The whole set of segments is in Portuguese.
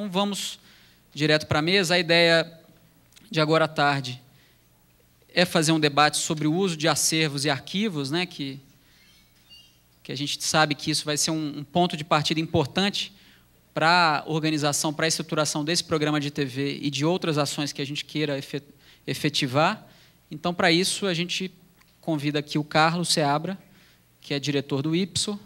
Então vamos direto para a mesa. A ideia de agora à tarde é fazer um debate sobre o uso de acervos e arquivos, né, que, que a gente sabe que isso vai ser um, um ponto de partida importante para a organização, para a estruturação desse programa de TV e de outras ações que a gente queira efetivar. Então, para isso, a gente convida aqui o Carlos Seabra, que é diretor do IPSO,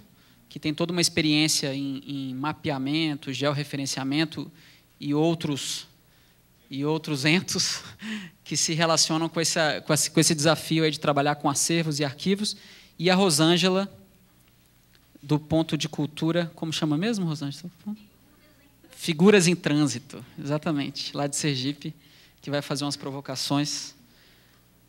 que tem toda uma experiência em, em mapeamento, georreferenciamento e outros e outros entos que se relacionam com, com, esse, com esse desafio de trabalhar com acervos e arquivos. E a Rosângela, do ponto de cultura, como chama mesmo, Rosângela? Figuras em Trânsito, exatamente, lá de Sergipe, que vai fazer umas provocações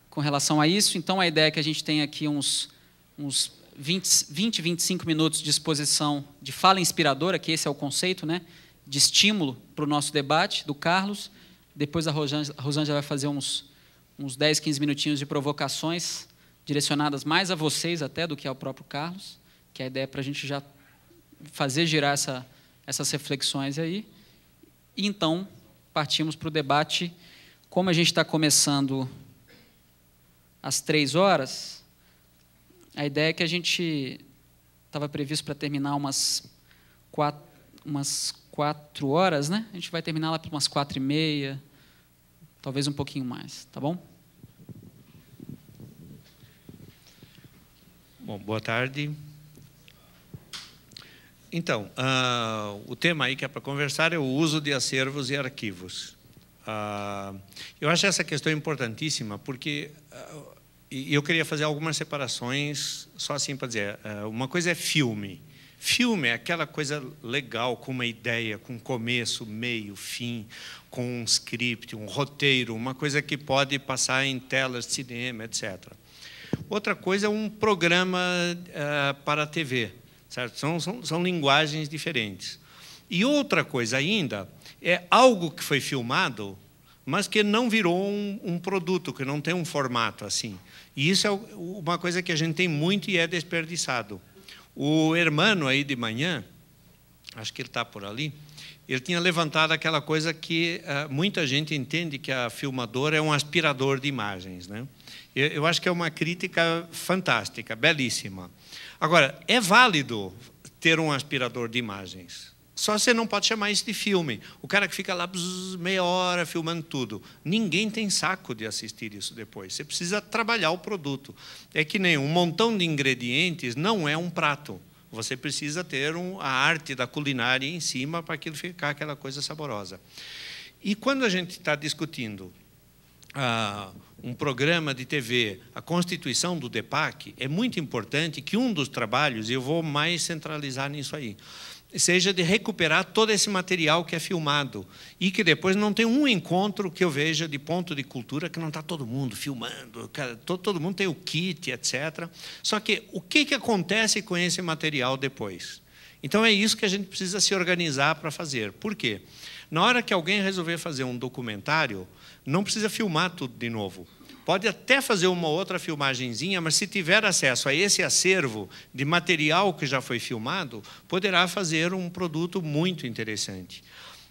com relação a isso. Então, a ideia é que a gente tem aqui uns, uns 20, 20, 25 minutos de exposição de fala inspiradora, que esse é o conceito, né? de estímulo para o nosso debate, do Carlos. Depois a Rosângela, a Rosângela vai fazer uns, uns 10, 15 minutinhos de provocações, direcionadas mais a vocês até do que ao próprio Carlos, que a ideia é para a gente já fazer girar essa, essas reflexões aí. E então, partimos para o debate. Como a gente está começando às três horas, a ideia é que a gente estava previsto para terminar umas quatro, umas quatro horas, né? A gente vai terminar lá para umas quatro e meia, talvez um pouquinho mais, tá bom? Bom, boa tarde. Então, uh, o tema aí que é para conversar é o uso de acervos e arquivos. Uh, eu acho essa questão importantíssima porque uh, e eu queria fazer algumas separações, só assim para dizer. Eh, uma coisa é filme. Filme é aquela coisa legal, com uma ideia, com começo, meio, fim, com um script, um roteiro, uma coisa que pode passar em telas de cinema, etc. Outra coisa é um programa uh, para a TV. Certo? São, são, são linguagens diferentes. E outra coisa ainda é algo que foi filmado, mas que não virou um, um produto, que não tem um formato assim. E isso é uma coisa que a gente tem muito e é desperdiçado. O hermano aí de manhã, acho que ele está por ali, ele tinha levantado aquela coisa que uh, muita gente entende que a filmadora é um aspirador de imagens. Né? Eu, eu, acho que é uma crítica fantástica, belíssima. Agora, é válido ter um aspirador de imagens. Só você não pode chamar isso de filme. O cara que fica lá bzz, meia hora filmando tudo. Ninguém tem saco de assistir isso depois. Você precisa trabalhar o produto. É que nem um montão de ingredientes não é um prato. Você precisa ter um, a arte da culinária em cima para aquilo ficar aquela coisa saborosa. E quando a gente está discutindo ah, um programa de TV, a constituição do DEPAC, é muito importante que um dos trabalhos, e eu vou mais centralizar nisso aí, seja de recuperar todo esse material que é filmado e que depois não tem um encontro que eu veja de ponto de cultura que não está todo mundo filmando, todo, todo mundo tem o kit, etc. Só que o que, que acontece com esse material depois? Então é isso que a gente precisa se organizar para fazer. Por quê? Na hora que alguém resolver fazer um documentário, não precisa filmar tudo de novo. Pode até fazer uma outra filmagenzinha, mas se tiver acesso a esse acervo de material que já foi filmado, poderá fazer um produto muito interessante.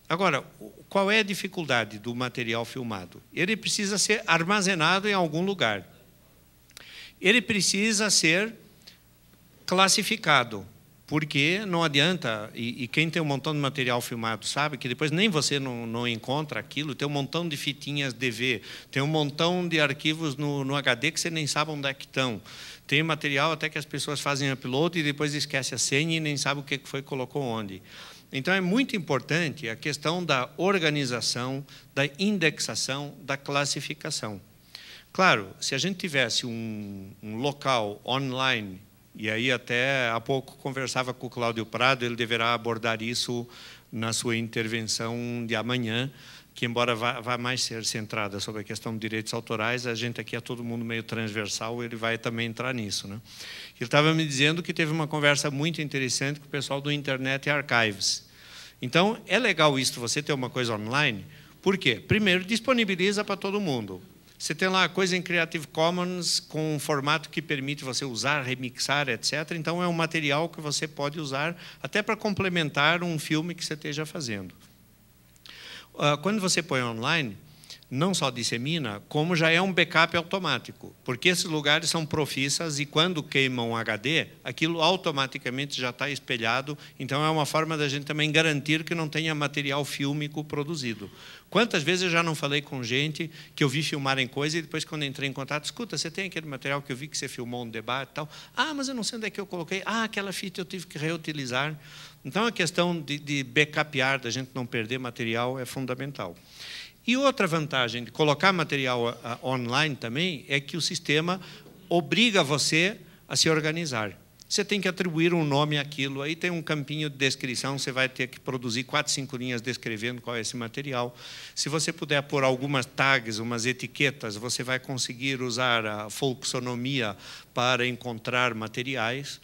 Agora, qual é a dificuldade do material filmado? Ele precisa ser armazenado em algum lugar. Ele precisa ser classificado porque não adianta, e, e, quem tem um montão de material filmado sabe que depois nem você não, não encontra aquilo, tem um montão de fitinhas DV, tem um montão de arquivos no, no HD que você nem sabe onde é que estão. Tem material até que as pessoas fazem upload e depois esquece a senha e nem sabe o que foi colocou onde. Então, é muito importante a questão da organização, da indexação, da classificação. Claro, se a gente tivesse um, um local online e aí, até há pouco, conversava com o Cláudio Prado, ele deverá abordar isso na sua intervenção de amanhã, que, embora vá, vá mais ser centrada sobre a questão de direitos autorais, a gente aqui é todo mundo meio transversal, ele vai também entrar nisso. Né? Ele estava me dizendo que teve uma conversa muito interessante com o pessoal do Internet Archives. Então, é legal isso, você ter uma coisa online, por quê? Primeiro, disponibiliza para todo mundo. Você tem lá a coisa em Creative Commons com um formato que permite você usar, remixar, etc. Então, é um material que você pode usar até para complementar um filme que você esteja fazendo. Ah, quando você põe online, não só dissemina, como já é um backup automático, porque esses lugares são profissas e quando queimam HD, aquilo automaticamente já está espelhado, então é uma forma da gente também garantir que não tenha material fílmico produzido. Quantas vezes eu já não falei com gente que eu vi filmarem coisa e depois quando entrei em contato, escuta, você tem aquele material que eu vi que você filmou um debate e tal? Ah, mas eu não sei onde é que eu coloquei. Ah, aquela fita eu tive que reutilizar. Então a questão de, de backupear, da gente não perder material, é fundamental. E outra vantagem de colocar material online também é que o sistema obriga você a se organizar. Você tem que atribuir um nome àquilo, aí tem um campinho de descrição, você vai ter que produzir quatro, cinco linhas descrevendo qual é esse material. Se você puder pôr algumas tags, umas etiquetas, você vai conseguir usar a folksonomia para encontrar materiais.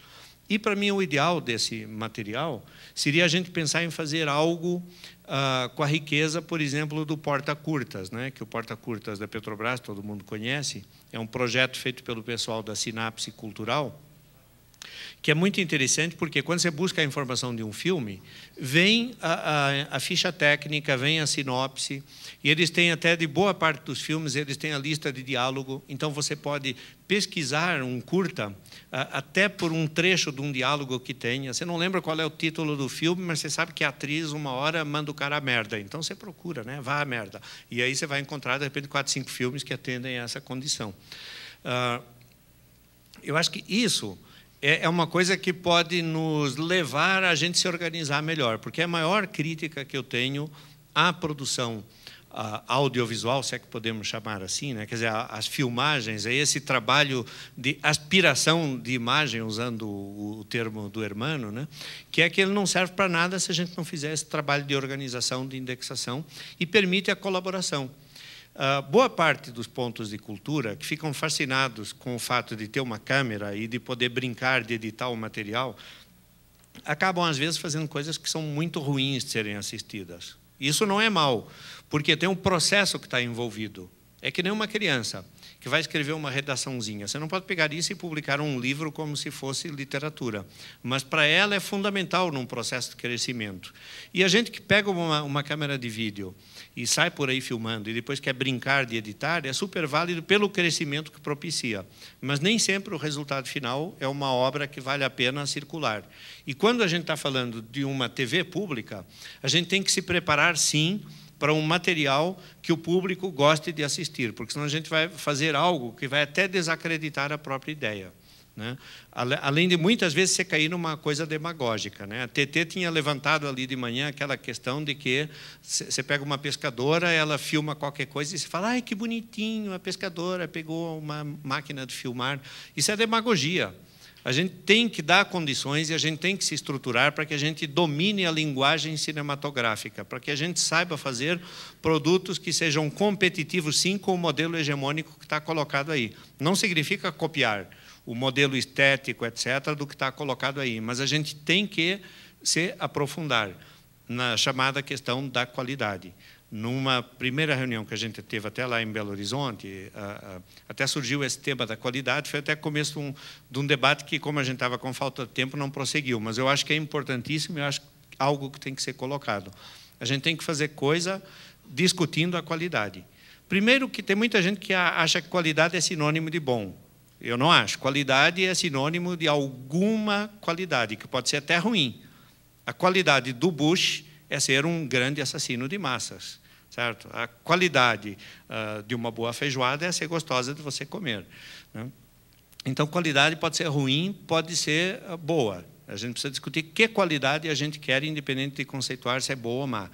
E, para mim, o ideal desse material seria a gente pensar em fazer algo ah, com a riqueza, por exemplo, do Porta Curtas, né? que o Porta Curtas da Petrobras, todo mundo conhece, é um projeto feito pelo pessoal da Sinapse Cultural, que é muito interessante porque quando você busca a informação de um filme, vem a, a, a ficha técnica, vem a sinopse, e eles têm até de boa parte dos filmes, eles têm a lista de diálogo, então você pode pesquisar um curta até por um trecho de um diálogo que tem. Você não lembra qual é o título do filme, mas você sabe que a atriz, uma hora, manda o cara a merda. Então você procura, né? vá à merda. E aí você vai encontrar, de repente, quatro, cinco filmes que atendem a essa condição. Ah, eu acho que isso é, é uma coisa que pode nos levar a gente se organizar melhor, porque é a maior crítica que eu tenho à produção audiovisual, se é que podemos chamar assim, né? quer dizer, as filmagens, é esse trabalho de aspiração de imagem, usando o termo do hermano, né? que é que ele não serve para nada se a gente não fizer esse trabalho de organização, de indexação, e permite a colaboração. Uh, boa parte dos pontos de cultura que ficam fascinados com o fato de ter uma câmera e de poder brincar de editar o material, acabam, às vezes, fazendo coisas que são muito ruins de serem assistidas. Isso não é mal. Porque tem um processo que está envolvido. É que nem uma criança que vai escrever uma redaçãozinha. Você não pode pegar isso e publicar um livro como se fosse literatura. Mas para ela é fundamental num processo de crescimento. E a gente que pega uma, uma câmera de vídeo e sai por aí filmando e depois quer brincar de editar, é super válido pelo crescimento que propicia. Mas nem sempre o resultado final é uma obra que vale a pena circular. E quando a gente está falando de uma TV pública, a gente tem que se preparar, sim, para um material que o público goste de assistir, porque senão a gente vai fazer algo que vai até desacreditar a própria ideia. Né? Além de muitas vezes você cair numa coisa demagógica. Né? A TT tinha levantado ali de manhã aquela questão de que você pega uma pescadora, ela filma qualquer coisa e você fala: ai, que bonitinho, a pescadora pegou uma máquina de filmar. Isso é demagogia. A gente tem que dar condições e a gente tem que se estruturar para que a gente domine a linguagem cinematográfica, para que a gente saiba fazer produtos que sejam competitivos, sim, com o modelo hegemônico que está colocado aí. Não significa copiar o modelo estético, etc., do que está colocado aí, mas a gente tem que se aprofundar na chamada questão da qualidade numa primeira reunião que a gente teve até lá em Belo Horizonte, eh, eh, até surgiu esse tema da qualidade, foi até começo um, de um debate que, como a gente estava com falta de tempo, não prosseguiu. Mas eu acho que é importantíssimo, eu acho algo que tem que ser colocado. A gente tem que fazer coisa discutindo a qualidade. Primeiro que tem muita gente que acha que qualidade é sinônimo de bom. Eu não acho. Qualidade é sinônimo de alguma qualidade, que pode ser até ruim. A qualidade do Bush é ser um grande assassino de massas certo? A qualidade uh, de uma boa feijoada é ser gostosa de você comer. Né? Então, qualidade pode ser ruim, pode ser ah, boa. A gente precisa discutir que qualidade a gente quer, independente de conceituar se é boa ou má.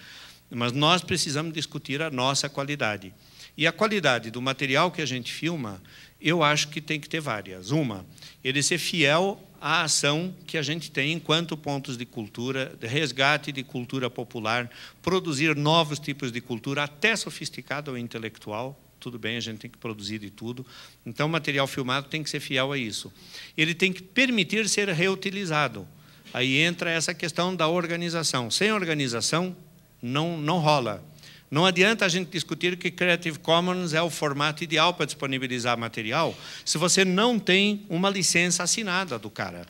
Mas nós precisamos discutir a nossa qualidade. E a qualidade do material que a gente filma, eu acho que tem que ter várias. Uma, ele ser fiel a ação que a gente tem enquanto pontos de cultura, de resgate de cultura popular, produzir novos tipos de cultura, até sofisticada ou intelectual, tudo bem, a gente tem que produzir de tudo. Então, o material filmado tem que ser fiel a isso. Ele tem que permitir ser reutilizado. Aí entra essa questão da organização. Sem organização, não, não rola. Não adianta a gente discutir que Creative Commons é o formato ideal para disponibilizar material, se você não tem uma licença assinada do cara.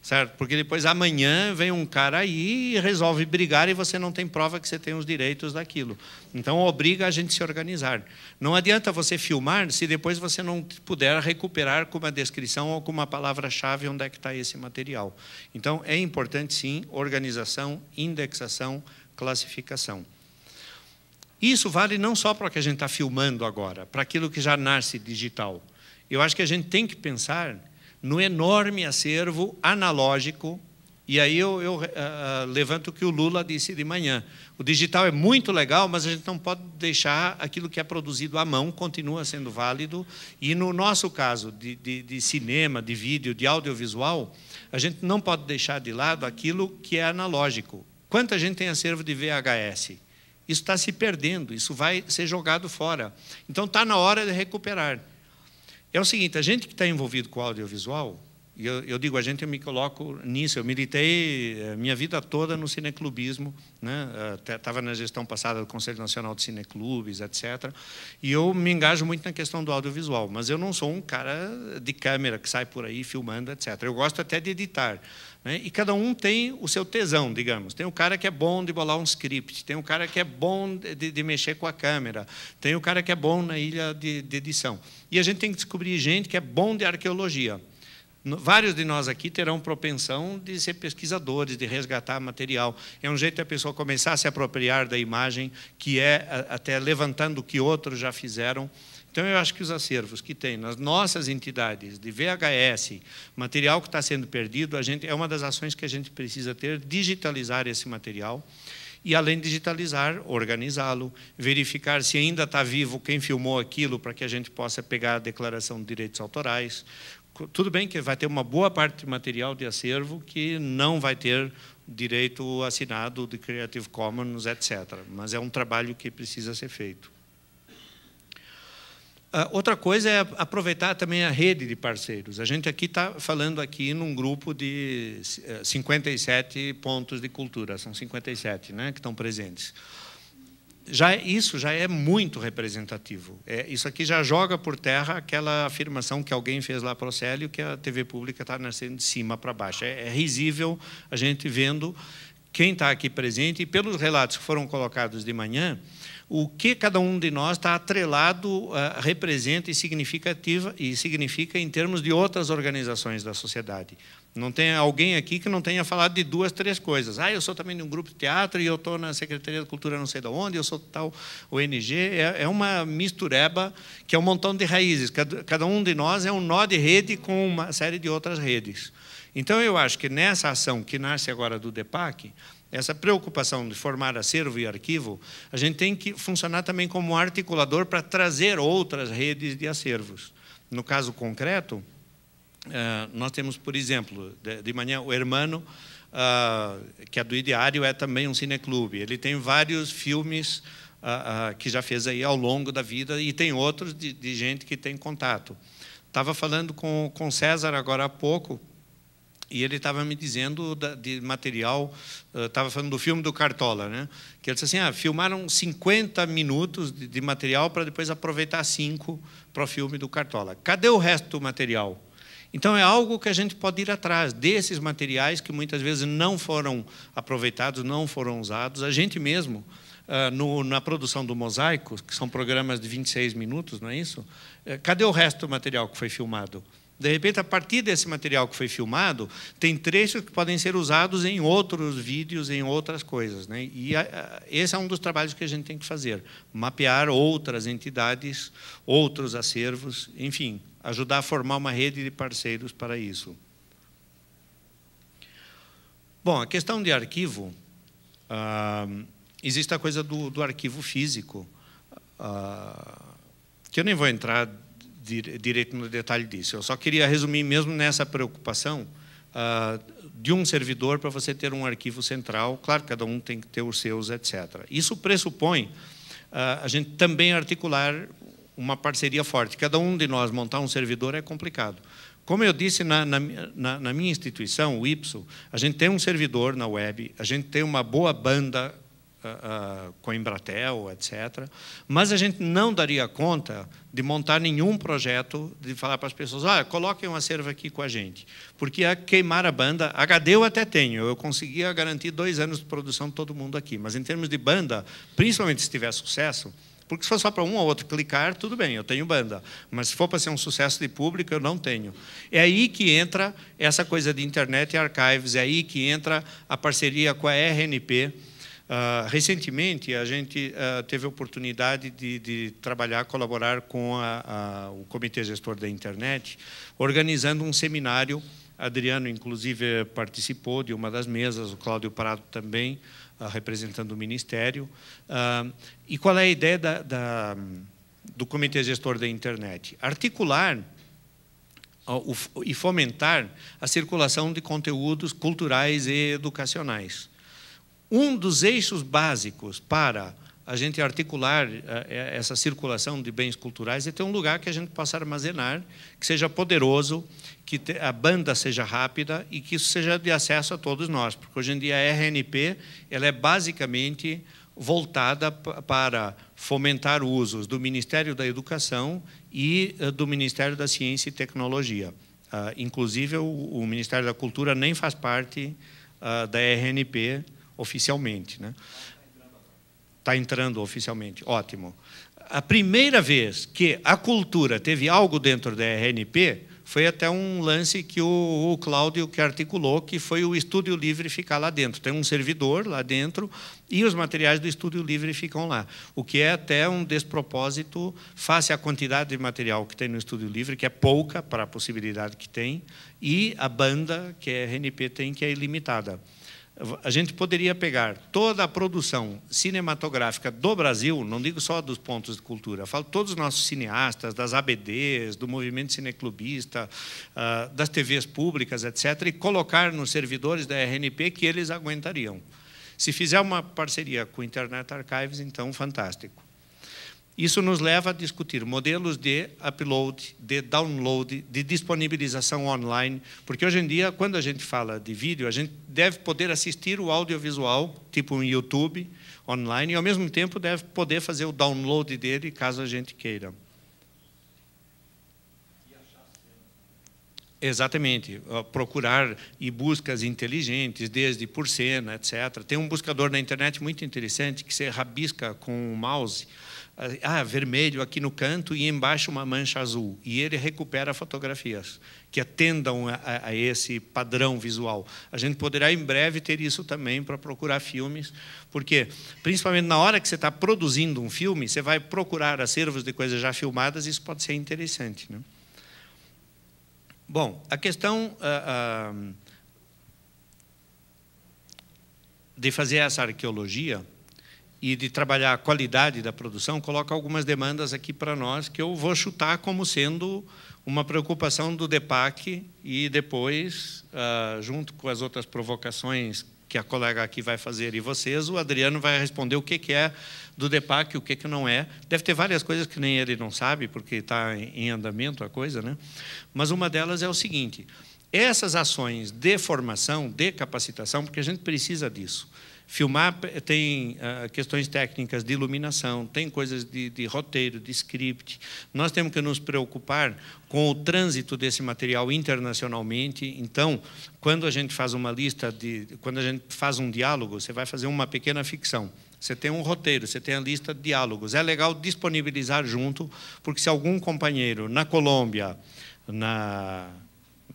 Certo? Porque depois amanhã vem um cara aí e resolve brigar e você não tem prova que você tem os direitos daquilo. Então obriga a gente a se organizar. Não adianta você filmar se depois você não puder recuperar com uma descrição ou com uma palavra-chave onde é que está esse material. Então é importante sim organização, indexação, classificação. Isso vale não só para o que a gente está filmando agora, para aquilo que já nasce digital. Eu acho que a gente tem que pensar no enorme acervo analógico. E aí eu, eu uh, levanto o que o Lula disse de manhã. O digital é muito legal, mas a gente não pode deixar aquilo que é produzido à mão continua sendo válido. E no nosso caso de, de, de cinema, de vídeo, de audiovisual, a gente não pode deixar de lado aquilo que é analógico. Quanta gente tem acervo de VHS? Isso está se perdendo, isso vai ser jogado fora. Então está na hora de recuperar. É o seguinte: a gente que está envolvido com audiovisual, e eu, eu, digo a gente, eu me coloco nisso. Eu militei eh, minha vida toda no cineclubismo, né? Estava na gestão passada do Conselho Nacional de Cineclubes, etc. E eu me engajo muito na questão do audiovisual, mas eu não sou um cara de câmera que sai por aí filmando, etc. Eu gosto até de editar, né? E cada um tem o seu tesão, digamos. Tem um cara que é bom de bolar um script, tem um cara que é bom de, de mexer com a câmera, tem o um cara que é bom na ilha de, de edição. E a gente tem que descobrir gente que é bom de arqueologia. Vários de nós aqui terão propensão de ser pesquisadores, de resgatar material. É um jeito da pessoa começar a se apropriar da imagem, que é até levantando o que outros já fizeram então, eu acho que os acervos que tem nas nossas entidades de VHS, material que está sendo perdido, a gente, é uma das ações que a gente precisa ter, digitalizar esse material. E, além de digitalizar, organizá-lo, verificar se ainda está vivo quem filmou aquilo, para que a gente possa pegar a declaração de direitos autorais. Tudo bem que vai ter uma boa parte de material de acervo que não vai ter direito assinado de Creative Commons, etc. Mas é um trabalho que precisa ser feito. Ah, outra coisa é aproveitar também a rede de parceiros. A gente aqui está falando aqui num grupo de 57 eh, pontos de cultura, são 57 né, que estão presentes. Já é, isso já é muito representativo. É, isso aqui já joga por terra aquela afirmação que alguém fez lá para o Célio, que a TV pública está nascendo de cima para baixo. É, é risível a gente vendo quem está aqui presente e pelos relatos que foram colocados de manhã, o que cada um de nós está atrelado, uh, representa e, significativa, e significa em termos de outras organizações da sociedade. Não tem alguém aqui que não tenha falado de duas, três coisas. Ah, eu sou também de um grupo de teatro e eu estou na Secretaria de Cultura não sei de onde, eu sou tal ONG. É, é uma mistureba que é um montão de raízes. Cada, cada um de nós é um nó de rede com uma série de outras redes. Então, eu acho que nessa ação que nasce agora do DEPAC, essa preocupação de formar acervo e arquivo, a gente tem que funcionar também como articulador para trazer outras redes de acervos. No caso concreto, eh, nós temos, por exemplo, de manhã, o Hermano, ah, que é do Ideário, é também um cineclube. Ele tem vários filmes ah, ah, que já fez aí ao longo da vida e tem outros de gente que tem contato. Estava falando com, com César agora há pouco, e ele estava me dizendo de material, estava eh, falando do filme do Cartola, né? que ele disse assim, ah, filmaram 50 minutos de, material para depois aproveitar cinco para o filme do Cartola. Cadê o resto do material? Então, é algo que a gente pode ir atrás desses materiais que muitas vezes não foram aproveitados, não foram usados. A gente mesmo, eh, na produção do Mosaico, que são programas de 26 minutos, não é isso? Eh, cadê o resto do material que foi filmado? De repente, a partir desse material que foi filmado, tem trechos que podem ser usados em outros vídeos, em outras coisas. Né? E a, a, esse é um dos trabalhos que a gente tem que fazer: mapear outras entidades, outros acervos, enfim, ajudar a formar uma rede de parceiros para isso. Bom, a questão de arquivo: ah, existe a coisa do, do arquivo físico, ah, que eu nem vou entrar direito no detalhe disso. Eu só queria resumir mesmo nessa preocupação uh, de um servidor para você ter um arquivo central. Claro, cada um tem que ter os seus, etc. Isso pressupõe uh, a gente também articular uma parceria forte. Cada um de nós montar um servidor é complicado. Como eu disse na, na, na, na minha instituição, o IPSO, a gente tem um servidor na web, a gente tem uma boa banda com a Embratel, etc. Mas a gente não daria conta de montar nenhum projeto, de falar para as pessoas, ah, coloquem uma acervo aqui com a gente, porque a queimar a banda, HD eu até tenho, eu conseguia garantir dois anos de produção de todo mundo aqui, mas em termos de banda, principalmente se tiver sucesso, porque se for só para um ou outro clicar, tudo bem, eu tenho banda. Mas se for para ser um sucesso de público, eu não tenho. É aí que entra essa coisa de internet e archives, é aí que entra a parceria com a RNP, Uh, recentemente, a gente uh, teve a oportunidade de, de trabalhar, colaborar com a, a, o Comitê Gestor da Internet, organizando um seminário. Adriano, inclusive, participou de uma das mesas, o Cláudio Prado também, uh, representando o Ministério. e qual é a ideia da, da, do Comitê Gestor da Internet? Articular e fomentar a circulação de conteúdos culturais e educacionais um dos eixos básicos para a gente articular eh, eh, essa circulação de bens culturais é ter um lugar que a gente possa armazenar, que seja poderoso, que a banda seja rápida e que isso seja de acesso a todos nós, porque hoje em dia a RNP ela é basicamente voltada para fomentar usos do Ministério da Educação e eh, do Ministério da Ciência e Tecnologia. Ah, inclusive, o Ministério da Cultura nem faz parte ah, da RNP, oficialmente, né? Está entrando oficialmente, ótimo. A primeira vez que a cultura teve algo dentro da RNP foi até um lance que o, o Cláudio que articulou, que foi o Estúdio Livre ficar lá dentro. Tem um servidor lá dentro e os materiais do Estúdio Livre ficam lá, o que é até um despropósito face à quantidade de material que tem no Estúdio Livre, que é pouca para a possibilidade que tem, e a banda que a RNP tem, que é ilimitada a gente poderia pegar toda a produção cinematográfica do Brasil, não digo só dos pontos de cultura, falo todos os nossos cineastas, das ABDs, do movimento cineclubista, ah, das TVs públicas, etc., e colocar nos servidores da RNP que eles aguentariam. Se fizer uma parceria com o Internet Archives, então, fantástico. Isso nos leva a discutir modelos de upload, de download, de disponibilização online, porque hoje em dia, quando a gente fala de vídeo, a gente deve poder assistir o audiovisual, tipo um YouTube online, e ao mesmo tempo deve poder fazer o download dele, caso a gente queira. Exatamente, procurar e buscas inteligentes, desde por cena, etc. Tem um buscador na internet muito interessante que você rabisca com o mouse ah, vermelho aqui no canto e embaixo uma mancha azul. E ele recupera fotografias que atendam a, a, esse padrão visual. A gente poderá em breve ter isso também para procurar filmes, porque principalmente na hora que você está produzindo um filme, você vai procurar acervos de coisas já filmadas, isso pode ser interessante. Né? Bom, a questão. Ah, ah, de fazer essa arqueologia, e de trabalhar a qualidade da produção, coloca algumas demandas aqui para nós que eu vou chutar como sendo uma preocupação do DEPAC e depois, uh, junto com as outras provocações que a colega aqui vai fazer e vocês, o Adriano vai responder o que, que é do DEPAC e o que, que não é. Deve ter várias coisas que nem ele não sabe, porque está em andamento a coisa, né? mas uma delas é o seguinte, essas ações de formação, de capacitação, porque a gente precisa disso, Filmar tem ah, questões técnicas de iluminação, tem coisas de, de, roteiro, de script. Nós temos que nos preocupar com o trânsito desse material internacionalmente. Então, quando a gente faz uma lista de, quando a gente faz um diálogo, você vai fazer uma pequena ficção. Você tem um roteiro, você tem a lista de diálogos. É legal disponibilizar junto, porque se algum companheiro na Colômbia, na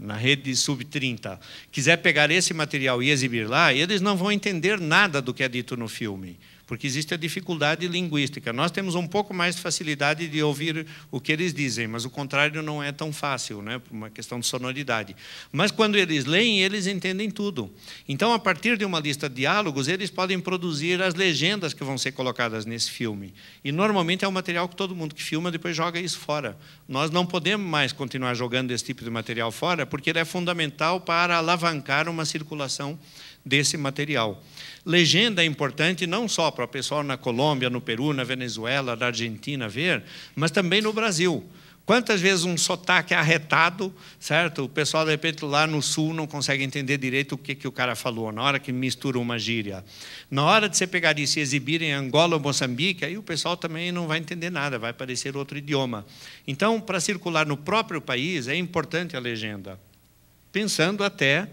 na rede sub-30, quiser pegar esse material e exibir lá, eles não vão entender nada do que é dito no filme porque existe a dificuldade linguística. Nós temos um pouco mais de facilidade de ouvir o que eles dizem, mas o contrário não é tão fácil, né? por uma questão de sonoridade. Mas quando eles leem, eles entendem tudo. Então, a partir de uma lista de diálogos, eles podem produzir as legendas que vão ser colocadas nesse filme. E normalmente é um material que todo mundo que filma depois joga isso fora. Nós não podemos mais continuar jogando esse tipo de material fora, porque ele é fundamental para alavancar uma circulação desse material. Legenda é importante não só para o pessoal na Colômbia, no Peru, na Venezuela, na Argentina ver, mas também no Brasil. Quantas vezes um sotaque arretado, certo? O pessoal, de repente, lá no sul não consegue entender direito o que, que o cara falou, na hora que mistura uma gíria. Na hora de você pegar e se exibir em Angola ou Moçambique, aí o pessoal também não vai entender nada, vai parecer outro idioma. Então, para circular no próprio país, é importante a legenda. Pensando até.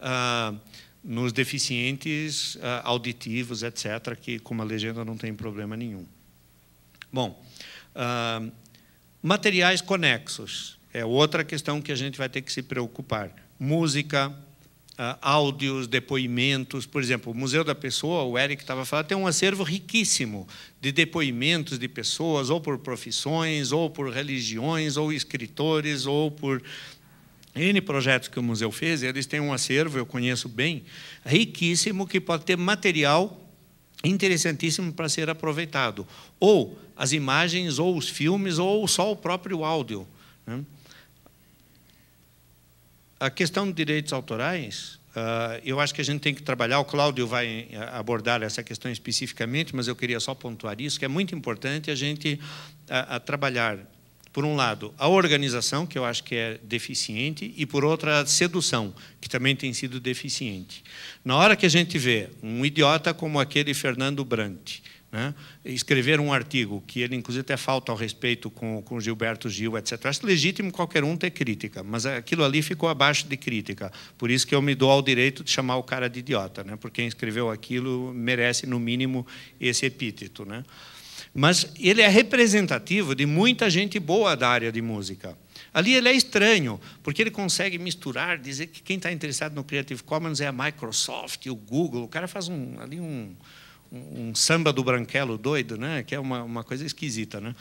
Uh, nos deficientes ah, auditivos, etc., que com uma legenda não tem problema nenhum. Bom, uh, materiais conexos é outra questão que a gente vai ter que se preocupar. Música, uh, áudios, depoimentos. Por exemplo, o Museu da Pessoa, o Eric estava falando, tem um acervo riquíssimo de depoimentos de pessoas, ou por profissões, ou por religiões, ou escritores, ou por N projetos que o museu fez, eles têm um acervo, eu conheço bem, riquíssimo, que pode ter material interessantíssimo para ser aproveitado. Ou as imagens, ou os filmes, ou só o próprio áudio. Né? A questão de direitos autorais, ah, eu acho que a gente tem que trabalhar, o Cláudio vai eh, abordar essa questão especificamente, mas eu queria só pontuar isso, que é muito importante a gente ah, a, trabalhar por um lado, a organização, que eu acho que é deficiente, e por outra, a sedução, que também tem sido deficiente. Na hora que a gente vê um idiota como aquele Fernando Brandt, né, escrever um artigo, que ele inclusive até falta ao respeito com, com Gilberto Gil, etc. Acho legítimo qualquer um ter crítica, mas aquilo ali ficou abaixo de crítica. Por isso que eu me dou ao direito de chamar o cara de idiota, né, porque quem escreveu aquilo merece, no mínimo, esse epíteto. Né. Mas ele é representativo de muita gente boa da área de música. Ali ele é estranho, porque ele consegue misturar, dizer que quem está interessado no Creative Commons é a Microsoft, o Google. O cara faz um, ali um, um, um samba do branquelo doido, né? que é uma, uma coisa esquisita. Né?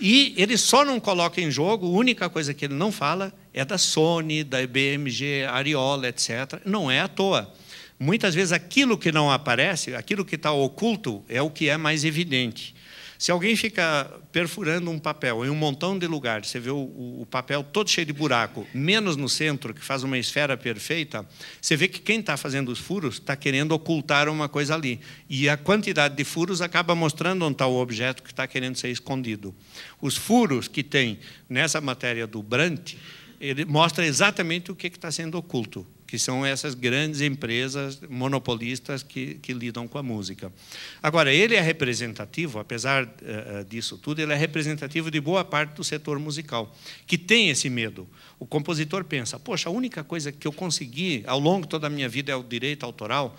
E ele só não coloca em jogo, a única coisa que ele não fala é da Sony, da BMG, Ariola, etc. Não é à toa. Muitas vezes aquilo que não aparece, aquilo que está oculto, é o que é mais evidente. Se alguém fica perfurando um papel em um montão de lugares, você vê o, o, papel todo cheio de buraco, menos no centro, que faz uma esfera perfeita, você vê que quem está fazendo os furos está querendo ocultar uma coisa ali. E a quantidade de furos acaba mostrando onde está o objeto que está querendo ser escondido. Os furos que tem nessa matéria do Brandt, ele mostra exatamente o que está sendo oculto que são essas grandes empresas monopolistas que, que lidam com a música. Agora, ele é representativo, apesar uh, disso tudo, ele é representativo de boa parte do setor musical, que tem esse medo. O compositor pensa, poxa, a única coisa que eu consegui ao longo de toda a minha vida é o direito autoral,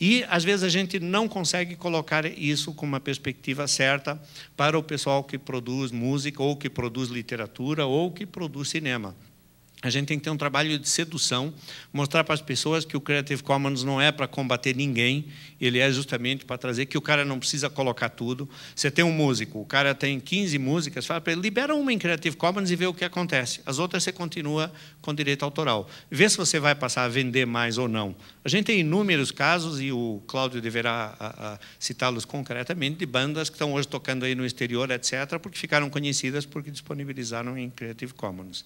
e, às vezes, a gente não consegue colocar isso com uma perspectiva certa para o pessoal que produz música, ou que produz literatura, ou que produz cinema. A gente tem que ter um trabalho de sedução, mostrar para as pessoas que o Creative Commons não é para combater ninguém, ele é justamente para trazer que o cara não precisa colocar tudo. Você tem um músico, o cara tem 15 músicas, fala para ele, libera uma em Creative Commons e vê o que acontece. As outras você continua com direito autoral. Vê se você vai passar a vender mais ou não. A gente tem inúmeros casos, e o Cláudio deverá citá-los concretamente, de bandas que estão hoje tocando aí no exterior, etc., porque ficaram conhecidas porque disponibilizaram em Creative Commons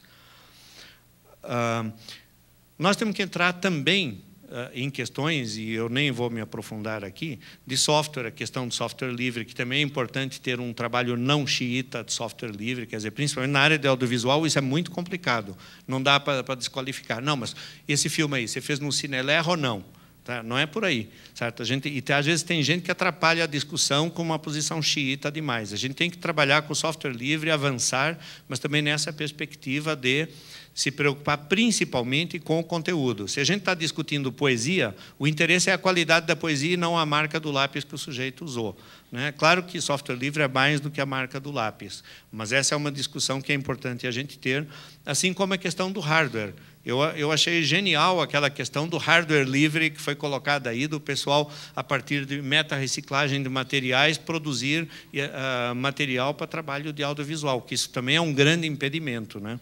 nós temos que entrar também uh, em questões, e eu nem vou me aprofundar aqui, de software, a questão do software livre, que também é importante ter um trabalho não xiita de software livre, quer dizer, principalmente na área de audiovisual, isso é muito complicado, não dá para desqualificar. Não, mas esse filme aí, você fez no Cinelera ou não? Tá? Não é por aí, certo? A gente, e às vezes tem gente que atrapalha a discussão com uma posição xiita demais. A gente tem que trabalhar com software livre, avançar, mas também nessa perspectiva de se preocupar principalmente com o conteúdo. Se a gente está discutindo poesia, o interesse é a qualidade da poesia e não a marca do lápis que o sujeito usou. Né? Claro que software livre é mais do que a marca do lápis, mas essa é uma discussão que é importante a gente ter, assim como a questão do hardware. Eu, eu achei genial aquela questão do hardware livre que foi colocada aí, do pessoal, a partir de meta-reciclagem de materiais, produzir uh, material para trabalho de audiovisual, que isso também é um grande impedimento. Né?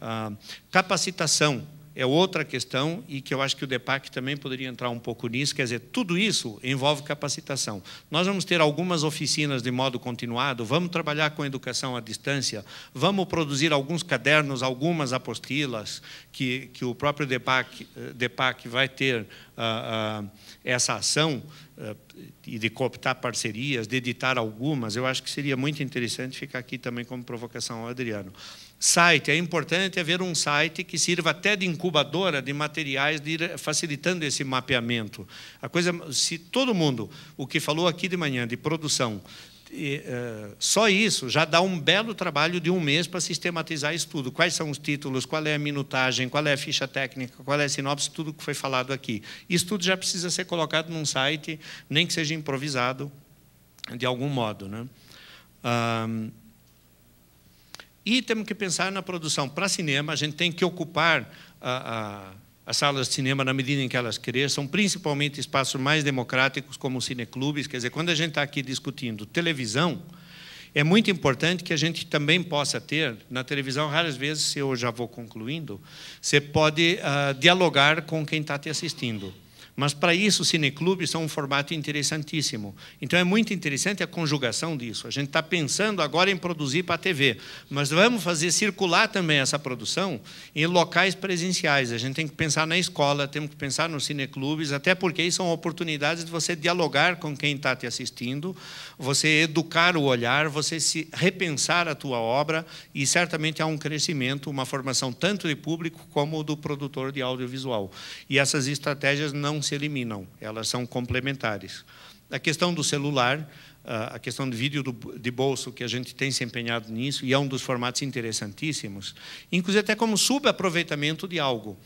Ah, capacitação é outra questão e que eu acho que o DEPAC também poderia entrar um pouco nisso, quer dizer, tudo isso envolve capacitação. Nós vamos ter algumas oficinas de modo continuado, vamos trabalhar com educação à distância, vamos produzir alguns cadernos, algumas apostilas que, que o próprio DEPAC, DEPAC vai ter ah, ah, essa ação e de cooptar parcerias, de editar algumas, eu acho que seria muito interessante ficar aqui também como provocação ao Adriano. Site, é importante haver um site que sirva até de incubadora de materiais, de ir facilitando esse mapeamento. A coisa, se todo mundo, o que falou aqui de manhã, de produção, e, uh, só isso já dá um belo trabalho de um mês para sistematizar isso tudo. Quais são os títulos, qual é a minutagem, qual é a ficha técnica, qual é a sinopse, tudo que foi falado aqui. Isso tudo já precisa ser colocado num site, nem que seja improvisado, de algum modo. Né? Uh, e temos que pensar na produção para cinema, a gente tem que ocupar a, ah, a ah, as salas de cinema na medida em que elas querer, são principalmente espaços mais democráticos, como cineclubes. Quer dizer, quando a gente está aqui discutindo televisão, é muito importante que a gente também possa ter, na televisão, raras vezes, se eu já vou concluindo, você pode uh, dialogar com quem está te assistindo. Mas para isso, cineclubes são um formato interessantíssimo. Então é muito interessante a conjugação disso. A gente está pensando agora em produzir para a TV, mas vamos fazer circular também essa produção em locais presenciais. A gente tem que pensar na escola, temos que pensar nos cineclubes, até porque são oportunidades de você dialogar com quem está te assistindo, você educar o olhar, você se repensar a tua obra e certamente há um crescimento, uma formação tanto de público como do produtor de audiovisual. E essas estratégias não se eliminam, elas são complementares. A questão do celular, a questão do vídeo de bolso, que a gente tem se empenhado nisso, e é um dos formatos interessantíssimos, inclusive até como subaproveitamento de algo.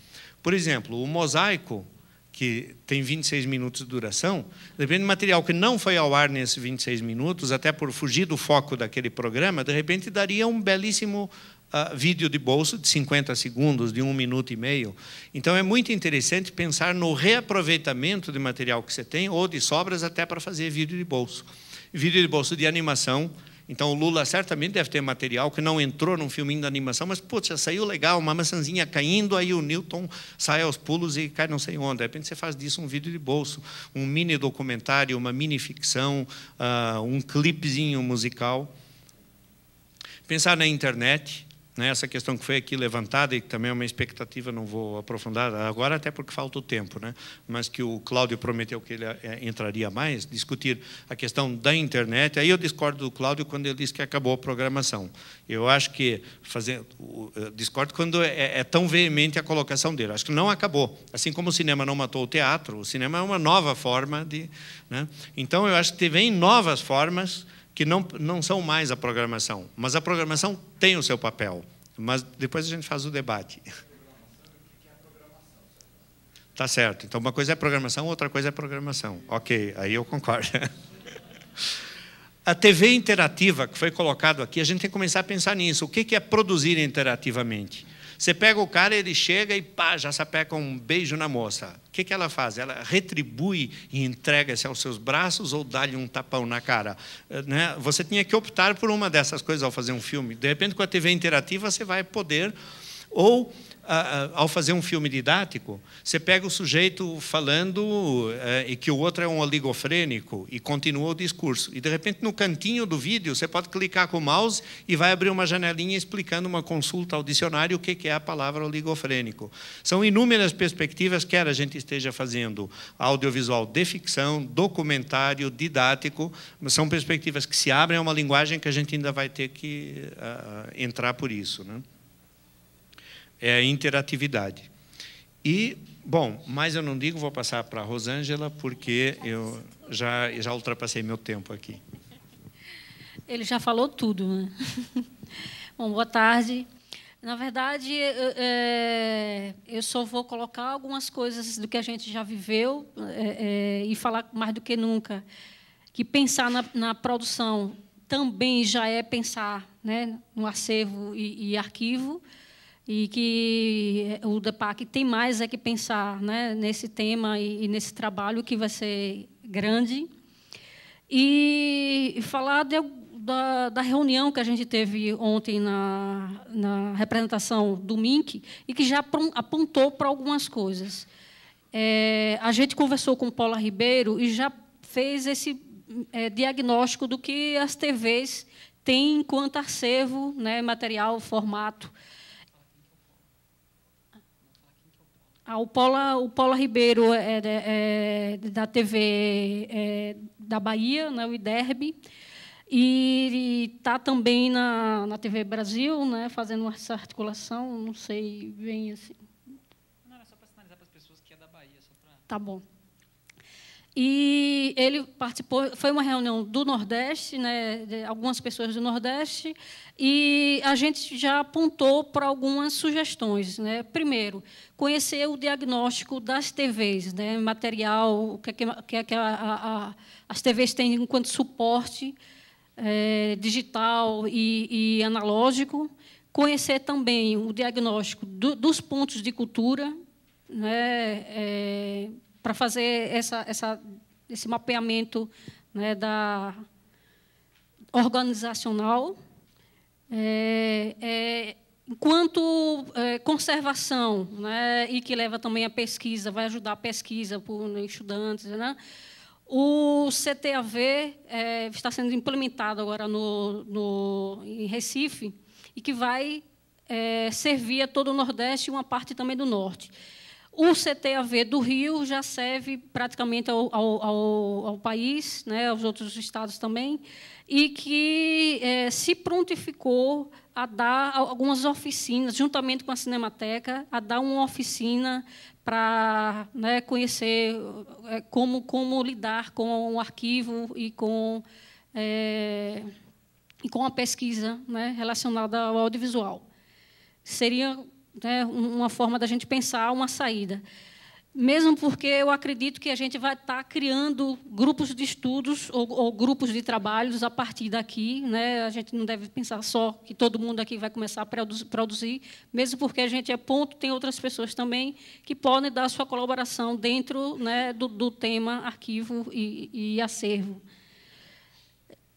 Por exemplo, o mosaico, que tem 26 minutos de duração, depende do material que não foi ao ar nesses 26 minutos, até por fugir do foco daquele programa, de repente daria um belíssimo uh, vídeo de bolso de 50 segundos, de um minuto e meio. Então é muito interessante pensar no reaproveitamento de material que você tem ou de sobras até para fazer vídeo de bolso. Vídeo de bolso de animação, então o Lula certamente deve ter material que não entrou num filminho de animação, mas putz, já saiu legal, uma maçãzinha caindo, aí o Newton sai aos pulos e cai não sei onde. De repente você faz disso um vídeo de bolso, um mini documentário, uma mini ficção, uh, um clipezinho musical. Pensar na internet, né? essa questão que foi aqui levantada e que também é uma expectativa, não vou aprofundar agora, até porque falta o tempo, né? mas que o Cláudio prometeu que ele eh, entraria mais, discutir a questão da internet. Aí eu discordo do Cláudio quando ele diz que acabou a programação. Eu acho que, fazer, discordo quando é, é, é tão veemente a colocação dele, acho que não acabou. Assim como o cinema não matou o teatro, o cinema é uma nova forma de... Né? Então, eu acho que vem novas formas que não, não são mais a programação, mas a programação tem o seu papel. Mas depois a gente faz o debate. Tá certo. Então, uma coisa é programação, outra coisa é programação. Ok, aí eu concordo. A TV interativa que foi colocado aqui, a gente tem que começar a pensar nisso. O que é produzir interativamente? Você pega o cara, ele chega e pá, já sapeca um beijo na moça. O que, que ela faz? Ela retribui e entrega-se aos seus braços ou dá-lhe um tapão na cara? Eh, né? Você tinha que optar por uma dessas coisas ao fazer um filme. De repente, com a TV interativa, você vai poder ou ao fazer um filme didático, você pega o sujeito falando eh, e que o outro é um oligofrênico e continua o discurso. E, de repente, no cantinho do vídeo, você pode clicar com o mouse e vai abrir uma janelinha explicando uma consulta ao dicionário o que é a palavra oligofrênico. São inúmeras perspectivas, quer a gente esteja fazendo audiovisual de ficção, documentário, didático, Mas são perspectivas que se abrem a é uma linguagem que a gente ainda vai ter que uh, entrar por isso. Né? é a interatividade. E, bom, mas eu não digo, vou passar para a Rosângela, porque eu já, já ultrapassei meu tempo aqui. Ele já falou tudo, né? Bom, boa tarde. Na verdade, é, eu só vou colocar algumas coisas do que a gente já viveu é, é, e falar mais do que nunca. Que pensar na, na produção também já é pensar né, no acervo e, e arquivo e que eh, o DEPAC tem mais é que pensar né, nesse tema e, e nesse trabalho que vai ser grande. E, falar de, da, da, reunião que a gente teve ontem na, na representação do MINC e que já apontou para algumas coisas. É, a gente conversou com Paula Ribeiro e já fez esse é, diagnóstico do que as TVs têm enquanto acervo, né, material, formato, Ah, o, Paula, o Paula Ribeiro é, é, é da TV é, da Bahia, né, o IDERB, e está também na, na TV Brasil, né, fazendo essa articulação, não sei, vem assim. Não, era só para sinalizar para as pessoas que é da Bahia. Pra... Tá bom. E ele participou, foi uma reunião do Nordeste, né, de algumas pessoas do Nordeste, e a gente já apontou para algumas sugestões. Né? Primeiro, conhecer o diagnóstico das TVs, né, material, o que é que, que, é que a, a, a, as TVs têm enquanto suporte é, digital e, e, analógico. Conhecer também o diagnóstico do, dos pontos de cultura, né, eh, para fazer essa, essa, esse mapeamento né, da organizacional. É, é, enquanto é, conservação, né, e que leva também à pesquisa, vai ajudar a pesquisa por né, estudantes, né, o CTAV é, está sendo implementado agora no, no, em Recife e que vai é, servir a todo o Nordeste e uma parte também do Norte. O CTAV do Rio já serve praticamente ao, ao, ao país, né, aos outros estados também, e que é, se prontificou a dar algumas oficinas, juntamente com a Cinemateca, a dar uma oficina para né, conhecer eh, como, como lidar com o arquivo e com, é, e com a pesquisa né, relacionada ao audiovisual. Seria né, uma forma da gente pensar uma saída. Mesmo porque eu acredito que a gente vai estar tá criando grupos de estudos ou, ou grupos de trabalhos a partir daqui. Né? A gente não deve pensar só que todo mundo aqui vai começar a produzir, mesmo porque a gente é ponto, tem outras pessoas também que podem dar sua colaboração dentro né, do, do, tema arquivo e, e acervo.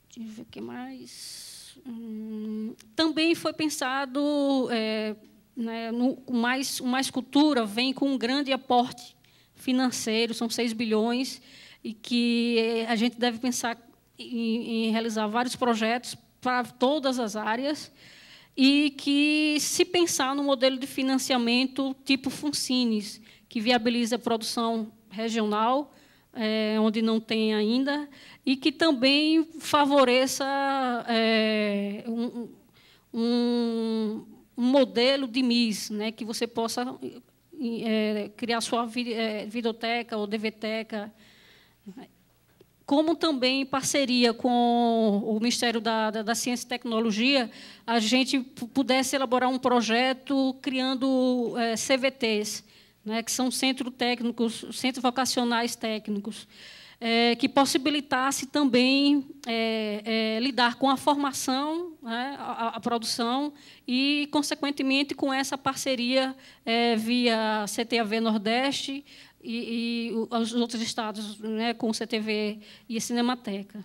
Deixa eu ver o que mais. Hum, também foi pensado. É, né, no, mais, mais Cultura vem com um grande aporte financeiro, são 6 bilhões, e que eh, a gente deve pensar em, em realizar vários projetos para todas as áreas, e que, se pensar no modelo de financiamento tipo Funcines, que viabiliza a produção regional, é, onde não tem ainda, e que também favoreça é, um, um, um modelo de MIS, né, que você possa é, criar sua eh, videoteca ou DVTeca, como também em parceria com o Ministério da, da, da, Ciência e Tecnologia, a gente pudesse elaborar um projeto criando é, CVTs, né, que são centros Técnicos, Centros Vocacionais Técnicos, é, que possibilitasse também é, é, lidar com a formação, né, a, a, produção e, consequentemente, com essa parceria é, via CTAV Nordeste e, e, os outros estados né, com CTV e a Cinemateca.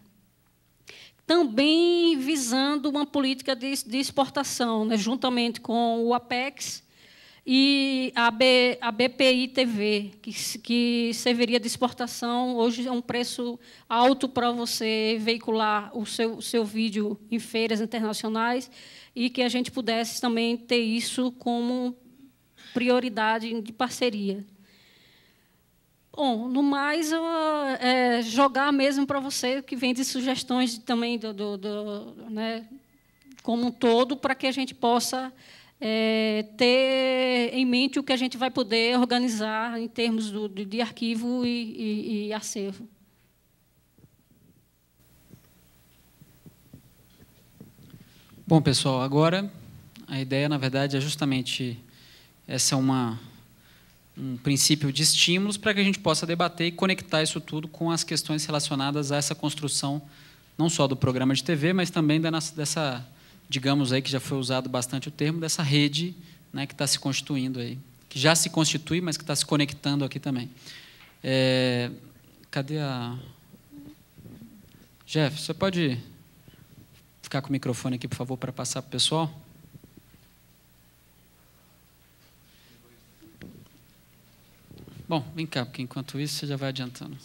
Também visando uma política de, de exportação, né, juntamente com o APEX, e a, B, a BPI TV, que, que serviria de exportação, hoje é um preço alto para você veicular o seu, seu vídeo em feiras internacionais e que a gente pudesse também ter isso como prioridade de parceria. Bom, no mais, é, jogar mesmo para você, que vem de sugestões também do, do, do né, como um todo, para que a gente possa é, ter em mente o que a gente vai poder organizar em termos do, de arquivo e, e, e acervo. Bom, pessoal, agora a ideia, na verdade, é justamente essa é uma um princípio de estímulos para que a gente possa debater e conectar isso tudo com as questões relacionadas a essa construção não só do programa de TV, mas também da nossa, dessa digamos aí que já foi usado bastante o termo, dessa rede né, que está se constituindo aí, que já se constitui, mas que está se conectando aqui também. É, cadê a. Jeff, você pode ficar com o microfone aqui, por favor, para passar para o pessoal? Bom, vem cá, porque enquanto isso você já vai adiantando.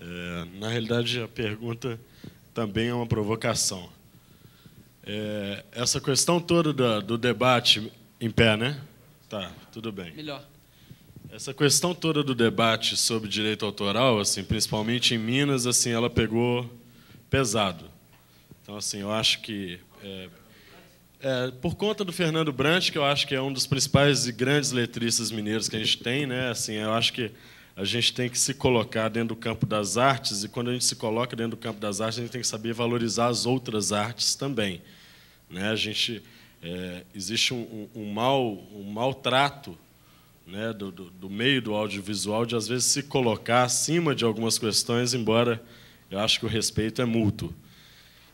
É, na realidade, a pergunta também é uma provocação. É, essa questão toda do, do, debate em pé, né? Tá, tudo bem. Melhor. Essa questão toda do debate sobre direito autoral, assim, principalmente em Minas, assim, ela pegou pesado. Então, assim, eu acho que é, é, por conta do Fernando Brant, que eu acho que é um dos principais e grandes letristas mineiros que a gente tem, né? Assim, eu acho que a gente tem que se colocar dentro do campo das artes e quando a gente se coloca dentro do campo das artes, a gente tem que saber valorizar as outras artes também. Né? A gente é, existe um, um, um, mal um maltrato né, do, do, do, meio do audiovisual de às vezes se colocar acima de algumas questões, embora eu acho que o respeito é mútuo.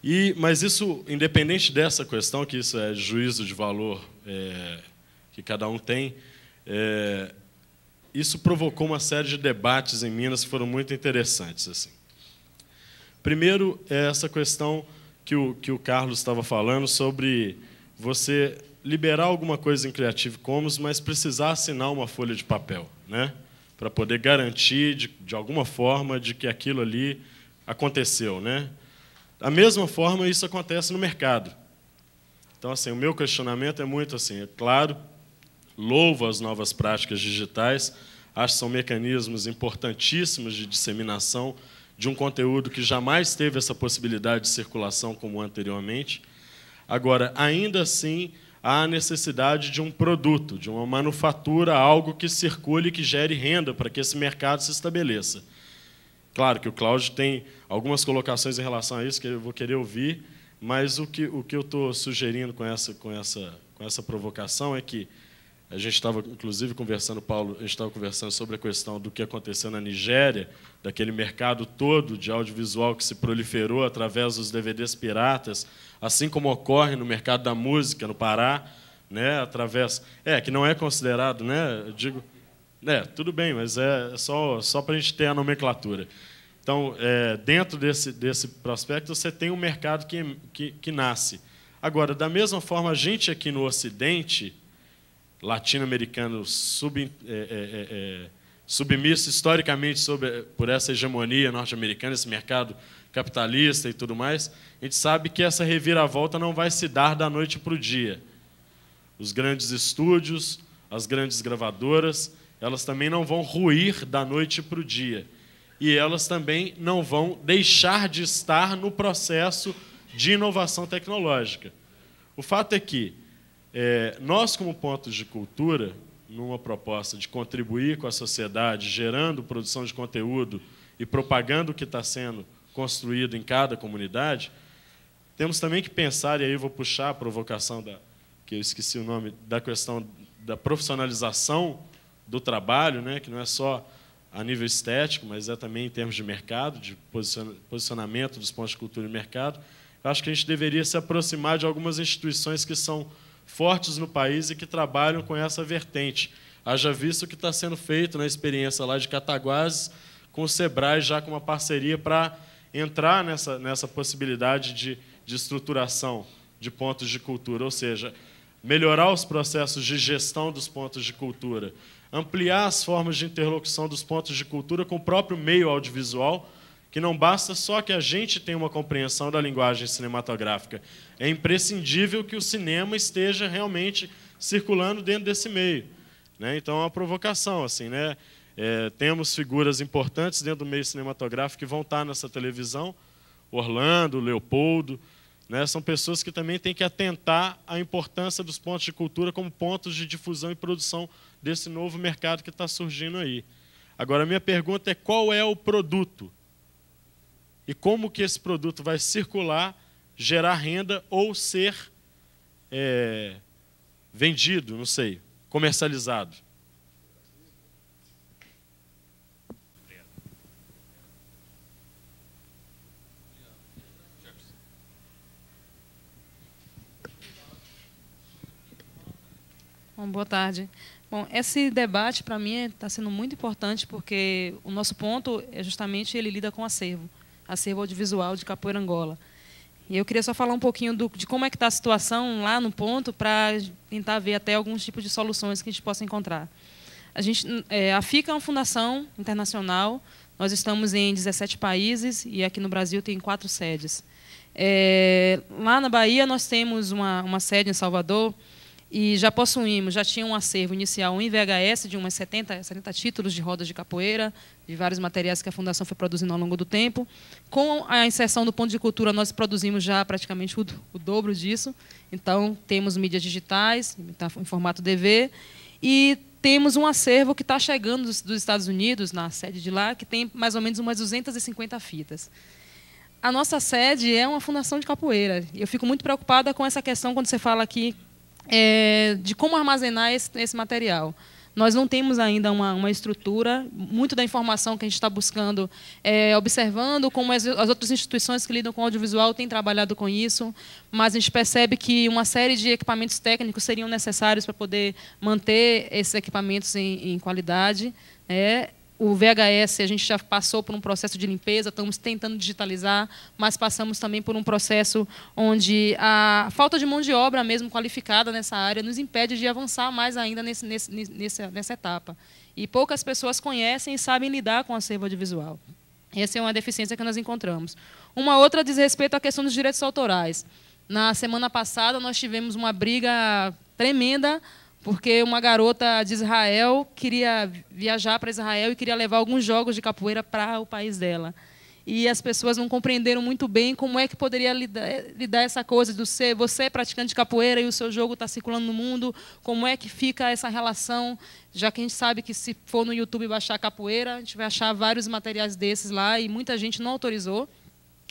E, mas isso, independente dessa questão, que isso é juízo de valor é, que cada um tem, é, isso provocou uma série de debates em Minas que foram muito interessantes. Assim. Primeiro, é essa questão que o, que o Carlos estava falando sobre você liberar alguma coisa em Creative Commons, mas precisar assinar uma folha de papel, né? para poder garantir, de, de alguma forma, de que aquilo ali aconteceu. Né? Da mesma forma, isso acontece no mercado. Então, assim, o meu questionamento é muito assim, é claro, louvo as novas práticas digitais, acho que são mecanismos importantíssimos de disseminação de um conteúdo que jamais teve essa possibilidade de circulação como anteriormente. Agora, ainda assim, há a necessidade de um produto, de uma manufatura, algo que circule, que gere renda para que esse mercado se estabeleça. Claro que o Cláudio tem algumas colocações em relação a isso que eu vou querer ouvir, mas o que, o que eu estou sugerindo com essa, com, essa, com essa provocação é que a gente estava, inclusive, conversando, Paulo, a gente estava conversando sobre a questão do que aconteceu na Nigéria, daquele mercado todo de audiovisual que se proliferou através dos DVDs piratas, assim como ocorre no mercado da música no Pará, né, através, é que não é considerado, né, eu digo, né? tudo bem, mas é, é só só para a gente ter a nomenclatura. Então, é, dentro desse desse prospecto você tem um mercado que, que que nasce. Agora, da mesma forma, a gente aqui no Ocidente latino-americano sub é, é, é, é submisso historicamente sobre, por essa hegemonia norte-americana, esse mercado capitalista e tudo mais, a gente sabe que essa reviravolta não vai se dar da noite para o dia. Os grandes estúdios, as grandes gravadoras, elas também não vão ruir da noite para o dia. E elas também não vão deixar de estar no processo de inovação tecnológica. O fato é que é, nós, como pontos de cultura, numa proposta de contribuir com a sociedade, gerando produção de conteúdo e propagando o que está sendo construído em cada comunidade, temos também que pensar, e aí vou puxar a provocação da, que eu esqueci o nome, da questão da profissionalização do trabalho, né, que não é só a nível estético, mas é também em termos de mercado, de posicionamento dos pontos de cultura e mercado. Eu acho que a gente deveria se aproximar de algumas instituições que são fortes no país e que trabalham com essa vertente. Haja visto o que está sendo feito na experiência lá de Cataguases, com o Sebrae já com uma parceria para entrar nessa, nessa possibilidade de, de estruturação de pontos de cultura, ou seja, melhorar os processos de gestão dos pontos de cultura, ampliar as formas de interlocução dos pontos de cultura com o próprio meio audiovisual, que não basta só que a gente tenha uma compreensão da linguagem cinematográfica. É imprescindível que o cinema esteja realmente circulando dentro desse meio. Né? Então é uma provocação. assim, né? É, temos figuras importantes dentro do meio cinematográfico que vão estar nessa televisão, Orlando, Leopoldo, né? são pessoas que também têm que atentar à importância dos pontos de cultura como pontos de difusão e produção desse novo mercado que está surgindo aí. Agora, minha pergunta é qual é o produto e como que esse produto vai circular, gerar renda ou ser é, vendido, não sei, comercializado. Bom, boa tarde. Bom, esse debate para mim está sendo muito importante porque o nosso ponto é justamente ele lida com acervo acervo audiovisual de Capoeira Angola. E eu queria só falar um pouquinho do, de como é que está a situação lá no ponto para tentar ver até alguns tipos de soluções que a gente possa encontrar. A, gente, é, a FICA é uma fundação internacional, nós estamos em 17 países e aqui no Brasil tem quatro sedes. É, lá na Bahia nós temos uma, uma sede em Salvador, e já possuímos, já tinha um acervo inicial em VHS de umas 70, 70 títulos de rodas de capoeira, de vários materiais que a Fundação foi produzindo ao longo do tempo. Com a inserção do Ponto de Cultura, nós produzimos já praticamente o, o dobro disso. Então, temos mídias digitais, tá, em formato DV, e temos um acervo que está chegando dos, dos Estados Unidos, na sede de lá, que tem mais ou menos umas 250 fitas a nossa sede é uma fundação de capoeira. Eu fico muito preocupada com essa questão quando você fala que é, de como armazenar esse, esse, material. Nós não temos ainda uma, uma, estrutura, muito da informação que a gente está buscando, é, observando como as, as, outras instituições que lidam com audiovisual têm trabalhado com isso, mas a gente percebe que uma série de equipamentos técnicos seriam necessários para poder manter esses equipamentos em, em qualidade. É, o VHS, a gente já passou por um processo de limpeza, estamos tentando digitalizar, mas passamos também por um processo onde a falta de mão de obra mesmo qualificada nessa área nos impede de avançar mais ainda nesse, nesse, nessa, nessa etapa. E poucas pessoas conhecem e sabem lidar com o acervo audiovisual. Essa é uma deficiência que nós encontramos. Uma outra diz respeito à questão dos direitos autorais. Na semana passada, nós tivemos uma briga tremenda porque uma garota de Israel queria viajar para Israel e queria levar alguns jogos de capoeira para o país dela. E as pessoas não compreenderam muito bem como é que poderia lidar, lidar essa coisa do ser você é praticante de capoeira e o seu jogo está circulando no mundo, como é que fica essa relação, já que a gente sabe que se for no YouTube baixar capoeira, a gente vai achar vários materiais desses lá e muita gente não autorizou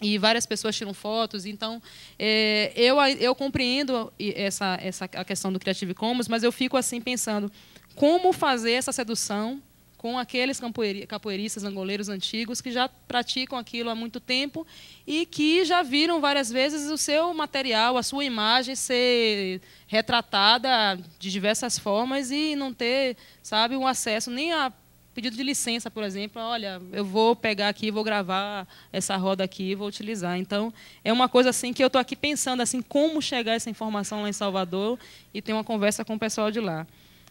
e várias pessoas tiram fotos. Então, é, eu, eu compreendo essa, essa a questão do Creative Commons, mas eu fico assim pensando como fazer essa sedução com aqueles capoeiristas angoleiros antigos que já praticam aquilo há muito tempo e que já viram várias vezes o seu material, a sua imagem ser retratada de diversas formas e não ter, sabe, um acesso nem a pedido de licença, por exemplo, olha, eu vou pegar aqui, vou gravar essa roda aqui, vou utilizar. Então, é uma coisa assim que eu estou aqui pensando assim como chegar essa informação lá em Salvador e ter uma conversa com o pessoal de lá.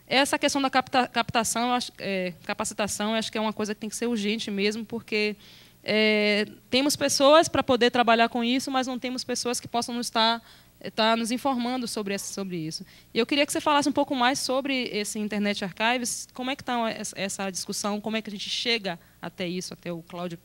Essa questão da capta, captação, é, capacitação, acho que é uma coisa que tem que ser urgente mesmo, porque é, temos pessoas para poder trabalhar com isso, mas não temos pessoas que possam nos estar está nos informando sobre, essa, sobre isso. E eu queria que você falasse um pouco mais sobre esse Internet Archives, como é que está essa discussão, como é que a gente chega até isso, até o Cláudio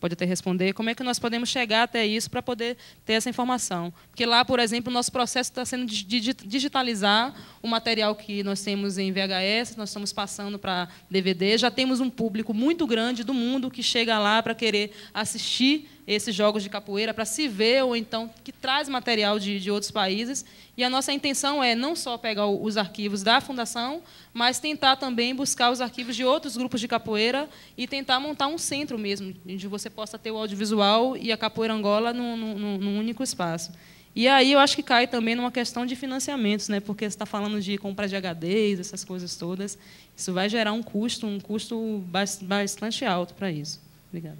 pode até responder, como é que nós podemos chegar até isso para poder ter essa informação. Porque lá, por exemplo, o nosso processo está sendo de digitalizar o material que nós temos em VHS, nós estamos passando para DVD, já temos um público muito grande do mundo que chega lá para querer assistir esses jogos de capoeira para se ver, ou então que traz material de, de outros países. E a nossa intenção é não só pegar os arquivos da Fundação, mas tentar também buscar os arquivos de outros grupos de capoeira e tentar montar um centro mesmo, onde você possa ter o audiovisual e a capoeira Angola num, num, num único espaço. E aí eu acho que cai também numa questão de financiamentos, né? porque você está falando de compra de HDs, essas coisas todas. Isso vai gerar um custo, um custo bastante alto para isso. Obrigada.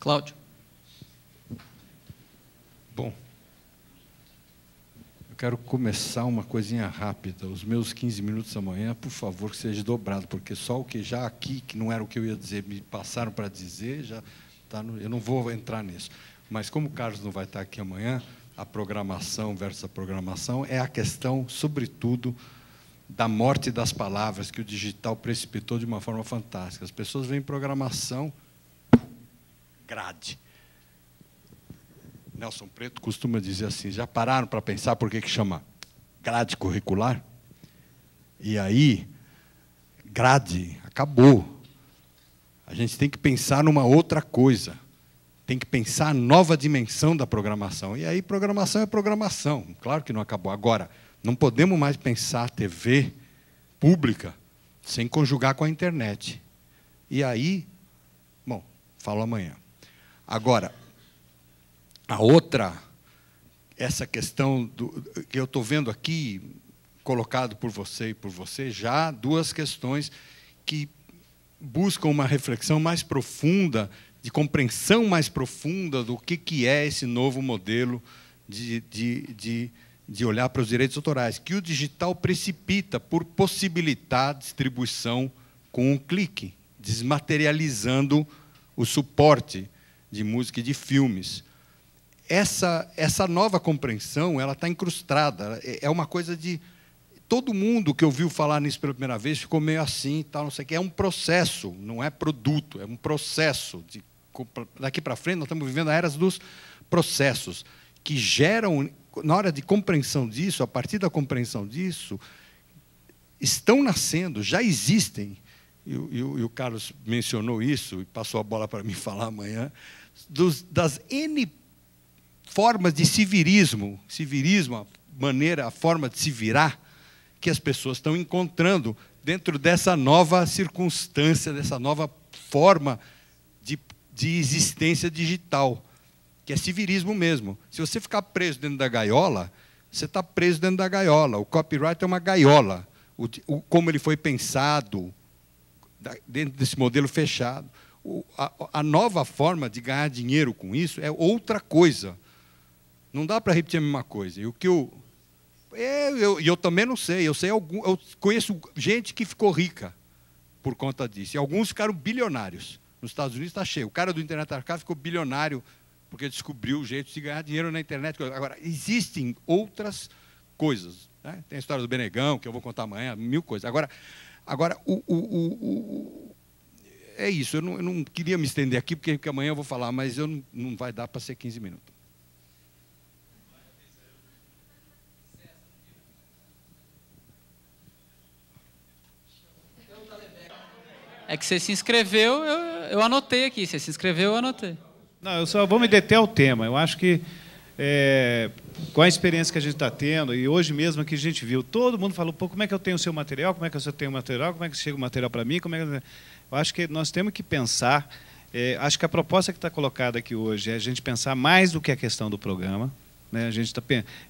Cláudio. Bom, eu quero começar uma coisinha rápida. Os meus 15 minutos amanhã, por favor, que seja dobrado, porque só o que já aqui, que não era o que eu ia dizer, me passaram para dizer, já tá no, eu não vou entrar nisso. Mas como o Carlos não vai estar aqui amanhã, a programação versus a programação é a questão, sobretudo, da morte das palavras que o digital precipitou de uma forma fantástica. As pessoas veem programação grade Nelson Preto costuma dizer assim: já pararam para pensar por que, que chama grade curricular? E aí, grade, acabou. A gente tem que pensar numa outra coisa. Tem que pensar a nova dimensão da programação. E aí, programação é programação. Claro que não acabou. Agora, não podemos mais pensar TV pública sem conjugar com a internet. E aí, bom, falo amanhã. Agora, a outra, essa questão do, que eu estou vendo aqui, colocado por você e por você, já duas questões que buscam uma reflexão mais profunda, de compreensão mais profunda do que, que é esse novo modelo de, de, de, de olhar para os direitos autorais, que o digital precipita por possibilitar distribuição com um clique, desmaterializando o suporte de música e de filmes essa, essa nova compreensão ela está incrustada. É, é uma coisa de. Todo mundo que ouviu falar nisso pela primeira vez ficou meio assim, tal, não sei o quê. É um processo, não é produto, é um processo. De, daqui para frente, nós estamos vivendo a era dos processos, que geram, na hora de compreensão disso, a partir da compreensão disso, estão nascendo, já existem. E, e, e o Carlos mencionou isso, e passou a bola para mim falar amanhã, dos, das N formas de civilismo, civilismo, a maneira, a forma de se virar que as pessoas estão encontrando dentro dessa nova circunstância, dessa nova forma de, de existência digital, que é civilismo mesmo. Se você ficar preso dentro da gaiola, você está preso dentro da gaiola. O copyright é uma gaiola. O, o, como ele foi pensado dentro desse modelo fechado. O, a, a, nova forma de ganhar dinheiro com isso é outra coisa. Não dá para repetir a mesma coisa. E o que eu, eu, eu, eu também não sei. Eu sei algum, eu conheço gente que ficou rica por conta disso. E alguns ficaram bilionários. Nos Estados Unidos está cheio. O cara do Internet Arcade tá ficou bilionário porque descobriu o jeito de ganhar dinheiro na internet. Agora, existem outras coisas. Né? Tem a história do Benegão, que eu vou contar amanhã, mil coisas. Agora, agora o, o, o, é isso. Eu não, eu não, queria me estender aqui, porque, porque amanhã eu vou falar, mas eu não, não vai dar para ser 15 minutos. É que você se inscreveu, eu, eu anotei aqui. Você se inscreveu, eu anotei. Não, eu só vou me deter ao tema. Eu acho que é, com a experiência que a gente está tendo, e hoje mesmo que a gente viu, todo mundo falou, pô, como é que eu tenho o seu material, como é que eu tenho o material, como é que chega o material para mim, como é que... Eu acho que nós temos que pensar, é, acho que a proposta que está colocada aqui hoje é a gente pensar mais do que a questão do programa, né? a gente tá,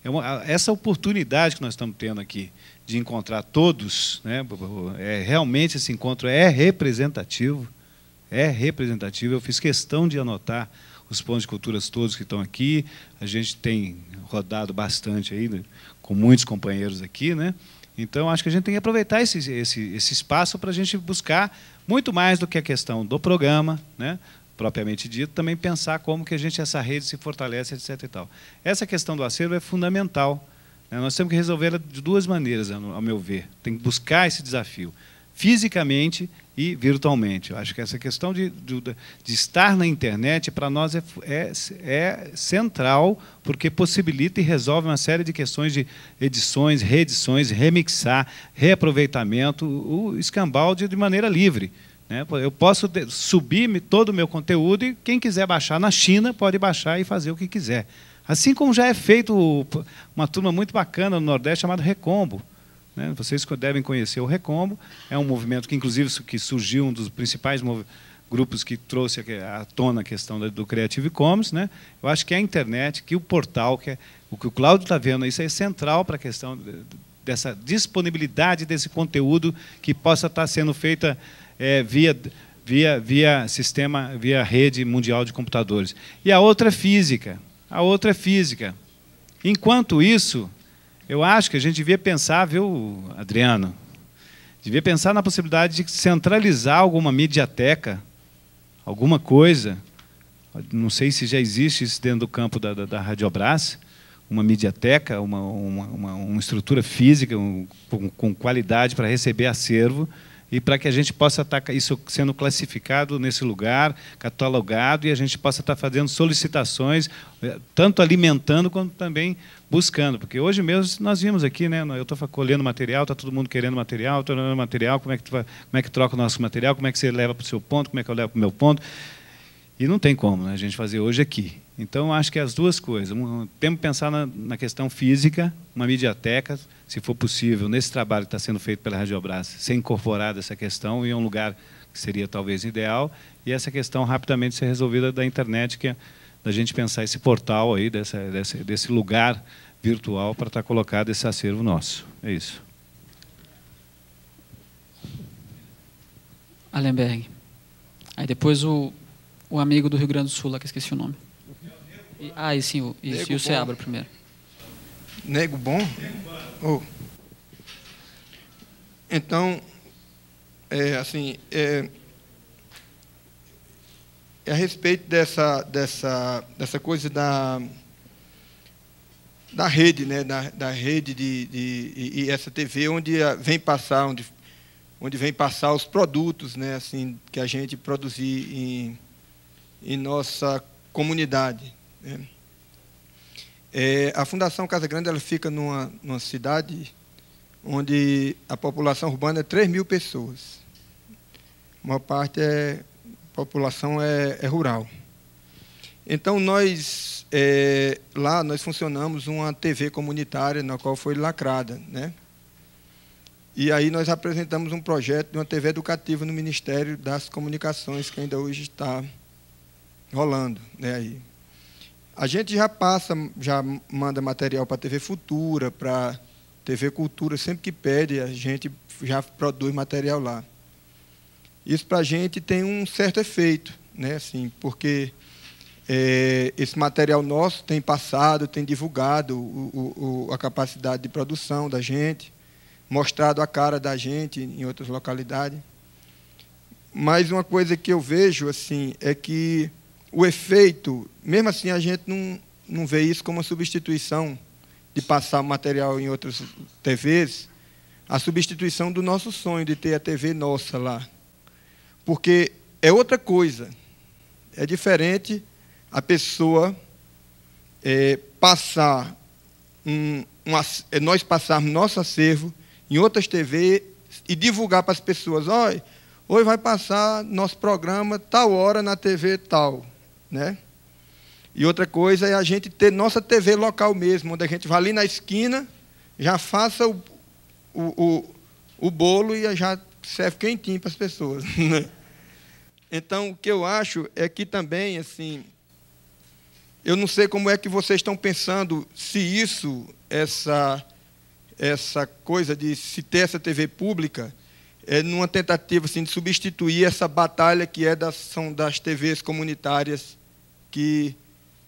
é uma, essa oportunidade que nós estamos tendo aqui, de encontrar todos, né? É, realmente esse encontro é representativo, é representativo. Eu fiz questão de anotar os pontos de culturas todos que estão aqui. A gente tem rodado bastante aí, né? com muitos companheiros aqui, né? Então, acho que a gente tem que aproveitar esse, esse, esse espaço para a gente buscar muito mais do que a questão do programa, né? propriamente dito, também pensar como que a gente essa rede se fortalece, etc. E tal. Essa questão do acervo é fundamental né? Nós temos que resolver ela de duas maneiras, ao meu ver. Tem que buscar esse desafio, fisicamente e virtualmente. Eu acho que essa questão de, de, de estar na internet, para nós, é, é, é, central, porque possibilita e resolve uma série de questões de edições, reedições, remixar, reaproveitamento, o escambalde de maneira livre. Né? Eu posso subir todo o meu conteúdo e quem quiser baixar na China pode baixar e fazer o que quiser. Assim como já é feito uma turma muito bacana no Nordeste chamada Recombo. Né? Vocês devem conhecer o Recombo. É um movimento que, inclusive, que surgiu um dos principais grupos que trouxe à tona a questão do Creative Commons. Né? Eu acho que é a internet, que o portal, que é, o que o Cláudio está vendo, isso é central para a questão dessa disponibilidade desse conteúdo que possa estar tá sendo feita é, via via via sistema via rede mundial de computadores e a outra é física a outra é física. Enquanto isso, eu acho que a gente devia pensar, viu, Adriano? Devia pensar na possibilidade de centralizar alguma mediateca, alguma coisa. Não sei se já existe isso dentro do campo da, da, da Radiobras, uma mediateca, uma, uma, uma, uma estrutura física um, com, com qualidade para receber acervo e para que a gente possa estar tá isso sendo classificado nesse lugar, catalogado, e a gente possa estar tá fazendo solicitações, eh, tanto alimentando quanto também buscando. Porque hoje mesmo nós vimos aqui, né, eu estou colhendo material, está todo mundo querendo material, estou olhando material, como é, que tu, como é que troca o nosso material, como é que você leva para o seu ponto, como é que eu levo para o meu ponto. E não tem como né, a gente fazer hoje aqui. Então, acho que é as duas coisas. Um, temos que pensar na, na, questão física, uma mediateca, se for possível, nesse trabalho que está sendo feito pela Radiobras, ser incorporada essa questão em é um lugar que seria talvez ideal, e essa questão rapidamente ser resolvida da internet, que é da gente pensar esse portal aí, dessa, desse, desse lugar virtual para estar colocado esse acervo nosso. É isso. Allenberg. Aí depois o o amigo do Rio Grande do Sul, lá que esqueci o nome. E, ah, e sim, o, isso, e o Seabra primeiro. Nego bom? Oh. Então, é, assim, é, é, a respeito dessa, dessa, dessa coisa da, da rede, né, da, da rede de, de e, e, essa TV onde ah, vem passar, onde, onde vem passar os produtos, né, assim, que a gente produzir em em nossa comunidade. Né? É, a Fundação Casa Grande ela fica numa, numa cidade onde a população urbana é 3 mil pessoas. Uma parte é população é, é rural. Então nós é, lá nós funcionamos uma TV comunitária na qual foi lacrada, né? E aí nós apresentamos um projeto de uma TV educativa no Ministério das Comunicações que ainda hoje está rolando. Né, aí. A gente já passa, já manda material para a TV Futura, para TV Cultura, sempre que pede, a gente já produz material lá. Isso para a gente tem um certo efeito, né? assim, porque é, esse material nosso tem passado, tem divulgado o, o, a capacidade de produção da gente, mostrado a cara da gente em outras localidades. Mas uma coisa que eu vejo assim é que o efeito, mesmo assim a gente não, não vê isso como uma substituição de passar material em outras TVs, a substituição do nosso sonho de ter a TV nossa lá. Porque é outra coisa. É diferente a pessoa é, passar um, um, é, nós passarmos nosso acervo em outras TVs e divulgar para as pessoas, olha, hoje vai passar nosso programa tal hora na TV tal né? E outra coisa é a gente ter nossa TV local mesmo, onde a gente vai ali na esquina, já faça o, o, o, o bolo e já serve quentinho para as pessoas. Né? Então, o que eu acho é que também, assim, eu não sei como é que vocês estão pensando se isso, essa, essa coisa de se ter essa TV pública, é numa tentativa assim, de substituir essa batalha que é das, são das TVs comunitárias que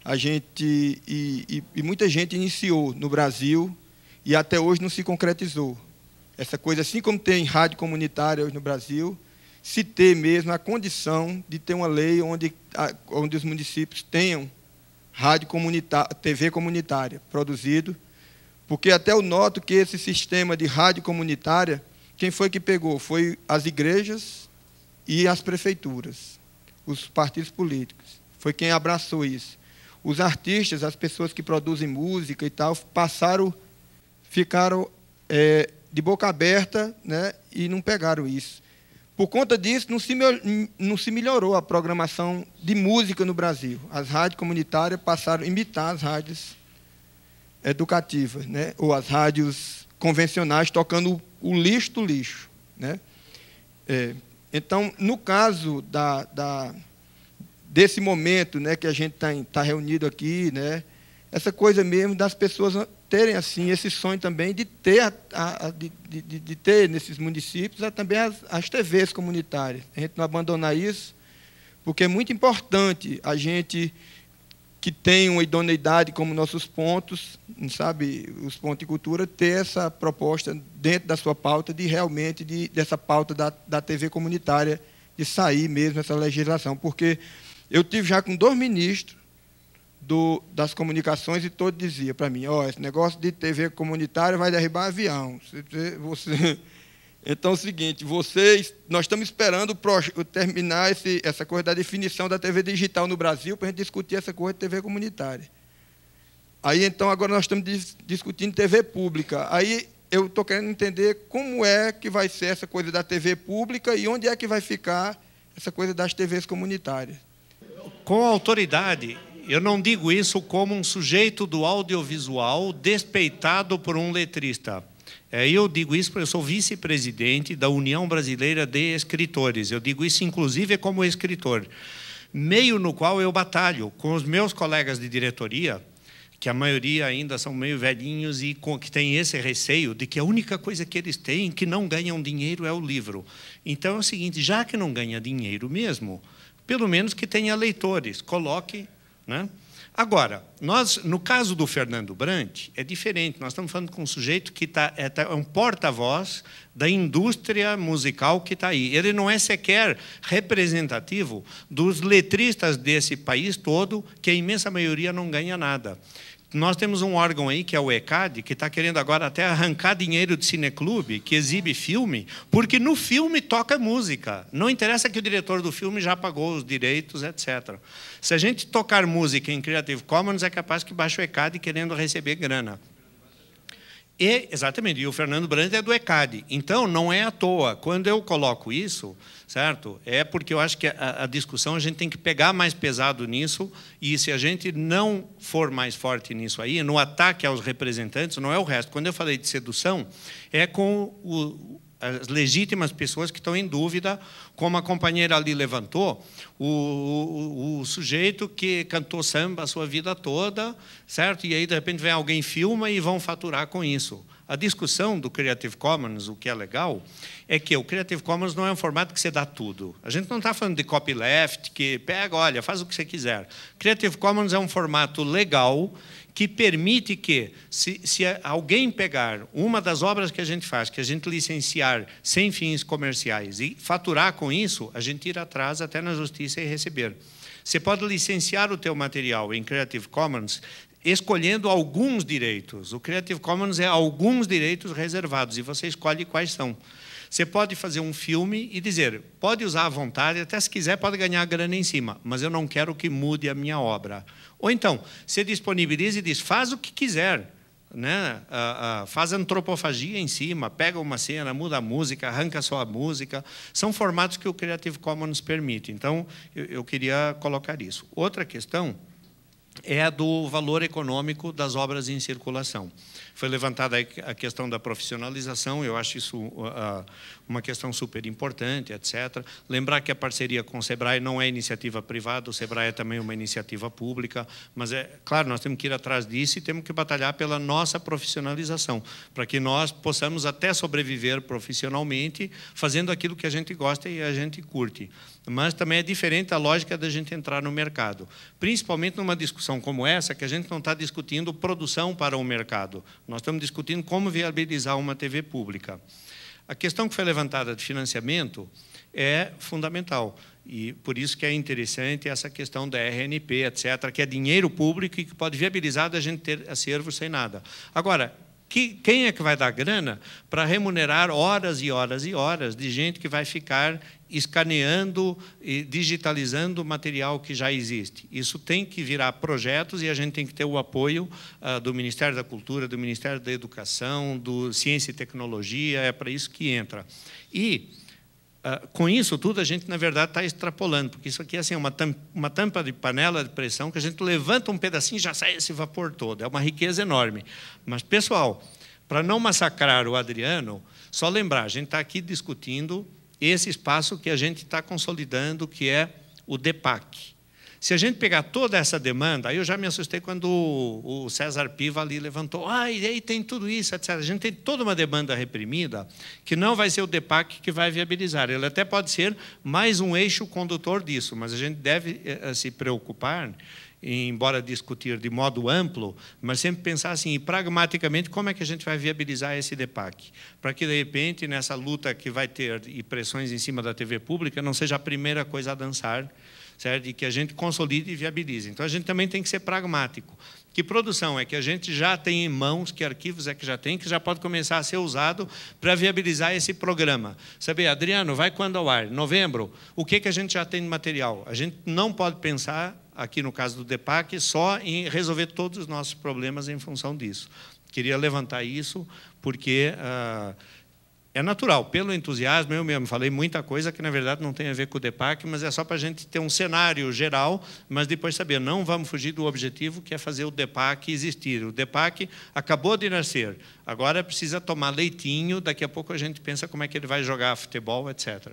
a gente e, e, e, muita gente iniciou no Brasil e até hoje não se concretizou. Essa coisa, assim como tem rádio comunitária hoje no Brasil, se ter mesmo a condição de ter uma lei onde, onde os municípios tenham rádio comunitária, TV comunitária produzido, porque até eu noto que esse sistema de rádio comunitária, quem foi que pegou? Foi as igrejas e as prefeituras, os partidos políticos foi quem abraçou isso. Os artistas, as pessoas que produzem música e tal, passaram, ficaram é, de boca aberta né, e não pegaram isso. Por conta disso, não se, não se melhorou a programação de música no Brasil. As rádios comunitárias passaram a imitar as rádios educativas, né? ou as rádios convencionais tocando o lixo do lixo. Né? É, então, no caso da, da desse momento né, que a gente está tá reunido aqui, né, essa coisa mesmo das pessoas terem assim esse sonho também de ter, a, a, de, de, de, ter nesses municípios também as, as TVs comunitárias. A gente não abandonar isso, porque é muito importante a gente que tem uma idoneidade como nossos pontos, sabe, os pontos de cultura, ter essa proposta dentro da sua pauta de realmente de, dessa pauta da, da TV comunitária, de sair mesmo essa legislação, porque eu tive já com dois ministros do, das comunicações e todo dizia para mim, ó, oh, esse negócio de TV comunitária vai derribar avião. Você, você... Então é o seguinte, vocês, nós estamos esperando terminar esse, essa coisa da definição da TV digital no Brasil para a gente discutir essa coisa de TV comunitária. Aí então agora nós estamos dis discutindo TV pública. Aí eu estou querendo entender como é que vai ser essa coisa da TV pública e onde é que vai ficar essa coisa das TVs comunitárias com autoridade. Eu não digo isso como um sujeito do audiovisual despeitado por um letrista. É, eu digo isso porque eu sou vice-presidente da União Brasileira de Escritores. Eu digo isso, inclusive, como escritor. Meio no qual eu batalho com os meus colegas de diretoria, que a maioria ainda são meio velhinhos e com, que têm esse receio de que a única coisa que eles têm que não ganham dinheiro é o livro. Então é o seguinte, já que não ganha dinheiro mesmo, pelo menos que tenha leitores, coloque. Né? Agora, nós, no caso do Fernando Brandt, é diferente. Nós estamos falando com um sujeito que tá, é, tá, é um porta-voz da indústria musical que está aí. Ele não é sequer representativo dos letristas desse país todo, que a imensa maioria não ganha nada. Nós temos um órgão aí, que é o ECAD, que está querendo agora até arrancar dinheiro de cineclube, que exibe filme, porque no filme toca música. Não interessa que o diretor do filme já pagou os direitos, etc. Se a gente tocar música em Creative Commons, é capaz que baixe o ECAD querendo receber grana. E, exatamente, e o Fernando Brandt é do ECAD. Então, não é à toa. Quando eu coloco isso, certo? É porque eu acho que a, a, discussão a gente tem que pegar mais pesado nisso, e se a gente não for mais forte nisso aí, no ataque aos representantes, não é o resto. Quando eu falei de sedução, é com o, as legítimas pessoas que estão em dúvida, como a companheira ali levantou, o, o, o, sujeito que cantou samba a sua vida toda, certo? E aí, de repente, vem alguém filma e vão faturar com isso. A discussão do Creative Commons, o que é legal, é que o Creative Commons não é um formato que você dá tudo. A gente não está falando de copyleft, que pega, olha, faz o que você quiser. Creative Commons é um formato legal que permite que, se, se alguém pegar uma das obras que a gente faz, que a gente licenciar sem fins comerciais e faturar com isso, a gente ir atrás até na justiça e receber. Você pode licenciar o teu material em Creative Commons escolhendo alguns direitos. O Creative Commons é alguns direitos reservados e você escolhe quais são. Você pode fazer um filme e dizer, pode usar à vontade, até se quiser pode ganhar grana em cima, mas eu não quero que mude a minha obra. Ou então, se disponibiliza e diz, faz o que quiser. Né? Ah, ah, faz antropofagia em cima, pega uma cena, muda a música, arranca só a música. São formatos que o Creative Commons permite. Então, eu, eu queria colocar isso. Outra questão é a do valor econômico das obras em circulação. Foi levantada a questão da profissionalização, eu acho isso uh, uh, uma questão super importante, etc. Lembrar que a parceria com o SEBRAE não é iniciativa privada, o SEBRAE é também uma iniciativa pública, mas, é claro, nós temos que ir atrás disso e temos que batalhar pela nossa profissionalização, para que nós possamos até sobreviver profissionalmente, fazendo aquilo que a gente gosta e a gente curte mas também é diferente a lógica da gente entrar no mercado. Principalmente numa discussão como essa, que a gente não está discutindo produção para o mercado, nós estamos discutindo como viabilizar uma TV pública. A questão que foi levantada de financiamento é fundamental. E por isso que é interessante essa questão da RNP, etc., que é dinheiro público e que pode viabilizar a gente ter acervo sem nada. Agora, que, quem é que vai dar grana para remunerar horas e horas e horas de gente que vai ficar escaneando e digitalizando o material que já existe? Isso tem que virar projetos e a gente tem que ter o apoio uh, do Ministério da Cultura, do Ministério da Educação, do Ciência e Tecnologia, é para isso que entra. E ah, com isso tudo, a gente, na verdade, está extrapolando, porque isso aqui é assim, uma, tampa, uma tampa de panela de pressão que a gente levanta um pedacinho e já sai esse vapor todo. É uma riqueza enorme. Mas, pessoal, para não massacrar o Adriano, só lembrar, a gente está aqui discutindo esse espaço que a gente está consolidando, que é o DEPAC. Se a gente pegar toda essa demanda, aí eu já me assustei quando o, César Piva ali levantou. Ah, e aí tem tudo isso, etc. A gente tem toda uma demanda reprimida que não vai ser o DEPAC que vai viabilizar. Ele até pode ser mais um eixo condutor disso, mas a gente deve eh, eh, se preocupar embora discutir de modo amplo, mas sempre pensar assim, pragmaticamente, como é que a gente vai viabilizar esse DEPAC? Para que, de repente, nessa luta que vai ter e pressões em cima da TV pública, não seja a primeira coisa a dançar certo? E que a gente consolide e viabilize. Então a gente também tem que ser pragmático. Que produção é que a gente já tem em mãos, que arquivos é que já tem, que já pode começar a ser usado para viabilizar esse programa. Saber, Adriano, vai quando ao ar? Novembro? O que, que a gente já tem de material? A gente não pode pensar, aqui no caso do DEPAC, só em resolver todos os nossos problemas em função disso. Queria levantar isso, porque. Ah, é natural, pelo entusiasmo, eu mesmo falei muita coisa que, na verdade, não tem a ver com o DEPAC, mas é só para a gente ter um cenário geral, mas depois saber, não vamos fugir do objetivo que é fazer o DEPAC existir. O DEPAC acabou de nascer, agora precisa tomar leitinho, daqui a pouco a gente pensa como é que ele vai jogar futebol, etc.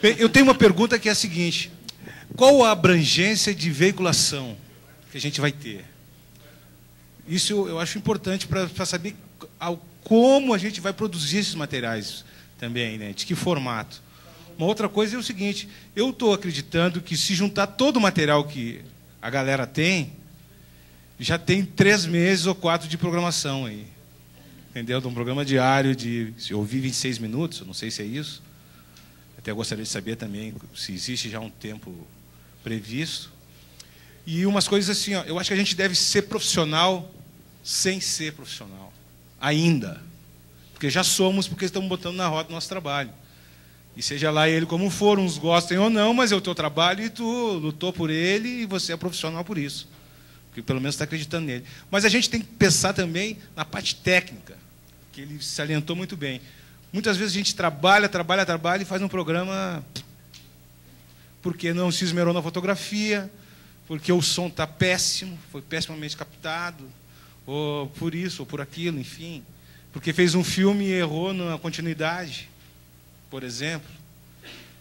Bem, eu tenho uma pergunta que é a seguinte, qual a abrangência de veiculação que a gente vai ter? Isso eu acho importante para saber... Ao como a gente vai produzir esses materiais também, né? de que formato. Uma outra coisa é o seguinte, eu estou acreditando que se juntar todo o material que a galera tem, já tem três meses ou quatro de programação aí. Entendeu? De um programa diário de, se eu ouvi 26 minutos, eu não sei se é isso. Até gostaria de saber também se existe já um tempo previsto. E umas coisas assim, ó, eu acho que a gente deve ser profissional sem ser profissional ainda. Porque já somos, porque estamos botando na roda o nosso trabalho. E seja lá ele como for, uns gostem ou não, mas é o teu trabalho e tu lutou por ele e você é profissional por isso. Porque pelo menos está acreditando nele. Mas a gente tem que pensar também na parte técnica, que ele salientou muito bem. Muitas vezes a gente trabalha, trabalha, trabalha e faz um programa porque não se esmerou na fotografia, porque o som está péssimo, foi pessimamente captado, ou por isso, ou por aquilo, enfim. Porque fez um filme e errou na continuidade, por exemplo.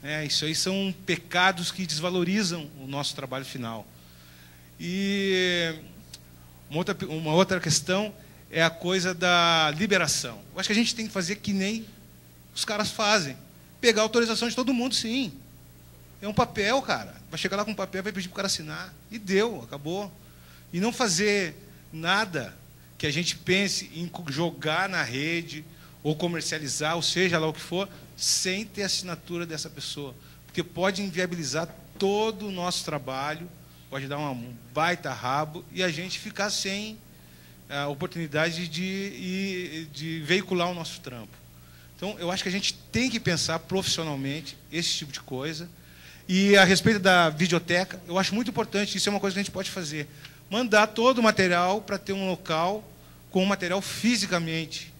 É, isso aí são pecados que desvalorizam o nosso trabalho final. E uma outra, uma outra questão é a coisa da liberação. Eu acho que a gente tem que fazer que nem os caras fazem. Pegar a autorização de todo mundo, sim. É um papel, cara. Vai chegar lá com um papel, vai pedir para o cara assinar. E deu, acabou. E não fazer nada que a gente pense em jogar na rede ou comercializar, ou seja lá o que for, sem ter assinatura dessa pessoa. Porque pode inviabilizar todo o nosso trabalho, pode dar um baita rabo e a gente ficar sem a ah, oportunidade de, de veicular o nosso trampo. Então, eu acho que a gente tem que pensar profissionalmente esse tipo de coisa. E a respeito da videoteca, eu acho muito importante, isso é uma coisa que a gente pode fazer mandar todo o material para ter um local com o material fisicamente,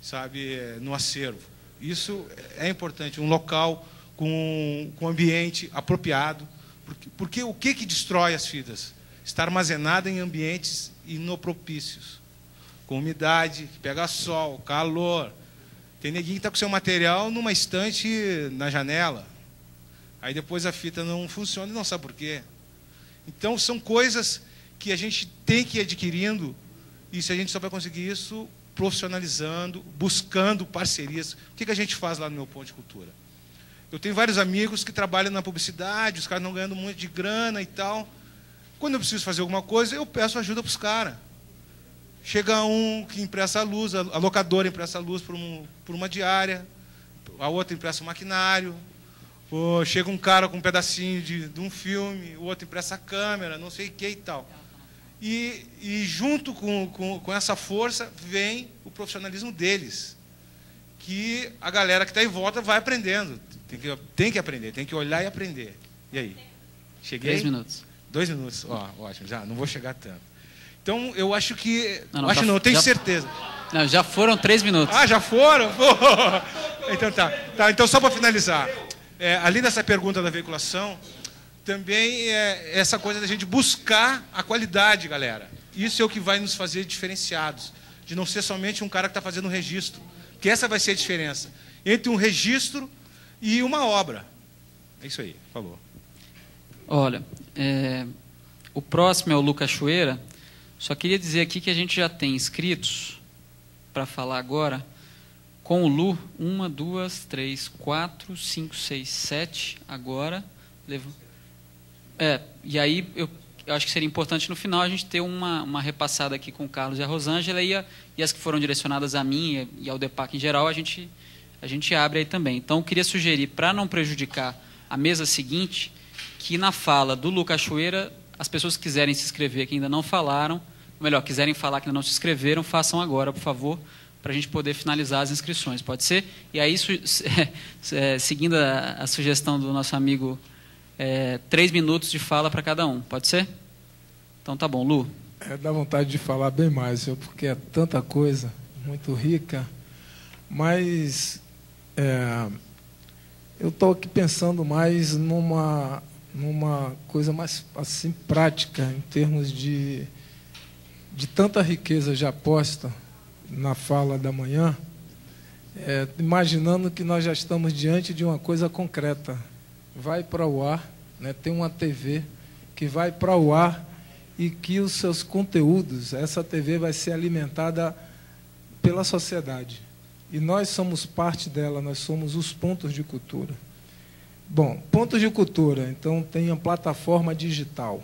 sabe, no acervo. Isso é importante, um local com, com ambiente apropriado, porque, porque o que, que destrói as fitas? Está armazenada em ambientes inopropícios, com umidade, pega sol, calor. Tem neguinho que está com seu material numa estante na janela. Aí depois a fita não funciona e não sabe por quê. Então são coisas que a gente tem que ir adquirindo, e se a gente só vai conseguir isso profissionalizando, buscando parcerias. O que, que a gente faz lá no meu ponto de cultura? Eu tenho vários amigos que trabalham na publicidade, os caras não ganhando muito de grana e tal. Quando eu preciso fazer alguma coisa, eu peço ajuda para os caras. Chega um que empresta a luz, a locadora empresta a luz por, um, por uma diária, a outra empresta o maquinário, chega um cara com um pedacinho de, de um filme, o outro empresta a câmera, não sei o que e tal. E, e junto com, com, com essa força vem o profissionalismo deles, que a galera que está em volta vai aprendendo. Tem que, tem que aprender, tem que olhar e aprender. E aí? Cheguei? Três minutos. Dois minutos, ó, ótimo, já não vou chegar tanto. Então, eu acho que. Não, não acho já, não, tenho já, certeza. Não, já foram três minutos. Ah, já foram? então tá. tá então, só para finalizar, é, além dessa pergunta da veiculação, também é essa coisa da gente buscar a qualidade, galera. Isso é o que vai nos fazer diferenciados, de não ser somente um cara que está fazendo um registro, que essa vai ser a diferença entre um registro e uma obra. É isso aí, falou. Olha, é... o próximo é o Lucas Chueira. Só queria dizer aqui que a gente já tem inscritos para falar agora com o Lu, uma, duas, três, quatro, cinco, seis, sete. Agora, levanta. É, e aí eu, eu, acho que seria importante no final a gente ter uma, uma repassada aqui com o Carlos e a Rosângela e, a, e as que foram direcionadas a mim e ao DEPAC em geral, a gente, a gente abre aí também. Então, eu queria sugerir, para não prejudicar a mesa seguinte, que na fala do Lucas Cachoeira, as pessoas que quiserem se inscrever, que ainda não falaram, ou melhor, quiserem falar que ainda não se inscreveram, façam agora, por favor, para a gente poder finalizar as inscrições, pode ser? E aí, é, seguindo a, a sugestão do nosso amigo é, três minutos de fala para cada um. Pode ser? Então tá bom, Lu. É, dá vontade de falar bem mais, viu? porque é tanta coisa, muito rica. Mas é, eu estou aqui pensando mais numa, numa coisa mais assim, prática, em termos de, de tanta riqueza já posta na fala da manhã, é, imaginando que nós já estamos diante de uma coisa concreta vai para o ar, né? tem uma TV que vai para o ar e que os seus conteúdos, essa TV vai ser alimentada pela sociedade. E nós somos parte dela, nós somos os pontos de cultura. Bom, pontos de cultura, então tem a plataforma digital.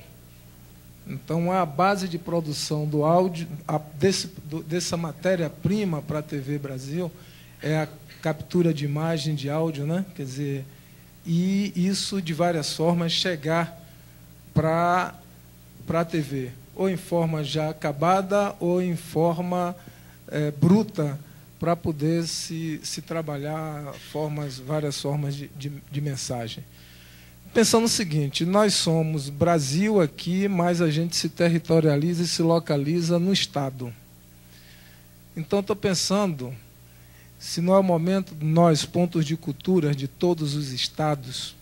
Então é a base de produção do áudio, a, desse, do, dessa matéria-prima para a TV Brasil, é a captura de imagem, de áudio, né? quer dizer, e isso de várias formas chegar para a TV, ou em forma já acabada ou em forma é, bruta, para poder se, se trabalhar formas, várias formas de, de, de mensagem. Pensando no seguinte, nós somos Brasil aqui, mas a gente se territorializa e se localiza no Estado. Então, estou pensando se não é o momento nós, pontos de cultura de todos os estados,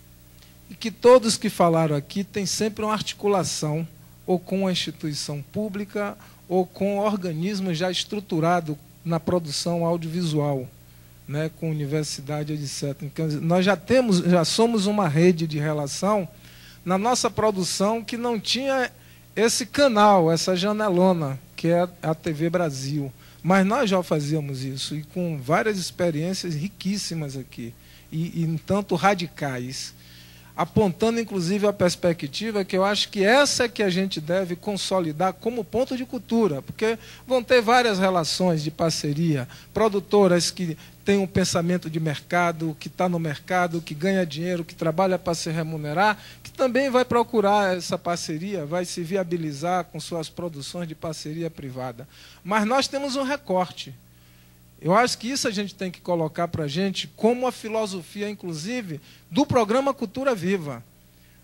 e que todos que falaram aqui têm sempre uma articulação ou com a instituição pública ou com organismo já estruturado na produção audiovisual, né, com universidade, etc. Então, nós já temos, já somos uma rede de relação na nossa produção que não tinha esse canal, essa janelona, que é a TV Brasil. Mas nós já fazíamos isso, e com várias experiências riquíssimas aqui, e, e um tanto radicais, apontando inclusive a perspectiva que eu acho que essa é que a gente deve consolidar como ponto de cultura, porque vão ter várias relações de parceria, produtoras que têm um pensamento de mercado, que está no mercado, que ganha dinheiro, que trabalha para se remunerar, também vai procurar essa parceria, vai se viabilizar com suas produções de parceria privada. Mas nós temos um recorte. Eu acho que isso a gente tem que colocar para a gente como a filosofia, inclusive, do programa Cultura Viva.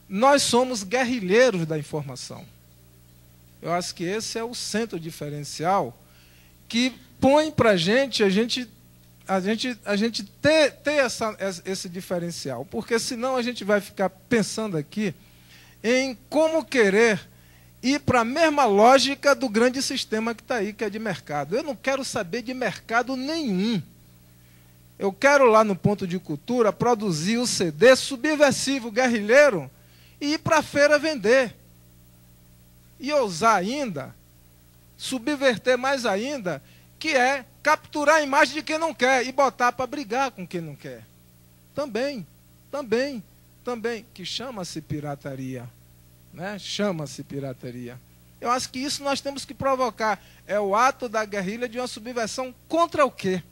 Nós somos guerrilheiros da informação. Eu acho que esse é o centro diferencial que põe para a gente, a gente a gente, a gente ter, ter essa, esse diferencial, porque senão a gente vai ficar pensando aqui em como querer ir para a mesma lógica do grande sistema que está aí, que é de mercado. Eu não quero saber de mercado nenhum. Eu quero lá no ponto de cultura produzir o CD subversivo, guerrilheiro, e ir para a feira vender. E ousar ainda, subverter mais ainda, que é capturar a imagem de quem não quer e botar para brigar com quem não quer. Também, também, também, que chama-se pirataria. Né? Chama-se pirataria. Eu acho que isso nós temos que provocar. É o ato da guerrilha de uma subversão contra o quê?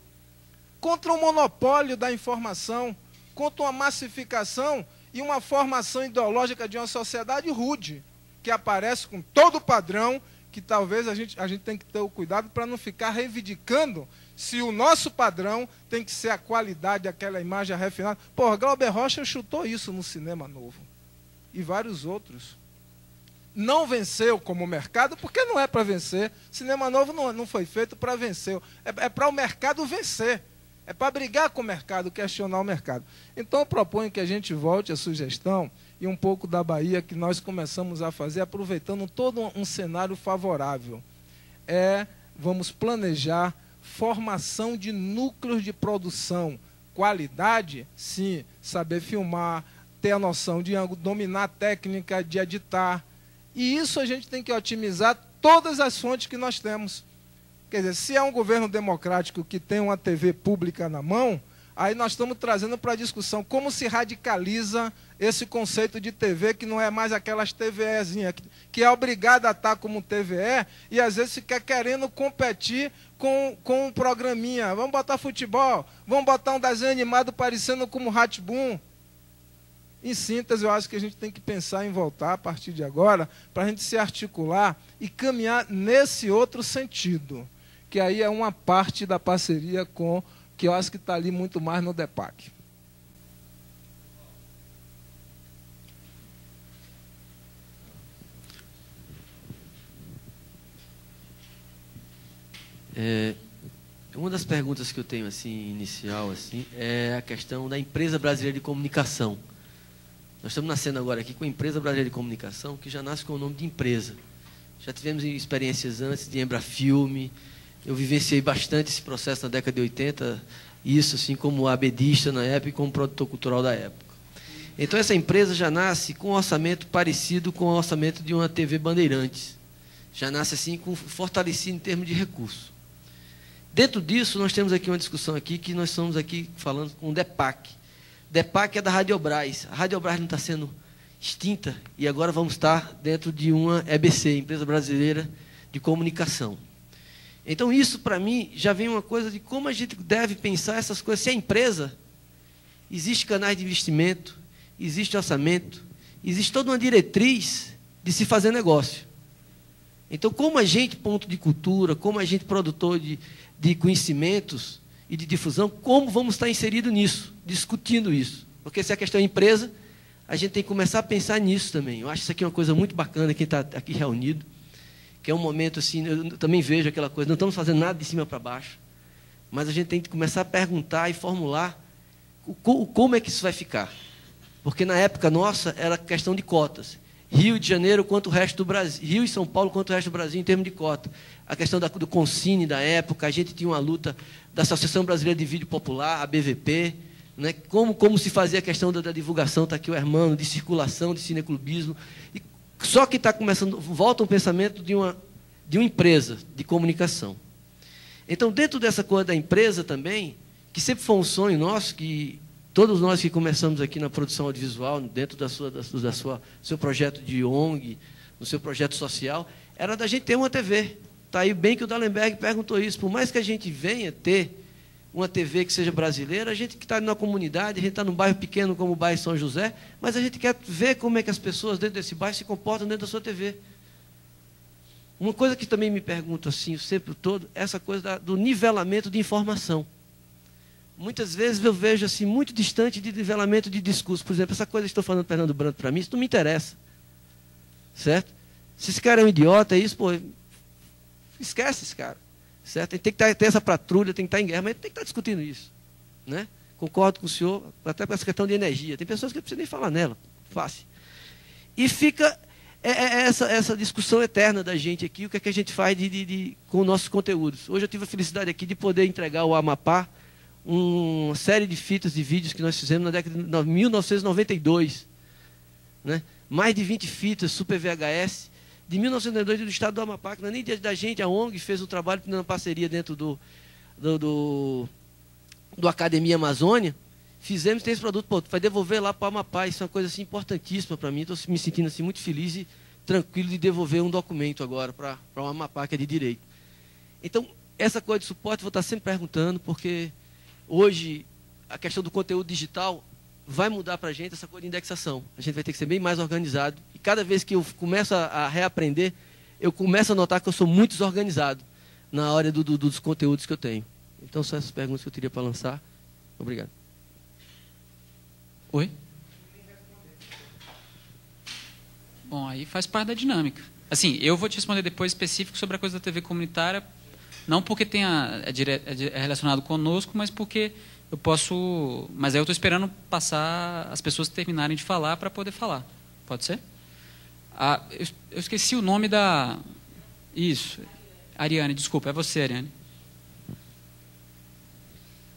Contra o monopólio da informação, contra uma massificação e uma formação ideológica de uma sociedade rude, que aparece com todo o padrão que talvez a gente, a gente tem que ter o cuidado para não ficar reivindicando se o nosso padrão tem que ser a qualidade, aquela imagem refinada. Pô, Glauber Rocha chutou isso no cinema novo. E vários outros. Não venceu como mercado, porque não é para vencer. Cinema novo não, não foi feito para vencer. É, é para o mercado vencer. É para brigar com o mercado, questionar o mercado. Então eu proponho que a gente volte à sugestão e um pouco da Bahia que nós começamos a fazer, aproveitando todo um cenário favorável. É, vamos planejar formação de núcleos de produção. Qualidade, sim, saber filmar, ter a noção de ângulo, dominar a técnica, de editar. E isso a gente tem que otimizar todas as fontes que nós temos. Quer dizer, se é um governo democrático que tem uma TV pública na mão, Aí nós estamos trazendo para a discussão como se radicaliza esse conceito de TV que não é mais aquelas TVEzinhas, que é obrigada a estar como TVE é e às vezes fica querendo competir com, com um programinha. Vamos botar futebol, vamos botar um desenho animado parecendo como Boom. Em síntese, eu acho que a gente tem que pensar em voltar a partir de agora para a gente se articular e caminhar nesse outro sentido, que aí é uma parte da parceria com que eu acho que está ali muito mais no DEPAC. É, uma das perguntas que eu tenho assim inicial assim é a questão da empresa brasileira de comunicação. Nós estamos nascendo agora aqui com a empresa brasileira de comunicação que já nasce com o nome de empresa. Já tivemos experiências antes de Embra Filme, eu vivenciei bastante esse processo na década de 80, isso assim como abedista na época e como produtor cultural da época. Então essa empresa já nasce com um orçamento parecido com o orçamento de uma TV Bandeirantes. Já nasce assim com fortalecido em termos de recurso. Dentro disso, nós temos aqui uma discussão aqui que nós estamos aqui falando com o DEPAC. DEPAC é da Radiobras. A Radiobras não está sendo extinta e agora vamos estar dentro de uma EBC, Empresa Brasileira de Comunicação. Então, isso para mim já vem uma coisa de como a gente deve pensar essas coisas. Se é empresa, existe canais de investimento, existe orçamento, existe toda uma diretriz de se fazer negócio. Então, como a gente, ponto de cultura, como a gente, produtor de, de conhecimentos e de difusão, como vamos estar inseridos nisso, discutindo isso? Porque se a é questão é empresa, a gente tem que começar a pensar nisso também. Eu acho isso aqui uma coisa muito bacana, quem está aqui reunido que é um momento assim, eu também vejo aquela coisa, não estamos fazendo nada de cima para baixo, mas a gente tem que começar a perguntar e formular como é que isso vai ficar. Porque na época nossa era questão de cotas. Rio de Janeiro quanto o resto do Brasil, Rio e São Paulo quanto o resto do Brasil em termos de cota. A questão da, do consigne da época, a gente tinha uma luta da Associação Brasileira de Vídeo Popular, a BVP, né? como, como se fazia a questão da, da divulgação, está aqui o Hermano, de circulação, de cineclubismo. E só que está começando, volta um pensamento de uma, de uma empresa de comunicação. Então, dentro dessa coisa da empresa também, que sempre foi um sonho nosso, que todos nós que começamos aqui na produção audiovisual, dentro da sua, da, da sua seu projeto de ONG, no seu projeto social, era da gente ter uma TV. Está aí bem que o Dallenberg perguntou isso. Por mais que a gente venha ter uma TV que seja brasileira, a gente que está na comunidade, a gente está num bairro pequeno como o bairro São José, mas a gente quer ver como é que as pessoas dentro desse bairro se comportam dentro da sua TV. Uma coisa que também me pergunto assim, sempre todo, é essa coisa do nivelamento de informação. Muitas vezes eu vejo assim, muito distante de nivelamento de discurso. Por exemplo, essa coisa que estou falando do Fernando Branco para mim, isso não me interessa. Certo? Se esse cara é um idiota, é isso, pô, esquece esse cara. Certo? tem que tá, ter essa patrulha, tem que estar tá em guerra, mas tem que estar tá discutindo isso. Né? Concordo com o senhor, até com essa questão de energia. Tem pessoas que não precisa nem falar nela, fácil. E fica é, é, é essa, essa discussão eterna da gente aqui, o que, é que a gente faz de, de, de, com nossos conteúdos. Hoje eu tive a felicidade aqui de poder entregar ao Amapá uma série de fitas de vídeos que nós fizemos na década de 1992. Né? Mais de 20 fitas, super VHS, de 1992 do Estado do Amapá, que não é nem da gente, a ONG fez um trabalho uma parceria dentro do, do, do, do Academia Amazônia. Fizemos, tem esse produto, pô, vai devolver lá para o Amapá. Isso é uma coisa assim, importantíssima para mim. Estou me sentindo assim, muito feliz e tranquilo de devolver um documento agora para o Amapá, que é de direito. Então, essa coisa de suporte, vou estar sempre perguntando, porque hoje a questão do conteúdo digital vai mudar para a gente essa coisa de indexação. A gente vai ter que ser bem mais organizado. E cada vez que eu começo a, a reaprender, eu começo a notar que eu sou muito desorganizado na área do, do, dos conteúdos que eu tenho. Então, são essas perguntas que eu teria para lançar. Obrigado. Oi? Bom, aí faz parte da dinâmica. Assim, eu vou te responder depois específico sobre a coisa da TV comunitária, não porque tenha é, dire, é, é relacionado conosco, mas porque eu posso. Mas aí eu estou esperando passar as pessoas terminarem de falar para poder falar. Pode ser? Ah, eu, eu, esqueci o nome da. Isso. Ariane, desculpa, é você, Ariane.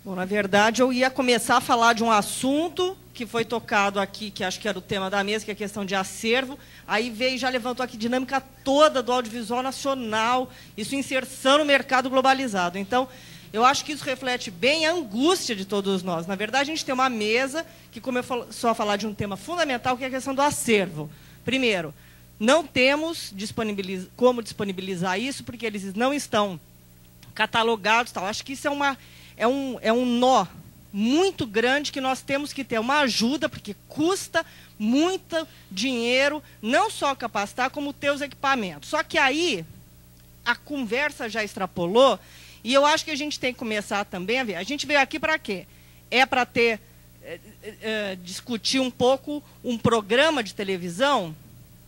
Bom, na verdade, eu ia começar a falar de um assunto que foi tocado aqui, que acho que era o tema da mesa, que é a questão de acervo. Aí veio já levantou aqui dinâmica toda do audiovisual nacional, isso inserção no mercado globalizado. Então, eu acho que isso reflete bem a angústia de todos nós. Na verdade, a gente tem uma mesa que começou a falar de um tema fundamental, que é a questão do acervo. Primeiro, não temos disponibiliz como disponibilizar isso, porque eles não estão catalogados. Tal. Acho que isso é, uma, é, um, é um nó muito grande que nós temos que ter uma ajuda, porque custa muito dinheiro, não só capacitar, como ter os equipamentos. Só que aí a conversa já extrapolou e eu acho que a gente tem que começar também a ver. A gente veio aqui para quê? É para ter é, é, discutir um pouco um programa de televisão?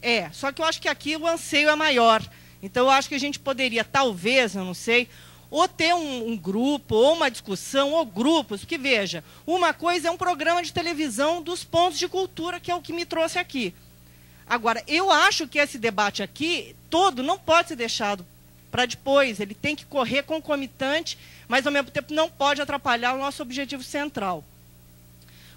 É, só que eu acho que aqui o anseio é maior. Então, eu acho que a gente poderia, talvez, eu não sei, ou ter um, um, grupo, ou uma discussão, ou grupos, que veja, uma coisa é um programa de televisão dos pontos de cultura, que é o que me trouxe aqui. Agora, eu acho que esse debate aqui todo não pode ser deixado para depois. Ele tem que correr concomitante, mas ao mesmo tempo não pode atrapalhar o nosso objetivo central.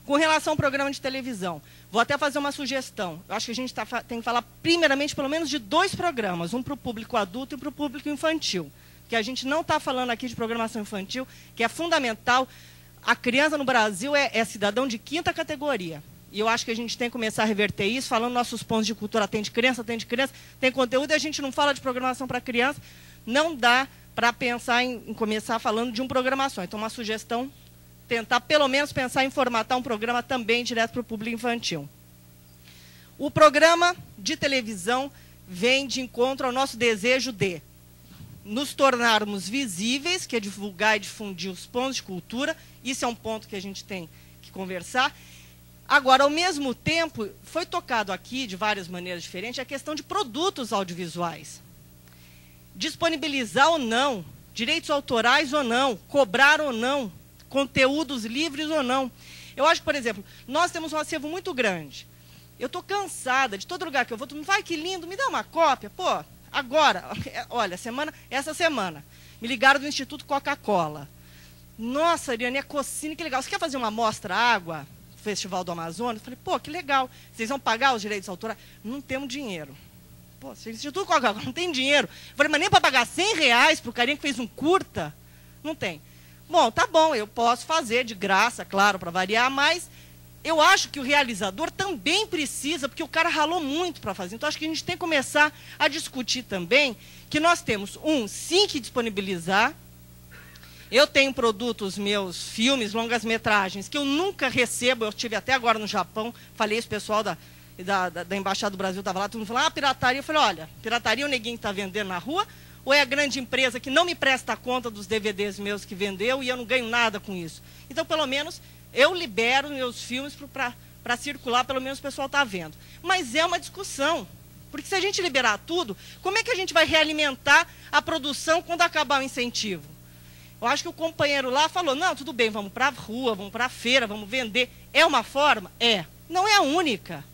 Com relação ao programa de televisão, vou até fazer uma sugestão. Eu acho que a gente tá, tem que falar, primeiramente, pelo menos de dois programas: um para o público adulto e para o público infantil. Que a gente não está falando aqui de programação infantil, que é fundamental. A criança no Brasil é, é cidadão de quinta categoria. E eu acho que a gente tem que começar a reverter isso, falando nossos pontos de cultura. Tem de criança, tem de criança, tem conteúdo, e a gente não fala de programação para criança. Não dá para pensar em, em, começar falando de um programação. Então, uma sugestão, tentar pelo menos pensar em formatar um programa também direto para o público infantil. O programa de televisão vem de encontro ao nosso desejo de nos tornarmos visíveis, que é divulgar e difundir os pontos de cultura. Isso é um ponto que a gente tem que conversar Agora, ao mesmo tempo, foi tocado aqui de várias maneiras diferentes a questão de produtos audiovisuais. Disponibilizar ou não, direitos autorais ou não, cobrar ou não, conteúdos livres ou não. Eu acho por exemplo, nós temos um acervo muito grande. Eu estou cansada de todo lugar que eu vou, tu vai que lindo, me dá uma cópia, pô. Agora, olha, semana, essa semana, me ligaram do Instituto Coca-Cola. Nossa, Ariane, é cocina, que legal. Você quer fazer uma amostra água? Festival do Amazonas. Falei, pô, que legal. Vocês vão pagar os direitos autorais? Não temos dinheiro. Pô, se o Instituto coca não tem dinheiro. Falei, mas nem para pagar 100 reais para o carinha que fez um curta? Não tem. Bom, tá bom, eu posso fazer de graça, claro, para variar, mas eu acho que o realizador também precisa, porque o cara ralou muito para fazer. Então, acho que a gente tem que começar a discutir também que nós temos, um, sim, que disponibilizar eu tenho produtos meus, filmes, longas-metragens, que eu nunca recebo. Eu tive até agora no Japão, falei isso, pessoal da, da, da, da Embaixada do Brasil estava lá, todo mundo falou, ah, pirataria. Eu falei, olha, pirataria o neguinho que está vendendo na rua, ou é a grande empresa que não me presta conta dos DVDs meus que vendeu e eu não ganho nada com isso. Então, pelo menos, eu libero meus filmes para circular, pelo menos o pessoal está vendo. Mas é uma discussão. Porque se a gente liberar tudo, como é que a gente vai realimentar a produção quando acabar o incentivo? Eu acho que o companheiro lá falou: não, tudo bem, vamos para a rua, vamos para a feira, vamos vender. É uma forma? É. Não é a única.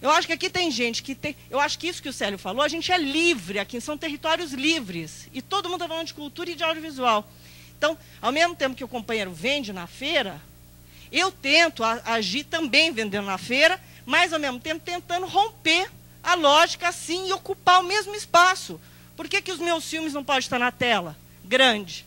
Eu acho que aqui tem gente que tem. Eu acho que isso que o Célio falou, a gente é livre, aqui são territórios livres. E todo mundo está falando de cultura e de audiovisual. Então, ao mesmo tempo que o companheiro vende na feira, eu tento agir também vendendo na feira, mas ao mesmo tempo tentando romper a lógica assim e ocupar o mesmo espaço. Por que, que os meus filmes não podem estar na tela? Grande.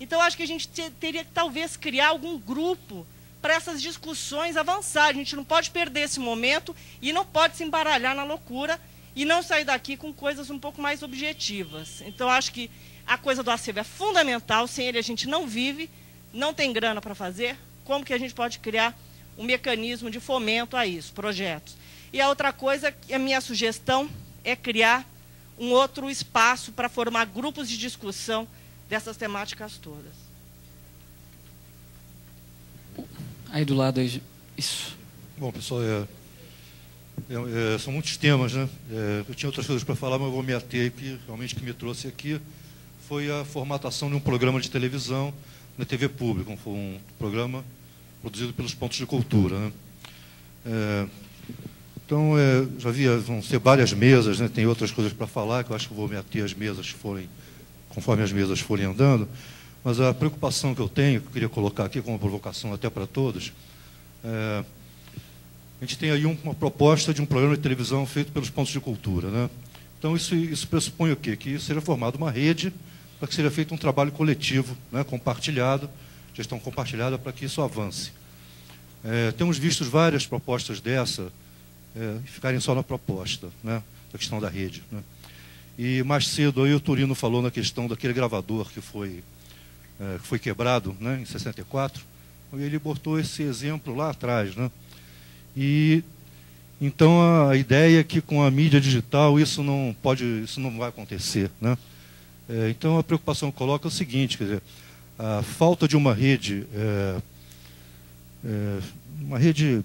Então, acho que a gente teria que, talvez, criar algum grupo para essas discussões avançar. A gente não pode perder esse momento e não pode se embaralhar na loucura e não sair daqui com coisas um pouco mais objetivas. Então, acho que a coisa do acervo é fundamental, sem ele a gente não vive, não tem grana para fazer. Como que a gente pode criar um mecanismo de fomento a isso, projetos? E a outra coisa, a minha sugestão é criar um outro espaço para formar grupos de discussão dessas temáticas todas. Aí do lado, isso. Bom, pessoal, é, é, é, são muitos temas, né? É, eu tinha outras coisas para falar, mas eu vou me ater, que realmente que me trouxe aqui foi a formatação de um programa de televisão na TV pública, foi um programa produzido pelos pontos de cultura. Né? É, então, é, já havia, vão ser várias mesas, né? tem outras coisas para falar, que eu acho que vou me ater às mesas que forem conforme as mesas forem andando, mas a preocupação que eu tenho, que eu queria colocar aqui como provocação até para todos, é, a gente tem aí uma proposta de um programa de televisão feito pelos pontos de cultura. Né? Então, isso, isso pressupõe o quê? Que seja formada uma rede para que seja feito um trabalho coletivo, né, compartilhado, gestão compartilhada, para que isso avance. É, temos visto várias propostas dessa é, ficarem só na proposta, né, da questão da rede. Né? E mais cedo aí o Turino falou na questão daquele gravador que foi, é, foi quebrado né, em 64. E ele botou esse exemplo lá atrás. Né? E então a ideia é que com a mídia digital isso não pode, isso não vai acontecer. Né? É, então a preocupação que coloca é o seguinte, quer dizer, a falta de uma rede, é, é, uma rede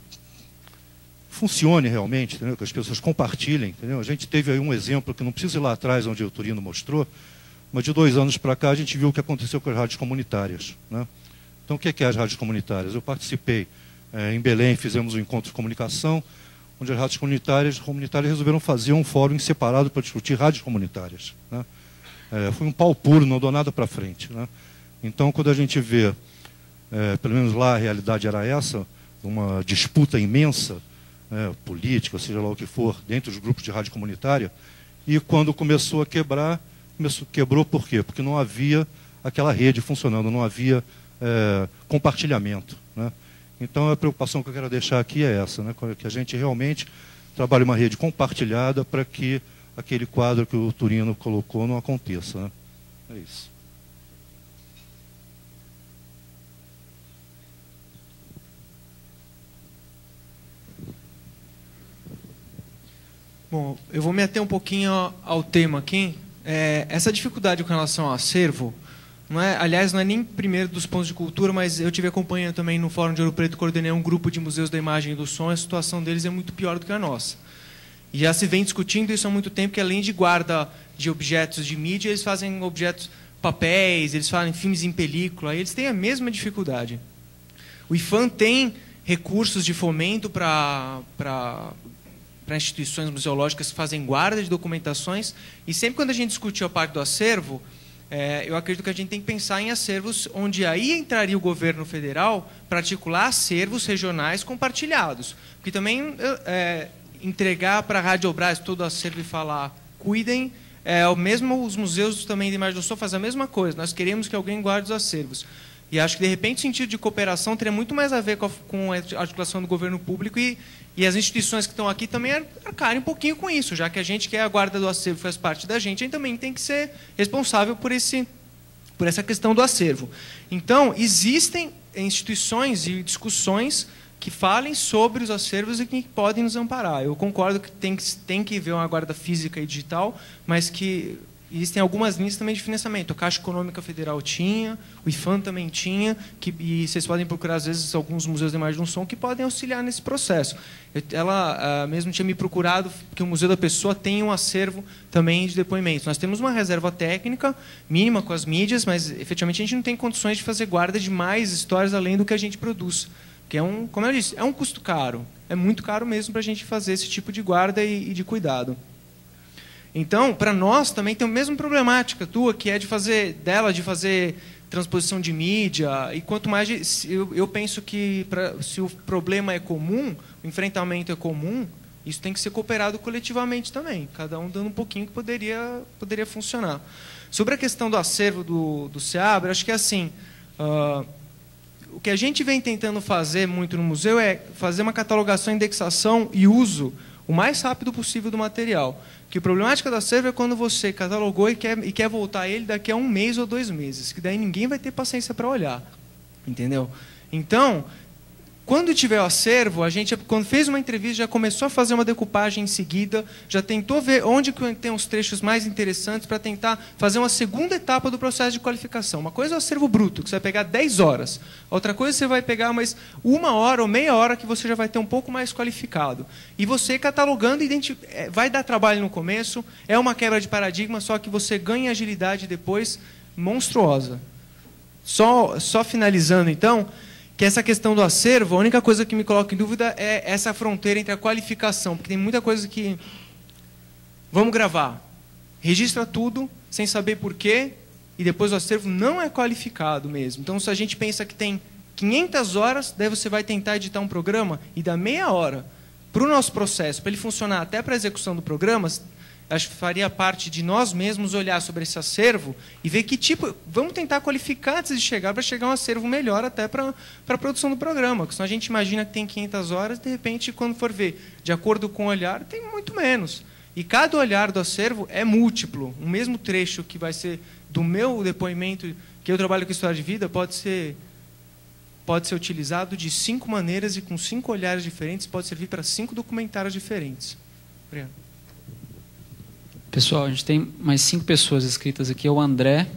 funcione realmente, entendeu? que as pessoas compartilhem. Entendeu? A gente teve aí um exemplo que não precisa ir lá atrás, onde o Turino mostrou, mas de dois anos para cá a gente viu o que aconteceu com as rádios comunitárias. Né? Então, o que é, que é as rádios comunitárias? Eu participei é, em Belém, fizemos um encontro de comunicação, onde as rádios comunitárias, comunitárias resolveram fazer um fórum separado para discutir rádios comunitárias. Né? É, foi um pau puro, não deu nada para frente. Né? Então, quando a gente vê, é, pelo menos lá a realidade era essa, uma disputa imensa, né, política, seja lá o que for, dentro dos grupos de rádio comunitária. E quando começou a quebrar, começou, quebrou por quê? Porque não havia aquela rede funcionando, não havia é, compartilhamento. Né? Então a preocupação que eu quero deixar aqui é essa, né? que a gente realmente trabalhe uma rede compartilhada para que aquele quadro que o Turino colocou não aconteça. Né? É isso. Bom, eu vou me ater um pouquinho ao tema aqui. É, essa dificuldade com relação ao acervo, não é, aliás, não é nem primeiro dos pontos de cultura, mas eu tive acompanhando também no Fórum de Ouro Preto, coordenei um grupo de museus da imagem e do som, a situação deles é muito pior do que a nossa. E já se vem discutindo isso há muito tempo, que além de guarda de objetos de mídia, eles fazem objetos, papéis, eles fazem filmes em película, e eles têm a mesma dificuldade. O IFAM tem recursos de fomento para para instituições museológicas que fazem guarda de documentações. E sempre quando a gente discutiu a parte do acervo, é, eu acredito que a gente tem que pensar em acervos onde aí entraria o governo federal para articular acervos regionais compartilhados. Porque também é, entregar para a Obras todo o acervo e falar, cuidem, é, o mesmo os museus também de imagem do sul fazem a mesma coisa. Nós queremos que alguém guarde os acervos. E acho que, de repente, o sentido de cooperação teria muito mais a ver com a, com a articulação do governo público e, e as instituições que estão aqui também arcarem um pouquinho com isso, já que a gente que é a guarda do acervo faz parte da gente, a gente também tem que ser responsável por, esse, por essa questão do acervo. Então, existem instituições e discussões que falem sobre os acervos e que podem nos amparar. Eu concordo que tem que, tem que ver uma guarda física e digital, mas que existem algumas linhas também de financiamento. A Caixa Econômica Federal tinha, o IFAM também tinha, que, e vocês podem procurar, às vezes, alguns museus de imagem um som que podem auxiliar nesse processo. Eu, ela uh, mesmo tinha me procurado que o Museu da Pessoa tenha um acervo também de depoimentos. Nós temos uma reserva técnica mínima com as mídias, mas, efetivamente, a gente não tem condições de fazer guarda de mais histórias além do que a gente produz. Que é um, como eu disse, é um custo caro. É muito caro mesmo para a gente fazer esse tipo de guarda e, e de cuidado. Então, para nós também tem a mesma problemática tua, que é de fazer dela, de fazer transposição de mídia. E quanto mais eu, eu, penso que pra, se o problema é comum, o enfrentamento é comum, isso tem que ser cooperado coletivamente também, cada um dando um pouquinho que poderia, poderia funcionar. Sobre a questão do acervo do, do acho que é assim. Uh, o que a gente vem tentando fazer muito no museu é fazer uma catalogação, indexação e uso o mais rápido possível do material. Que a problemática da server é quando você catalogou e quer, e quer voltar ele daqui a um mês ou dois meses, que daí ninguém vai ter paciência para olhar, entendeu? Então, quando tiver o acervo, a gente, quando fez uma entrevista, já começou a fazer uma decupagem em seguida, já tentou ver onde tem os trechos mais interessantes para tentar fazer uma segunda etapa do processo de qualificação. Uma coisa é o acervo bruto, que você vai pegar 10 horas. Outra coisa você vai pegar mais uma hora ou meia hora que você já vai ter um pouco mais qualificado. E você catalogando, é, vai dar trabalho no começo, é uma quebra de paradigma, só que você ganha agilidade depois monstruosa. Só, só finalizando, então que essa questão do acervo, a única coisa que me coloca em dúvida é essa fronteira entre a qualificação, porque tem muita coisa que vamos gravar, registra tudo sem saber por quê e depois o acervo não é qualificado mesmo. Então se a gente pensa que tem 500 horas, daí você vai tentar editar um programa e dá meia hora para o nosso processo, para ele funcionar até para a execução do programa, acho que faria parte de nós mesmos olhar sobre esse acervo e ver que tipo. Vamos tentar qualificar antes de chegar para chegar um acervo melhor até para a produção do programa. Porque senão a gente imagina que tem 500 horas, de repente, quando for ver, de acordo com o olhar, tem muito menos. E cada olhar do acervo é múltiplo. O mesmo trecho que vai ser do meu depoimento, que eu trabalho com história de vida, pode ser pode ser utilizado de cinco maneiras e com cinco olhares diferentes, pode servir para cinco documentários diferentes. Obrigado. Pessoal, a gente tem mais cinco pessoas escritas aqui. É o André,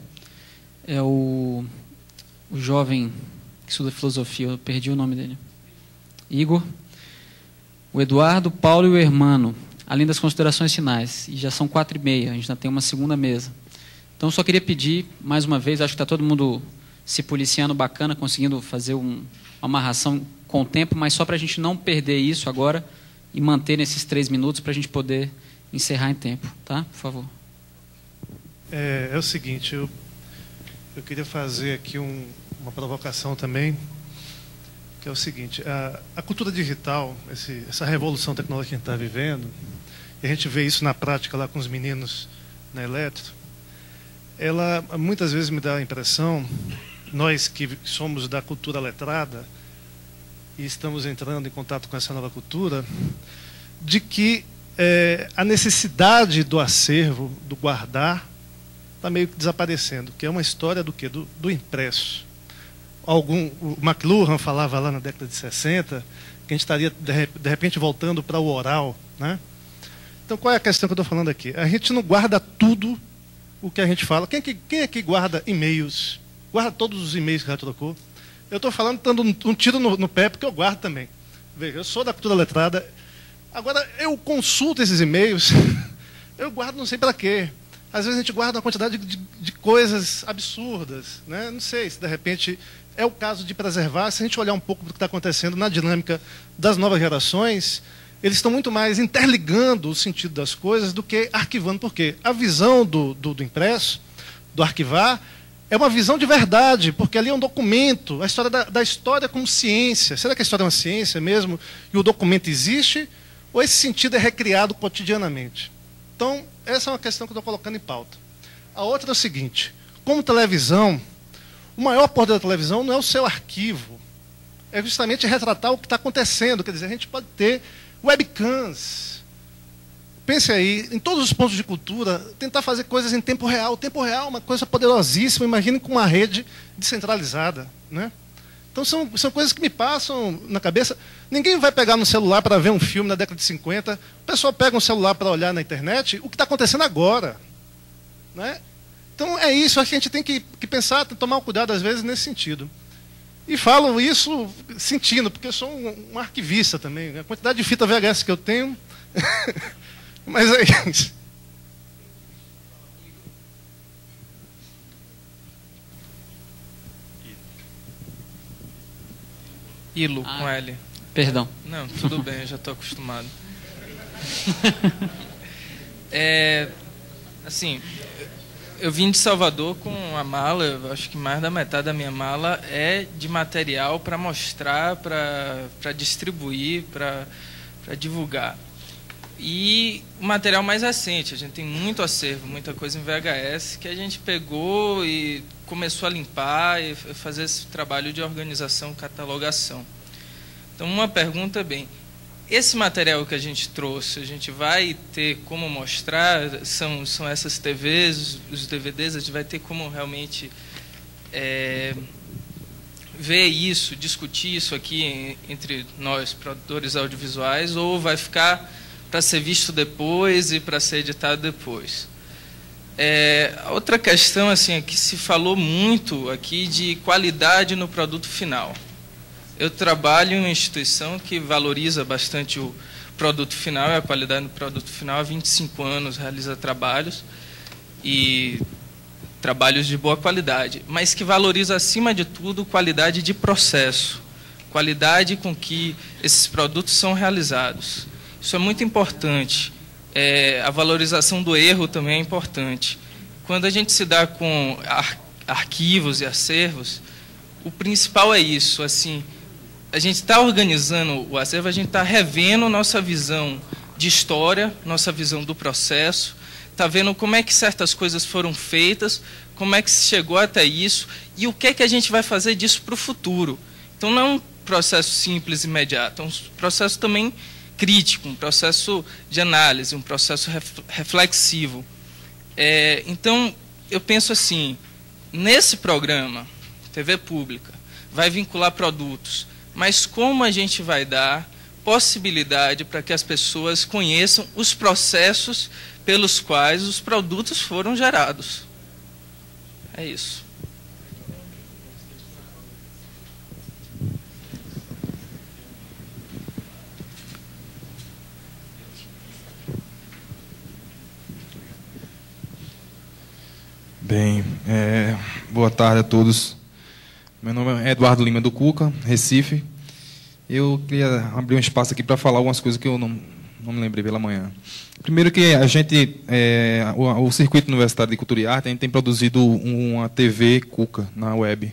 é o, o jovem que estuda filosofia, eu perdi o nome dele. Igor, o Eduardo, Paulo e o Hermano, além das considerações finais. E já são quatro e meia, a gente ainda tem uma segunda mesa. Então, só queria pedir, mais uma vez, acho que está todo mundo se policiando bacana, conseguindo fazer um, uma amarração com o tempo, mas só para a gente não perder isso agora e manter nesses três minutos para a gente poder encerrar em tempo, tá? Por favor. É, é o seguinte, eu, eu queria fazer aqui um, uma provocação também, que é o seguinte, a, a cultura digital, esse, essa revolução tecnológica que a gente está vivendo, e a gente vê isso na prática lá com os meninos na Eletro, ela muitas vezes me dá a impressão, nós que somos da cultura letrada e estamos entrando em contato com essa nova cultura, de que é, a necessidade do acervo, do guardar, está meio que desaparecendo, que é uma história do que do, do, impresso. Algum, o McLuhan falava lá na década de 60 que a gente estaria, de repente, voltando para o oral. Né? Então, qual é a questão que eu estou falando aqui? A gente não guarda tudo o que a gente fala. Quem, é que, quem é que guarda e-mails? Guarda todos os e-mails que já trocou? Eu estou falando, dando um, um tiro no, no pé, porque eu guardo também. Veja, eu sou da cultura letrada, Agora, eu consulto esses e-mails, eu guardo não sei para quê. Às vezes a gente guarda uma quantidade de, de coisas absurdas. Né? Não sei se de repente é o caso de preservar. Se a gente olhar um pouco do que está acontecendo na dinâmica das novas gerações, eles estão muito mais interligando o sentido das coisas do que arquivando. por quê a visão do, do, do impresso, do arquivar, é uma visão de verdade, porque ali é um documento, a história da, da, história como ciência. Será que a história é uma ciência mesmo? E o documento existe? ou esse sentido é recriado cotidianamente? Então, essa é uma questão que eu estou colocando em pauta. A outra é o seguinte: como televisão, o maior poder da televisão não é o seu arquivo, é justamente retratar o que está acontecendo. Quer dizer, a gente pode ter webcams. Pense aí, em todos os pontos de cultura, tentar fazer coisas em tempo real. O tempo real é uma coisa poderosíssima, imagine com uma rede descentralizada. Né? Então são, são coisas que me passam na cabeça. Ninguém vai pegar no celular para ver um filme na década de 50. O pessoal pega um celular para olhar na internet o que está acontecendo agora. Né? Então é isso, acho que a gente tem que, que pensar, tomar cuidado às vezes nesse sentido. E falo isso sentindo, porque sou um, um arquivista também. A quantidade de fita VHS que eu tenho. Mas é isso. Ilo, ah, com L. Perdão. Não, tudo bem, eu já estou acostumado. é, assim, eu vim de Salvador com a mala, acho que mais da metade da minha mala é de material para mostrar, para distribuir, para divulgar. E o material mais recente, a gente tem muito acervo, muita coisa em VHS que a gente pegou e começou a limpar e fazer esse trabalho de organização, catalogação. Então, uma pergunta bem, esse material que a gente trouxe, a gente vai ter como mostrar, são, são essas TVs, os DVDs, a gente vai ter como realmente é, ver isso, discutir isso aqui entre nós, produtores audiovisuais, ou vai ficar para ser visto depois e para ser editado depois? É, outra questão assim é que se falou muito aqui de qualidade no produto final. Eu trabalho em uma instituição que valoriza bastante o produto final e a qualidade no produto final. Há 25 anos realiza trabalhos e trabalhos de boa qualidade, mas que valoriza acima de tudo qualidade de processo, qualidade com que esses produtos são realizados. Isso é muito importante é, a valorização do erro também é importante. Quando a gente se dá com ar, arquivos e acervos, o principal é isso, assim, a gente está organizando o acervo, a gente está revendo nossa visão de história, nossa visão do processo, está vendo como é que certas coisas foram feitas, como é que se chegou até isso e o que é que a gente vai fazer disso para o futuro. Então não é um processo simples e imediato, é um processo também crítico, um processo de análise, um processo reflexivo. É, então, eu penso assim, nesse programa, TV pública, vai vincular produtos, mas como a gente vai dar possibilidade para que as pessoas conheçam os processos pelos quais os produtos foram gerados? É isso. Bem, é, boa tarde a todos. Meu nome é Eduardo Lima do Cuca, Recife. Eu queria abrir um espaço aqui para falar algumas coisas que eu não, não me lembrei pela manhã. Primeiro que a gente, é, o, o, Circuito Universitário de Cultura e Arte, a gente tem produzido uma TV Cuca na web.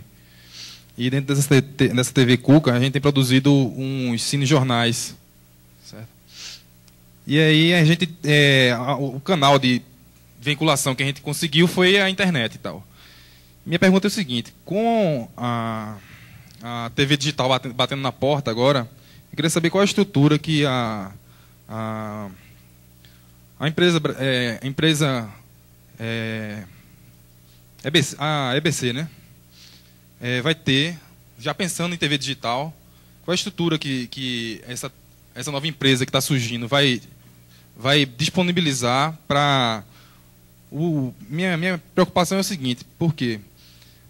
E dentro dessa, dessa TV Cuca, a gente tem produzido uns cinejornais. Certo? E aí a gente, é, o canal de vinculação que a gente conseguiu foi a internet e tal. Minha pergunta é o seguinte: com a, a TV digital batendo, na porta agora, eu queria saber qual a estrutura que a, a, a empresa, é, a empresa é, a EBC, né? É, vai ter, já pensando em TV digital, qual a estrutura que, que essa, essa nova empresa que está surgindo vai, vai disponibilizar para o, minha, minha preocupação é o seguinte, porque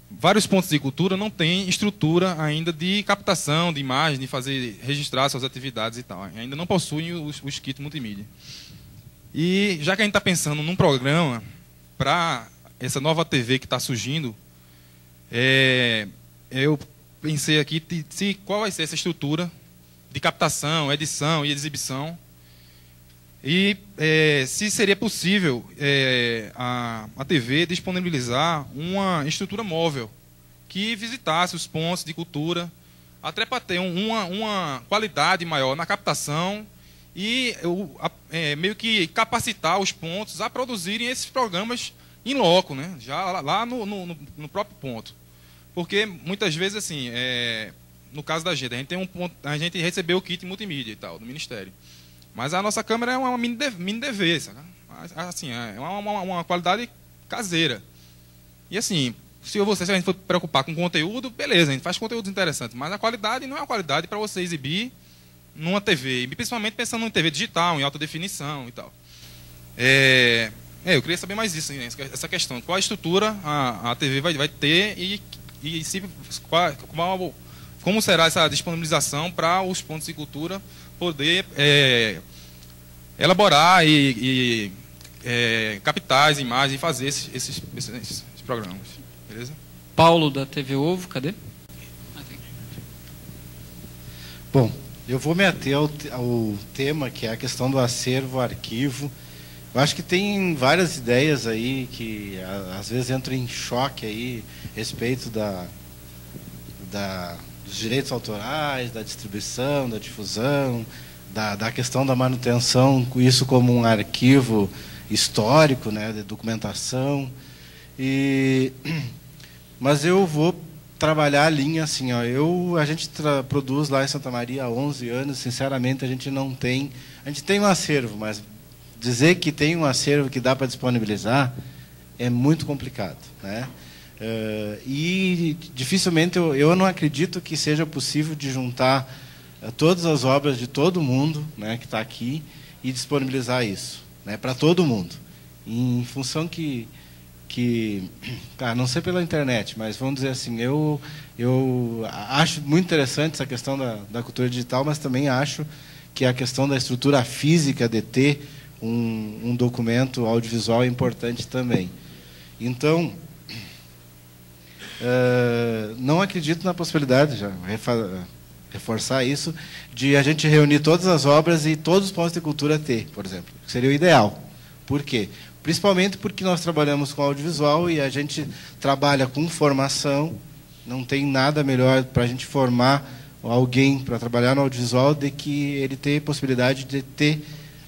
vários pontos de cultura não têm estrutura ainda de captação de imagem, de fazer registrar suas atividades e tal. Ainda não possuem os, os kits multimídia. E já que a gente está pensando num programa para essa nova TV que está surgindo, é, eu pensei aqui se qual vai ser essa estrutura de captação, edição e exibição e é, se seria possível é, a, a TV disponibilizar uma estrutura móvel que visitasse os pontos de cultura, até para ter uma, uma qualidade maior na captação e eu, a, é, meio que capacitar os pontos a produzirem esses programas em loco, né? já lá no, no, no próprio ponto. Porque muitas vezes, assim, é, no caso da gente, a gente, tem um ponto, a gente recebeu o kit multimídia e tal, do Ministério. Mas a nossa câmera é uma mini DV, saca? Né? Assim, é uma, uma, uma, qualidade caseira. E assim, se você se a gente for preocupar com conteúdo, beleza, a gente faz conteúdos interessantes, mas a qualidade não é uma qualidade para você exibir numa TV, principalmente pensando em TV digital, em alta definição e tal. É, é, eu queria saber mais isso, essa questão. Qual a estrutura a, a TV vai, vai ter e, e se, qual, como será essa disponibilização para os pontos de cultura poder é, elaborar e, e é, captar as imagens e fazer esses, esses, esses, programas. Beleza? Paulo da TV Ovo, cadê? Bom, eu vou me ater ao, ao tema que é a questão do acervo, arquivo. Eu acho que tem várias ideias aí que às vezes entram em choque aí respeito da, da dos direitos autorais, da distribuição, da difusão, da, da questão da manutenção, isso como um arquivo histórico, né, de documentação. E mas eu vou trabalhar a linha assim, ó. Eu a gente produz lá em Santa Maria há 11 anos, sinceramente a gente não tem, a gente tem um acervo, mas dizer que tem um acervo que dá para disponibilizar é muito complicado, né? Uh, e dificilmente eu, eu não acredito que seja possível de juntar uh, todas as obras de todo mundo né, que está aqui e disponibilizar isso né, para todo mundo. Em função que, que a não sei pela internet, mas vamos dizer assim, eu, eu acho muito interessante essa questão da, da cultura digital, mas também acho que a questão da estrutura física de ter um, um documento audiovisual é importante também. Então, ah, não acredito na possibilidade, já reforçar isso, de a gente reunir todas as obras e todos os pontos de cultura ter, por exemplo. Seria o ideal. Por quê? Principalmente porque nós trabalhamos com audiovisual e a gente trabalha com formação. Não tem nada melhor para a gente formar alguém para trabalhar no audiovisual do que ele ter possibilidade de ter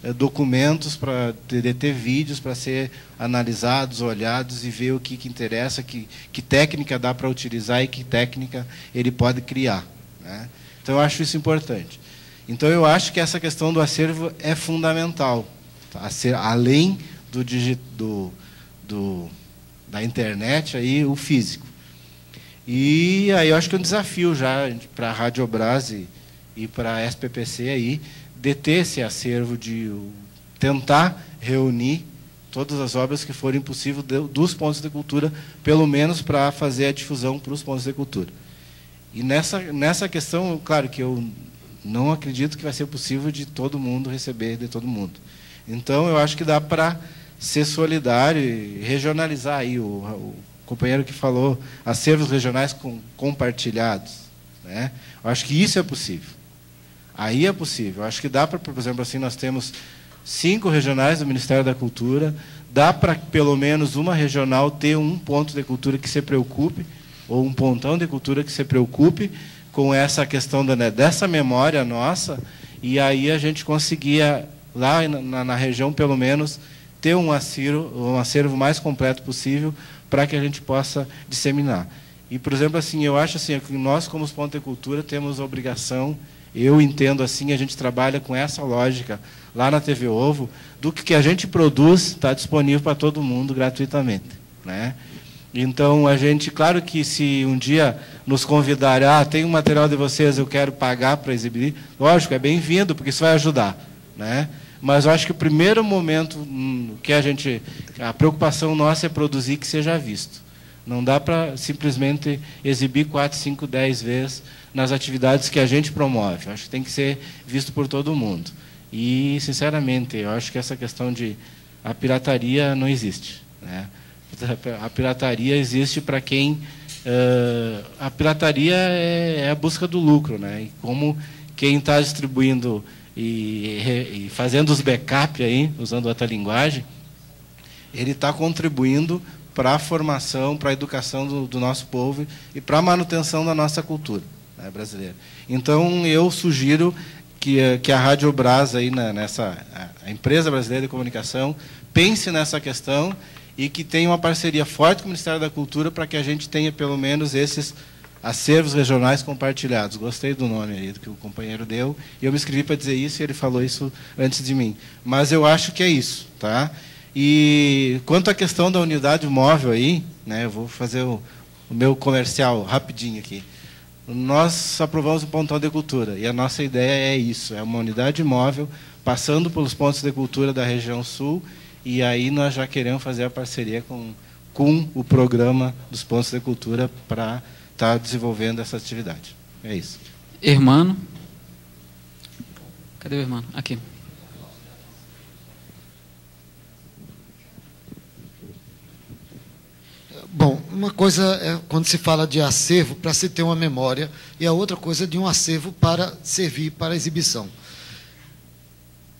eh, documentos, para ter vídeos para ser analisados, olhados e ver o que, que interessa, que, que técnica dá para utilizar e que técnica ele pode criar. Né? Então, eu acho isso importante. Então, eu acho que essa questão do acervo é fundamental. Tá? Além do, do, do, da internet, aí, o físico. E aí eu acho que é um desafio já para a Radiobras e, e para a SPPC aí, deter esse acervo, de tentar reunir todas as obras que forem possível dos pontos de cultura, pelo menos para fazer a difusão para os pontos de cultura. E nessa, nessa questão, claro que eu não acredito que vai ser possível de todo mundo receber de todo mundo. Então, eu acho que dá para ser solidário e regionalizar aí o, o companheiro que falou acervos regionais com, compartilhados. Né? Eu acho que isso é possível. Aí é possível. Acho que dá para, por exemplo, assim, nós temos cinco regionais do Ministério da Cultura, dá para pelo menos uma regional ter um ponto de cultura que se preocupe, ou um pontão de cultura que se preocupe com essa questão da, né, dessa memória nossa, e aí a gente conseguia, lá na, na região, pelo menos, ter um acervo, um acervo mais completo possível para que a gente possa disseminar. E, por exemplo, assim, eu acho assim, que nós, como os pontos de cultura, temos a obrigação eu entendo assim, a gente trabalha com essa lógica lá na TV Ovo, do que a gente produz está disponível para todo mundo gratuitamente. Né? Então, a gente, claro que se um dia nos convidar, ah, tem um material de vocês, eu quero pagar para exibir, lógico, é bem-vindo, porque isso vai ajudar. Né? Mas eu acho que o primeiro momento hum, que a gente. A preocupação nossa é produzir que seja visto. Não dá para simplesmente exibir 4, 5, 10 vezes nas atividades que a gente promove. Eu acho que tem que ser visto por todo mundo. E, sinceramente, eu acho que essa questão de a pirataria não existe. Né? A pirataria existe para quem... Uh, a pirataria é, é, a busca do lucro. Né? E como quem está distribuindo e, e, fazendo os backups aí, usando outra linguagem, ele está contribuindo para a formação, para a educação do, do nosso povo e para a manutenção da nossa cultura né, brasileira. Então, eu sugiro que, eh, que a Rádio Brás, aí na, nessa, a empresa brasileira de comunicação, pense nessa questão e que tenha uma parceria forte com o Ministério da Cultura para que a gente tenha pelo menos esses acervos regionais compartilhados. Gostei do nome aí que o companheiro deu. E eu me inscrevi para dizer isso e ele falou isso antes de mim. Mas eu acho que é isso, tá? E quanto à questão da unidade móvel aí, né, eu vou fazer o, o meu comercial rapidinho aqui. Nós aprovamos o Pontão de Cultura e a nossa ideia é isso: é uma unidade móvel passando pelos pontos de cultura da região sul e aí nós já queremos fazer a parceria com, com o programa dos pontos de cultura para estar tá desenvolvendo essa atividade. É isso. Hermano. Cadê o irmão? Aqui. Bom, uma coisa é quando se fala de acervo para se ter uma memória, e a outra coisa é de um acervo para servir para exibição.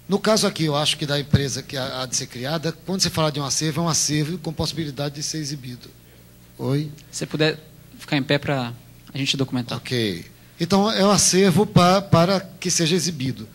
No caso aqui, eu acho que da empresa que há de ser criada, quando se fala de um acervo, é um acervo com possibilidade de ser exibido. Oi? Se puder ficar em pé para a gente documentar. Ok. Então, é um acervo para, para que seja exibido.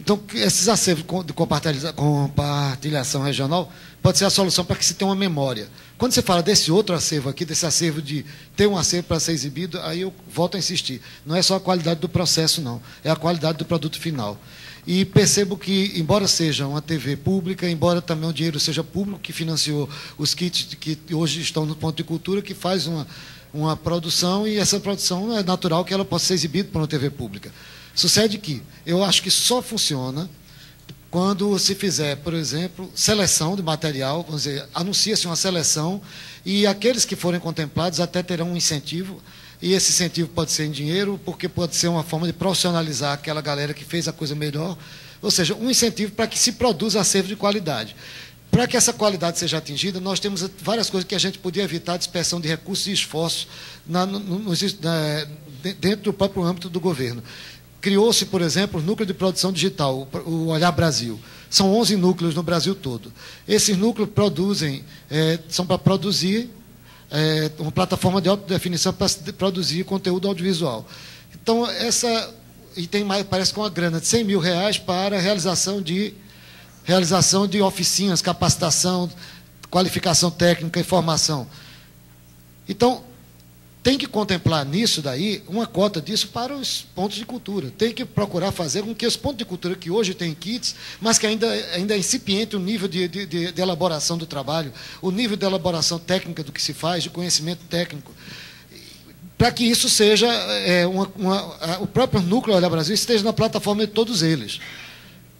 Então, esses acervos de compartilhação regional pode ser a solução para que se tenha uma memória. Quando você fala desse outro acervo aqui, desse acervo de ter um acervo para ser exibido, aí eu volto a insistir. Não é só a qualidade do processo, não. É a qualidade do produto final. E percebo que, embora seja uma TV pública, embora também o dinheiro seja público, que financiou os kits que hoje estão no ponto de cultura, que faz uma, uma produção, e essa produção é natural que ela possa ser exibida por uma TV pública. Sucede que eu acho que só funciona quando se fizer, por exemplo, seleção de material, vamos dizer, anuncia-se uma seleção e aqueles que forem contemplados até terão um incentivo, e esse incentivo pode ser em dinheiro, porque pode ser uma forma de profissionalizar aquela galera que fez a coisa melhor, ou seja, um incentivo para que se produza acervo de qualidade. Para que essa qualidade seja atingida, nós temos várias coisas que a gente podia evitar dispersão de recursos e esforços na, no, no, na, é, dentro do próprio âmbito do governo. Criou-se, por exemplo, o Núcleo de Produção Digital, o Olhar Brasil. São 11 núcleos no Brasil todo. Esses núcleos produzem, é, são para produzir é, uma plataforma de autodefinição para produzir conteúdo audiovisual. Então, essa. E tem mais, parece com uma grana de 100 mil reais para realização de, realização de oficinas, capacitação, qualificação técnica e formação. Então, tem que contemplar nisso daí uma cota disso para os pontos de cultura. Tem que procurar fazer com que os pontos de cultura que hoje têm kits, mas que ainda, ainda é incipiente o nível de, de, de elaboração do trabalho, o nível de elaboração técnica do que se faz, de conhecimento técnico para que isso seja é, uma, uma, o próprio núcleo da Brasil esteja na plataforma de todos eles,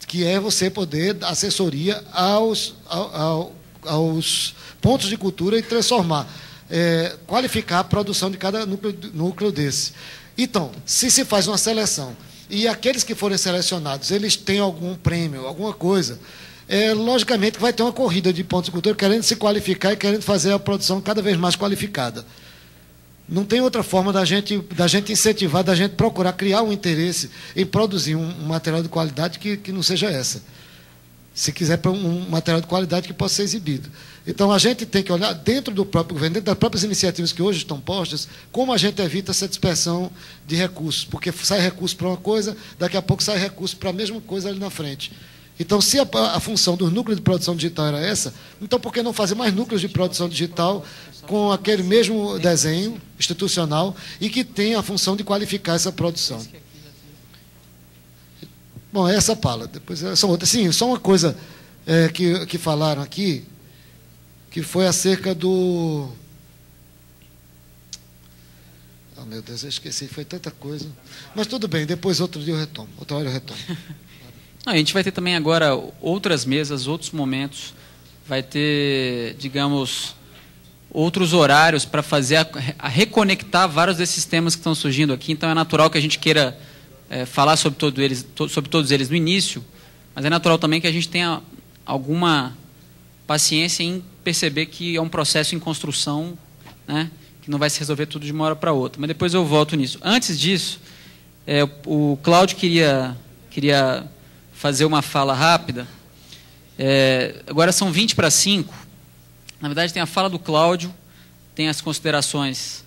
que é você poder dar assessoria aos, ao, ao, aos pontos de cultura e transformar é, qualificar a produção de cada núcleo, núcleo desse. Então, se se faz uma seleção e aqueles que forem selecionados, eles têm algum prêmio, alguma coisa, é, logicamente vai ter uma corrida de pontos cultura querendo se qualificar e querendo fazer a produção cada vez mais qualificada. Não tem outra forma da gente, da gente incentivar, da gente procurar criar um interesse em produzir um, um material de qualidade que, que não seja essa. Se quiser um material de qualidade que possa ser exibido. Então a gente tem que olhar dentro do próprio governo, dentro das próprias iniciativas que hoje estão postas, como a gente evita essa dispersão de recursos, porque sai recurso para uma coisa, daqui a pouco sai recurso para a mesma coisa ali na frente. Então, se a, a função dos núcleos de produção digital era essa, então por que não fazer mais núcleos de produção digital com aquele mesmo desenho institucional e que tenha a função de qualificar essa produção? Bom, é essa fala. Depois é, são outras. Sim, só uma coisa é, que, que falaram aqui que foi acerca do. Oh, meu Deus, eu esqueci, foi tanta coisa. Mas tudo bem, depois outro dia eu retomo, outra hora eu retomo. Não, a gente vai ter também agora outras mesas, outros momentos, vai ter, digamos, outros horários para fazer a, a, reconectar vários desses temas que estão surgindo aqui. Então é natural que a gente queira é, falar sobre, todo eles, to, sobre todos eles no início, mas é natural também que a gente tenha alguma paciência em perceber que é um processo em construção, né? que não vai se resolver tudo de uma hora para outra. Mas depois eu volto nisso. Antes disso, é, o Cláudio queria, queria fazer uma fala rápida. É, agora são 20 para 5. Na verdade, tem a fala do Cláudio, tem as considerações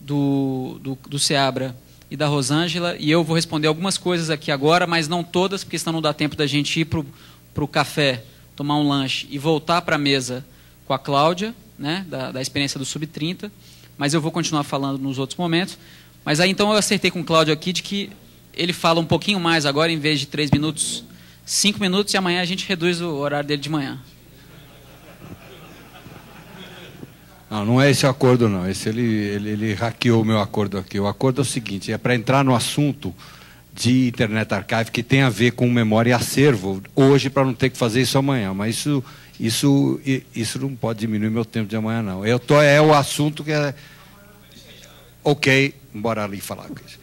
do, do, do Seabra e da Rosângela, e eu vou responder algumas coisas aqui agora, mas não todas, porque senão não dá tempo da gente ir para o café tomar um lanche e voltar para a mesa com a Cláudia, né, da, da experiência do Sub-30, mas eu vou continuar falando nos outros momentos. Mas aí então eu acertei com o Cláudio aqui de que ele fala um pouquinho mais agora, em vez de três minutos, cinco minutos, e amanhã a gente reduz o horário dele de manhã. Não, não é esse o acordo, não. Esse ele, ele, ele hackeou o meu acordo aqui. O acordo é o seguinte: é para entrar no assunto de Internet Archive que tem a ver com memória e acervo hoje para não ter que fazer isso amanhã. Mas isso, isso, isso não pode diminuir meu tempo de amanhã, não. Eu tô, é o assunto que é. Ok, bora ali falar com isso.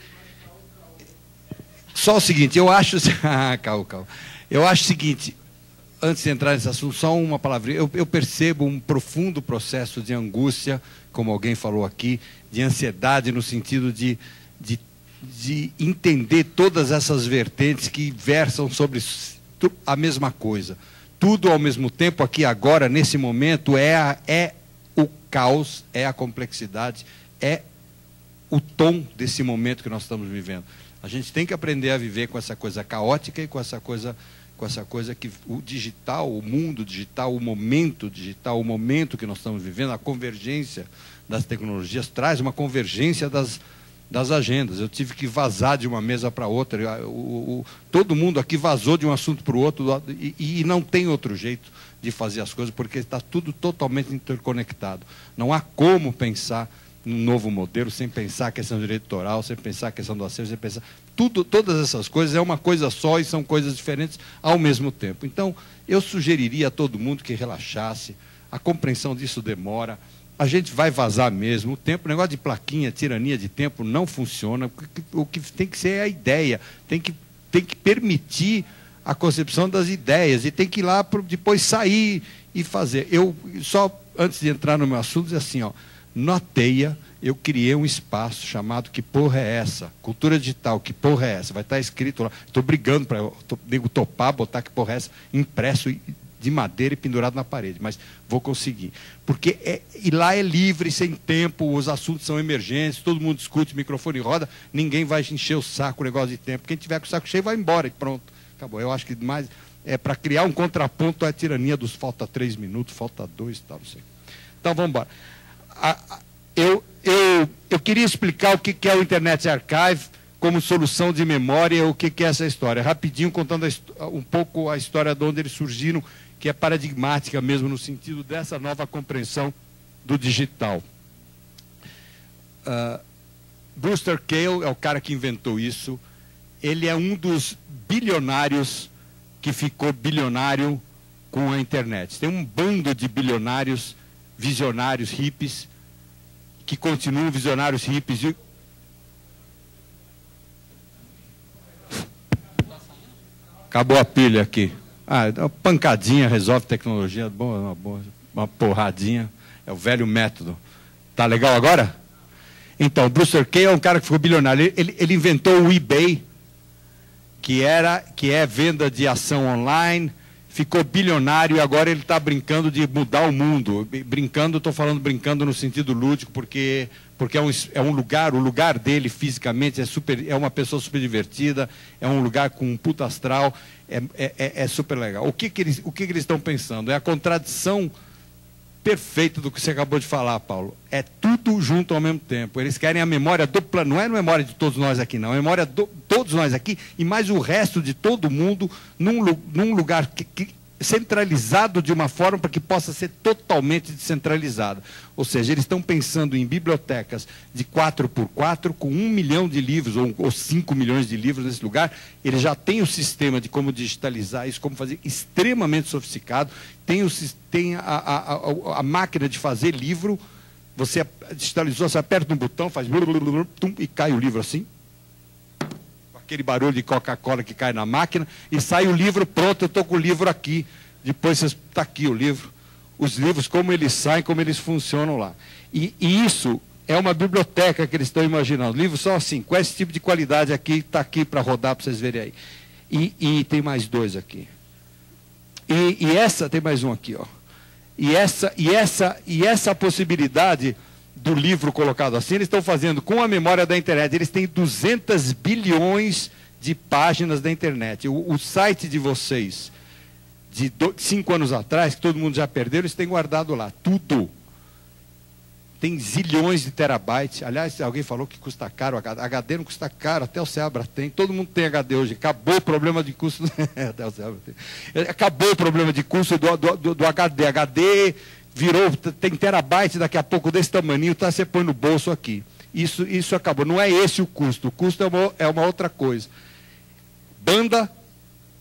Só o seguinte, eu acho. Ah, calma, calma. Eu acho o seguinte, antes de entrar nesse assunto, só uma palavrinha. Eu, eu, percebo um profundo processo de angústia, como alguém falou aqui, de ansiedade no sentido de, de de entender todas essas vertentes que versam sobre a mesma coisa. Tudo ao mesmo tempo, aqui agora, nesse momento, é, a, é o caos, é a complexidade, é o tom desse momento que nós estamos vivendo. A gente tem que aprender a viver com essa coisa caótica e com essa coisa com essa coisa que o digital, o mundo digital, o momento digital, o momento que nós estamos vivendo, a convergência das tecnologias traz uma convergência das, das agendas. Eu tive que vazar de uma mesa para outra. O, todo mundo aqui vazou de um assunto para o outro e, e não tem outro jeito de fazer as coisas, porque está tudo totalmente interconectado. Não há como pensar num novo modelo sem pensar a questão do direito eleitoral, sem pensar a questão do acervo, sem pensar. Tudo, todas essas coisas é uma coisa só e são coisas diferentes ao mesmo tempo. Então, eu sugeriria a todo mundo que relaxasse. A compreensão disso demora a gente vai vazar mesmo. O tempo, o negócio de plaquinha, tirania de tempo não funciona. O que tem que ser é a ideia, tem que, tem que permitir a concepção das ideias e tem que ir lá pro, depois sair e fazer. Eu só antes de entrar no meu assunto dizer assim, ó, na teia eu criei um espaço chamado que porra é essa? Cultura digital, que porra é essa? Vai estar tá escrito lá. Estou brigando para nego topar botar que porra é essa impresso e de madeira e pendurado na parede, mas vou conseguir. Porque é, e lá é livre, sem tempo, os assuntos são emergentes, todo mundo discute, o microfone roda, ninguém vai encher o saco, o negócio de tempo. Quem tiver com o saco cheio vai embora e pronto. Acabou. Eu acho que mais é para criar um contraponto à tirania dos falta três minutos, falta dois, tal, não sei. Então vamos embora. eu, eu, eu queria explicar o que, que é o Internet Archive como solução de memória, o que, que é essa história. Rapidinho, contando um pouco a história de onde eles surgiram que é paradigmática mesmo no sentido dessa nova compreensão do digital. Uh, Brewster Kahle é o cara que inventou isso. Ele é um dos bilionários que ficou bilionário com a internet. Tem um bando de bilionários, visionários, hippies, que continuam visionários hippies. E... Acabou a pilha aqui. Ah, é uma pancadinha resolve tecnologia, boa, uma, boa, uma porradinha. É o velho método. Tá legal agora? Então, o Brewster Kay é um cara que ficou bilionário. Ele, ele inventou o eBay, que, era, que é venda de ação online ficou bilionário e agora ele está brincando de mudar o mundo. Brincando, estou falando brincando no sentido lúdico, porque, porque é, um, é um lugar, o lugar dele fisicamente é, super, é uma pessoa super divertida, é um lugar com um puto astral, é, é, é, é super legal. O que, que eles o que estão pensando? É a contradição perfeito do que você acabou de falar, Paulo. É tudo junto ao mesmo tempo. Eles querem a memória dupla. não é a memória de todos nós aqui, não. É a memória de todos nós aqui e mais o resto de todo mundo num, num lugar que, que centralizado de uma forma para que possa ser totalmente descentralizado. Ou seja, eles estão pensando em bibliotecas de 4x4, com 1 milhão de livros, ou, ou 5 milhões de livros nesse lugar. Ele já tem o sistema de como digitalizar isso, como fazer extremamente sofisticado, tem, o, tem a, a, a, a máquina de fazer livro. Você digitalizou, você aperta um botão, faz tum, e cai o livro assim, aquele barulho de Coca-Cola que cai na máquina, e sai o livro pronto, eu estou com o livro aqui. Depois está aqui o livro os livros, como eles saem, como eles funcionam lá. E, e isso é uma biblioteca que eles estão imaginando. Livros só assim, com esse tipo de qualidade aqui, está aqui para rodar para vocês verem aí. E, e, tem mais dois aqui. E, e essa, tem mais um aqui, ó. E essa, e essa, e essa possibilidade do livro colocado assim, eles estão fazendo com a memória da internet. Eles têm 200 bilhões de páginas da internet. O, o site de vocês de dois, cinco anos atrás, que todo mundo já perdeu, eles têm guardado lá tudo. Tem zilhões de terabytes. Aliás, alguém falou que custa caro. HD não custa caro, até o Seabra tem. Todo mundo tem HD hoje. Acabou o problema de custo. até o Seabra tem. Acabou o problema de custo do, do, do HD. HD virou, tem terabyte daqui a pouco desse tamanho, tá? Você põe no bolso aqui. Isso, isso acabou. Não é esse o custo. O custo é uma, é uma outra coisa. Banda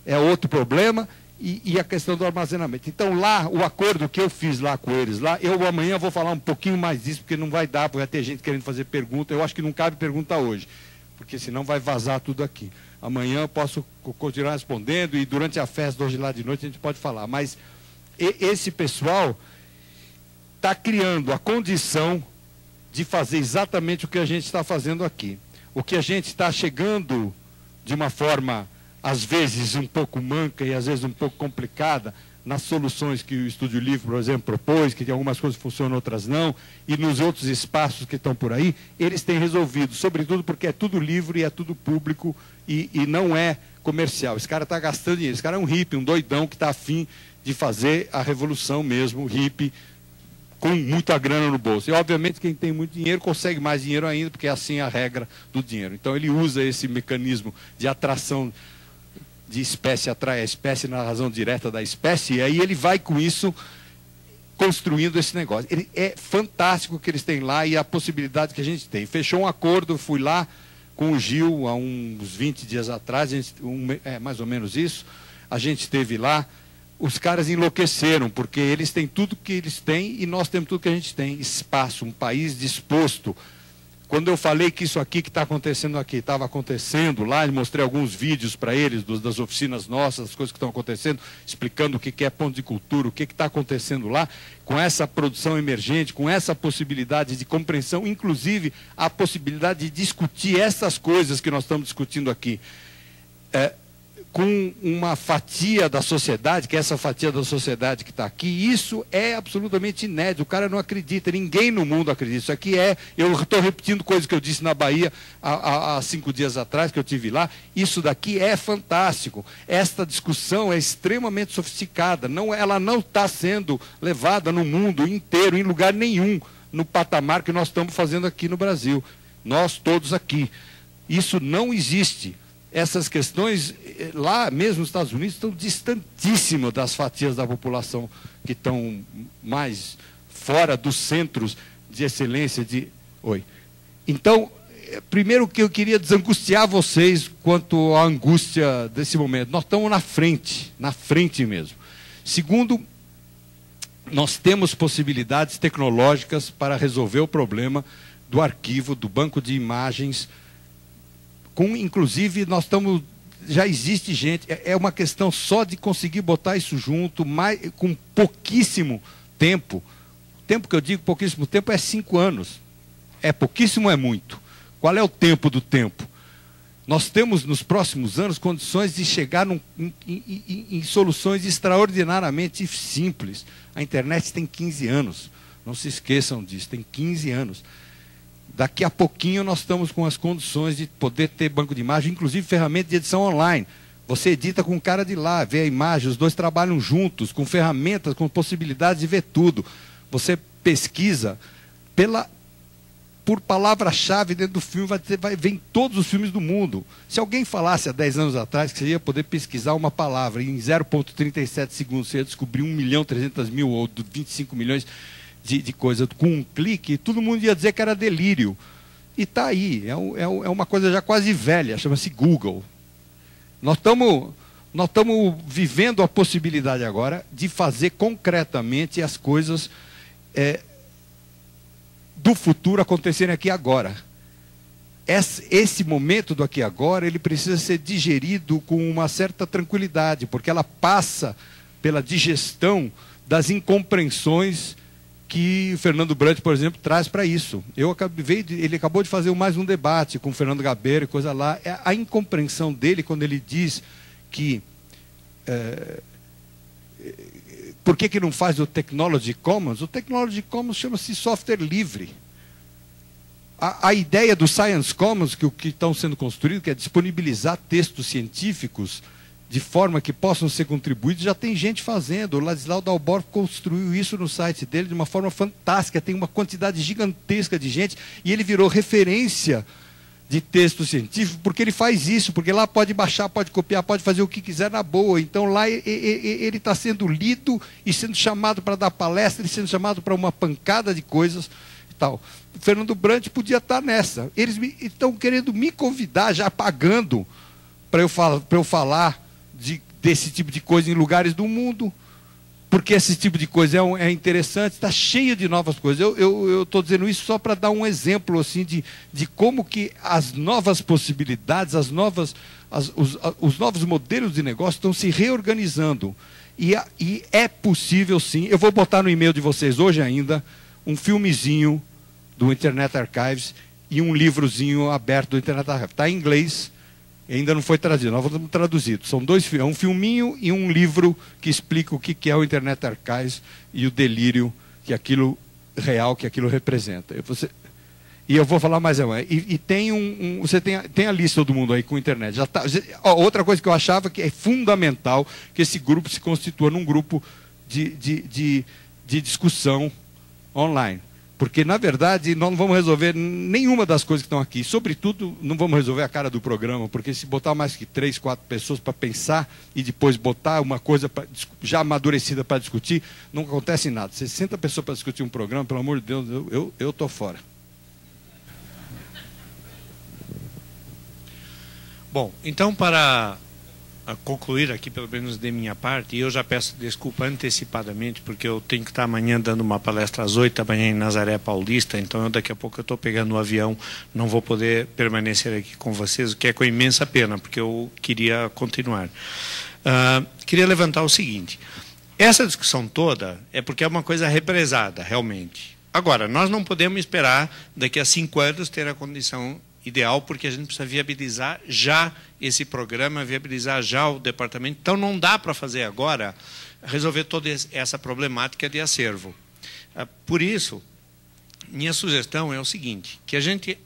é outro problema e, e, a questão do armazenamento. Então lá, o acordo que eu fiz lá com eles, lá, eu amanhã vou falar um pouquinho mais disso, porque não vai dar, porque vai ter gente querendo fazer pergunta. Eu acho que não cabe pergunta hoje, porque senão vai vazar tudo aqui. Amanhã eu posso continuar respondendo e durante a festa hoje lá de noite a gente pode falar. Mas e, esse pessoal está criando a condição de fazer exatamente o que a gente está fazendo aqui. O que a gente está chegando de uma forma às vezes um pouco manca e às vezes um pouco complicada nas soluções que o Estúdio Livre, por exemplo, propôs, que algumas coisas funcionam, outras não, e nos outros espaços que estão por aí, eles têm resolvido, sobretudo porque é tudo livre, e é tudo público e, e não é comercial. Esse cara está gastando dinheiro, esse cara é um hippie, um doidão que está afim de fazer a revolução mesmo, hippie, com muita grana no bolso. E, obviamente, quem tem muito dinheiro consegue mais dinheiro ainda, porque é assim a regra do dinheiro. Então, ele usa esse mecanismo de atração de espécie atrai a espécie na razão direta da espécie, e aí ele vai com isso construindo esse negócio. Ele, é fantástico o que eles têm lá e a possibilidade que a gente tem. Fechou um acordo, fui lá com o Gil há uns 20 dias atrás, gente, um, é mais ou menos isso, a gente esteve lá, os caras enlouqueceram, porque eles têm tudo que eles têm e nós temos tudo que a gente tem. Espaço, um país disposto quando eu falei que isso aqui que está acontecendo aqui estava acontecendo lá, mostrei alguns vídeos para eles dos, das oficinas nossas, as coisas que estão acontecendo, explicando o que, que é ponto de cultura, o que está acontecendo lá, com essa produção emergente, com essa possibilidade de compreensão, inclusive a possibilidade de discutir essas coisas que nós estamos discutindo aqui. É, com uma fatia da sociedade, que é essa fatia da sociedade que está aqui, isso é absolutamente inédito. O cara não acredita, ninguém no mundo acredita. Isso aqui é, eu estou repetindo coisas que eu disse na Bahia há, há, cinco dias atrás, que eu tive lá. Isso daqui é fantástico. Esta discussão é extremamente sofisticada. Não, ela não está sendo levada no mundo inteiro, em lugar nenhum, no patamar que nós estamos fazendo aqui no Brasil. Nós todos aqui. Isso não existe essas questões, eh, lá mesmo nos Estados Unidos, estão distantíssimas das fatias da população que estão mais fora dos centros de excelência de. Oi. Então, eh, primeiro que eu queria desangustiar vocês quanto à angústia desse momento. Nós estamos na frente, na frente mesmo. Segundo, nós temos possibilidades tecnológicas para resolver o problema do arquivo, do banco de imagens com inclusive nós estamos já existe gente, é, é uma questão só de conseguir botar isso junto, mais, com pouquíssimo tempo. Tempo que eu digo pouquíssimo tempo é cinco anos. É pouquíssimo, é muito. Qual é o tempo do tempo? Nós temos nos próximos anos condições de chegar num, em, em, em, soluções extraordinariamente simples. A internet tem 15 anos. Não se esqueçam disso, tem 15 anos. Daqui a pouquinho nós estamos com as condições de poder ter banco de imagem, inclusive ferramenta de edição online. Você edita com o cara de lá, vê a imagem, os dois trabalham juntos, com ferramentas, com possibilidades de ver tudo. Você pesquisa pela por palavra-chave dentro do filme, vai, ter, vai vem todos os filmes do mundo. Se alguém falasse há 10 anos atrás que você ia poder pesquisar uma palavra e em 0,37 segundos você ia descobrir 1 milhão 300 mil ou 25 milhões de, de coisa com um clique, todo mundo ia dizer que era delírio. E está aí, é, é, é, uma coisa já quase velha, chama-se Google. Nós estamos nós estamos vivendo a possibilidade agora de fazer concretamente as coisas é, do futuro acontecerem aqui agora. Esse, esse momento do aqui agora ele precisa ser digerido com uma certa tranquilidade, porque ela passa pela digestão das incompreensões que o Fernando Brandt, por exemplo, traz para isso. Eu acabei ele acabou de fazer mais um debate com o Fernando Gabeira e coisa lá. É a incompreensão dele quando ele diz que é, é, por que, que não faz o Technology Commons? O Technology Commons chama-se software livre. A, a, ideia do Science Commons, que o que estão sendo construído, que é disponibilizar textos científicos de forma que possam ser contribuídos, já tem gente fazendo. O Ladislau Dalbor construiu isso no site dele de uma forma fantástica, tem uma quantidade gigantesca de gente e ele virou referência de texto científico, porque ele faz isso, porque lá pode baixar, pode copiar, pode fazer o que quiser na boa. Então lá ele está sendo lido e sendo chamado para dar palestra, e sendo chamado para uma pancada de coisas e tal. O Fernando Brant podia estar tá nessa. Eles estão querendo me convidar, já pagando, para eu, fal eu falar desse tipo de coisa em lugares do mundo, porque esse tipo de coisa é, é interessante, está cheio de novas coisas. Eu estou dizendo isso só para dar um exemplo assim de, de como que as novas possibilidades, as novas, as, os, os novos modelos de negócio estão se reorganizando. E, e é possível sim. Eu vou botar no e-mail de vocês hoje ainda um filmezinho do Internet Archives e um livrozinho aberto do Internet Archives. Está em inglês, ainda não foi traduzido, nós vamos traduzir. São dois é um filminho e um livro que explica o que é o Internet Archives e o delírio que aquilo real, que aquilo representa. Eu, você, e eu vou falar mais amanhã. E, e tem um, um, você tem, tem a lista todo mundo aí com internet. Já tá, ó, outra coisa que eu achava que é fundamental que esse grupo se constitua num grupo de, de, de, de discussão online. Porque, na verdade, nós não vamos resolver nenhuma das coisas que estão aqui. Sobretudo, não vamos resolver a cara do programa, porque se botar mais que três, quatro pessoas para pensar e depois botar uma coisa pra, já amadurecida para discutir, não acontece nada. 60 pessoas para discutir um programa, pelo amor de Deus, eu estou eu, fora. Bom, então, para a concluir aqui, pelo menos de minha parte, e eu já peço desculpa antecipadamente, porque eu tenho que estar amanhã dando uma palestra às oito da manhã em Nazaré Paulista, então eu, daqui a pouco eu estou pegando o um avião, não vou poder permanecer aqui com vocês, o que é com imensa pena, porque eu queria continuar. Uh, queria levantar o seguinte: essa discussão toda é porque é uma coisa represada, realmente. Agora, nós não podemos esperar daqui a cinco anos ter a condição ideal, porque a gente precisa viabilizar já esse programa, viabilizar já o departamento. Então, não dá para fazer agora resolver toda essa problemática de acervo. Ah, por isso, minha sugestão é o seguinte, que a gente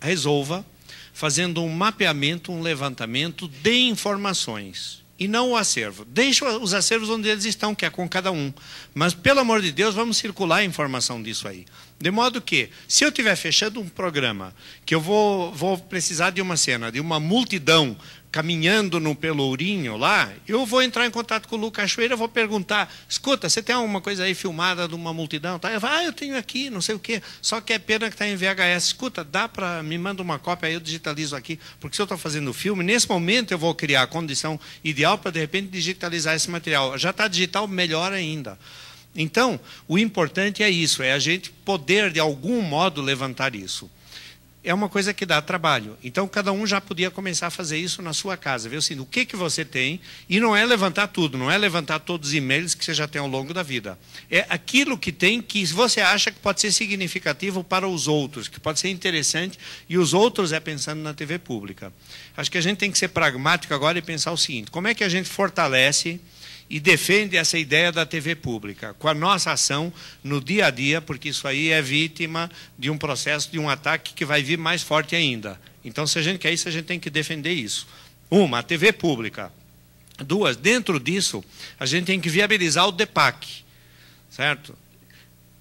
resolva fazendo um mapeamento, um levantamento de informações e não o acervo. Deixa os acervos onde eles estão, que é com cada um. Mas, pelo amor de Deus, vamos circular a informação disso aí. De modo que, se eu estiver fechando um programa, que eu vou, vou precisar de uma cena, de uma multidão caminhando no Pelourinho lá, eu vou entrar em contato com o Lucas Cachoeira, vou perguntar, escuta, você tem alguma coisa aí filmada de uma multidão? Tá? Eu falo, ah, eu tenho aqui, não sei o quê, só que é pena que está em VHS. Escuta, dá para, me manda uma cópia, aí eu digitalizo aqui, porque se eu estou fazendo filme, nesse momento eu vou criar a condição ideal para, de repente, digitalizar esse material. Já está digital, melhor ainda. Então, o importante é isso, é a gente poder, de algum modo, levantar isso é uma coisa que dá trabalho. Então, cada um já podia começar a fazer isso na sua casa. Ver assim, o que, que você tem, e não é levantar tudo, não é levantar todos os e-mails que você já tem ao longo da vida. É aquilo que tem que você acha que pode ser significativo para os outros, que pode ser interessante, e os outros é pensando na TV pública. Acho que a gente tem que ser pragmático agora e pensar o seguinte: como é que a gente fortalece e defende essa ideia da TV pública, com a nossa ação no dia a dia, porque isso aí é vítima de um processo, de um ataque que vai vir mais forte ainda. Então, se a gente quer isso, a gente tem que defender isso. Uma, a TV pública. Duas, dentro disso, a gente tem que viabilizar o DEPAC, certo?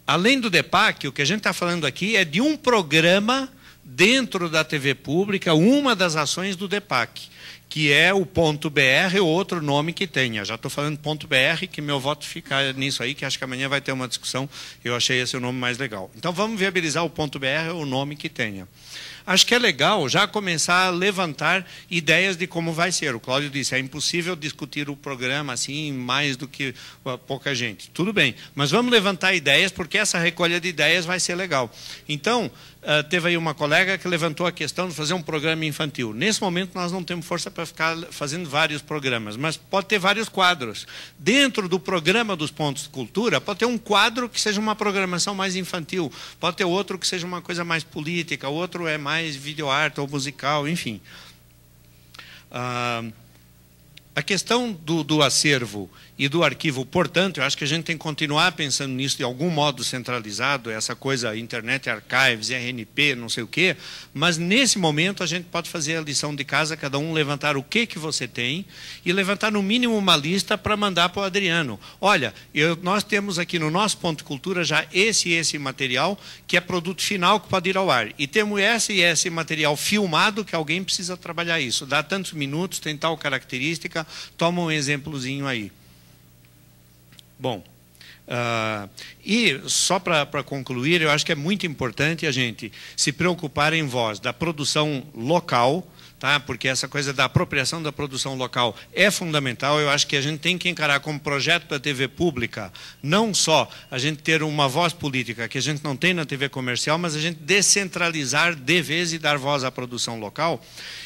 Além do DEPAC, o que a gente está falando aqui é de um programa dentro da TV pública, uma das ações do DEPAC que é o ponto .br, outro nome que tenha. Já estou falando ponto .br, que meu voto fica nisso aí, que acho que amanhã vai ter uma discussão. Eu achei esse o nome mais legal. Então vamos viabilizar o ponto .br, o nome que tenha. Acho que é legal já começar a levantar ideias de como vai ser. O Cláudio disse, é impossível discutir o programa assim mais do que ah, pouca gente. Tudo bem, mas vamos levantar ideias, porque essa recolha de ideias vai ser legal. Então, ah, teve aí uma colega que levantou a questão de fazer um programa infantil. Nesse momento, nós não temos força para ficar fazendo vários programas, mas pode ter vários quadros. Dentro do programa dos pontos de cultura, pode ter um quadro que seja uma programação mais infantil, pode ter outro que seja uma coisa mais política, outro é mais videoarte ou musical, enfim. Ah, a questão do, do acervo e do arquivo. Portanto, eu acho que a gente tem que continuar pensando nisso de algum modo centralizado, essa coisa Internet Archives, RNP, não sei o quê, mas nesse momento a gente pode fazer a lição de casa, cada um levantar o que que você tem e levantar no mínimo uma lista para mandar para o Adriano. Olha, eu, nós temos aqui no nosso ponto cultura já esse e esse material que é produto final que pode ir ao ar e temos esse e esse material filmado que alguém precisa trabalhar isso. Dá tantos minutos, tem tal característica, toma um exemplozinho aí. Bom, Uh, e só para concluir, eu acho que é muito importante a gente se preocupar em voz da produção local, tá? porque essa coisa da apropriação da produção local é fundamental. Eu acho que a gente tem que encarar como projeto da TV pública, não só a gente ter uma voz política que a gente não tem na TV comercial, mas a gente descentralizar de vez e dar voz à produção local.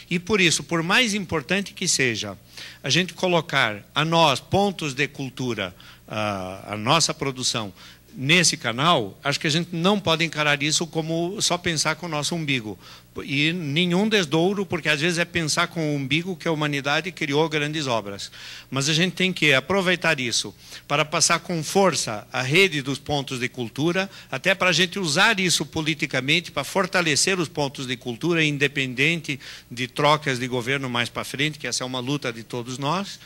E por isso, por mais importante que seja, a gente colocar a nós pontos de cultura a, a nossa produção nesse canal, acho que a gente não pode encarar isso como só pensar com o nosso umbigo. E nenhum desdouro, porque às vezes é pensar com o umbigo que a humanidade criou grandes obras. Mas a gente tem que aproveitar isso para passar com força a rede dos pontos de cultura, até para a gente usar isso politicamente para fortalecer os pontos de cultura, independente de trocas de governo mais para frente, que essa é uma luta de todos nós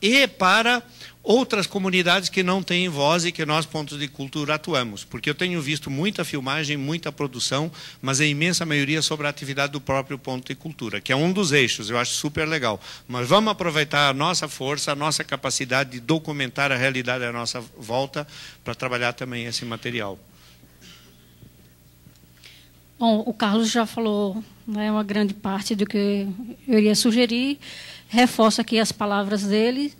e para outras comunidades que não têm voz e que nós, pontos de cultura, atuamos. Porque eu tenho visto muita filmagem, muita produção, mas a imensa maioria sobre a atividade do próprio ponto de cultura, que é um dos eixos, eu acho super legal. Mas vamos aproveitar a nossa força, a nossa capacidade de documentar a realidade à nossa volta para trabalhar também esse material. Bom, o Carlos já falou né, uma grande parte do que eu iria sugerir reforço aqui as palavras dele,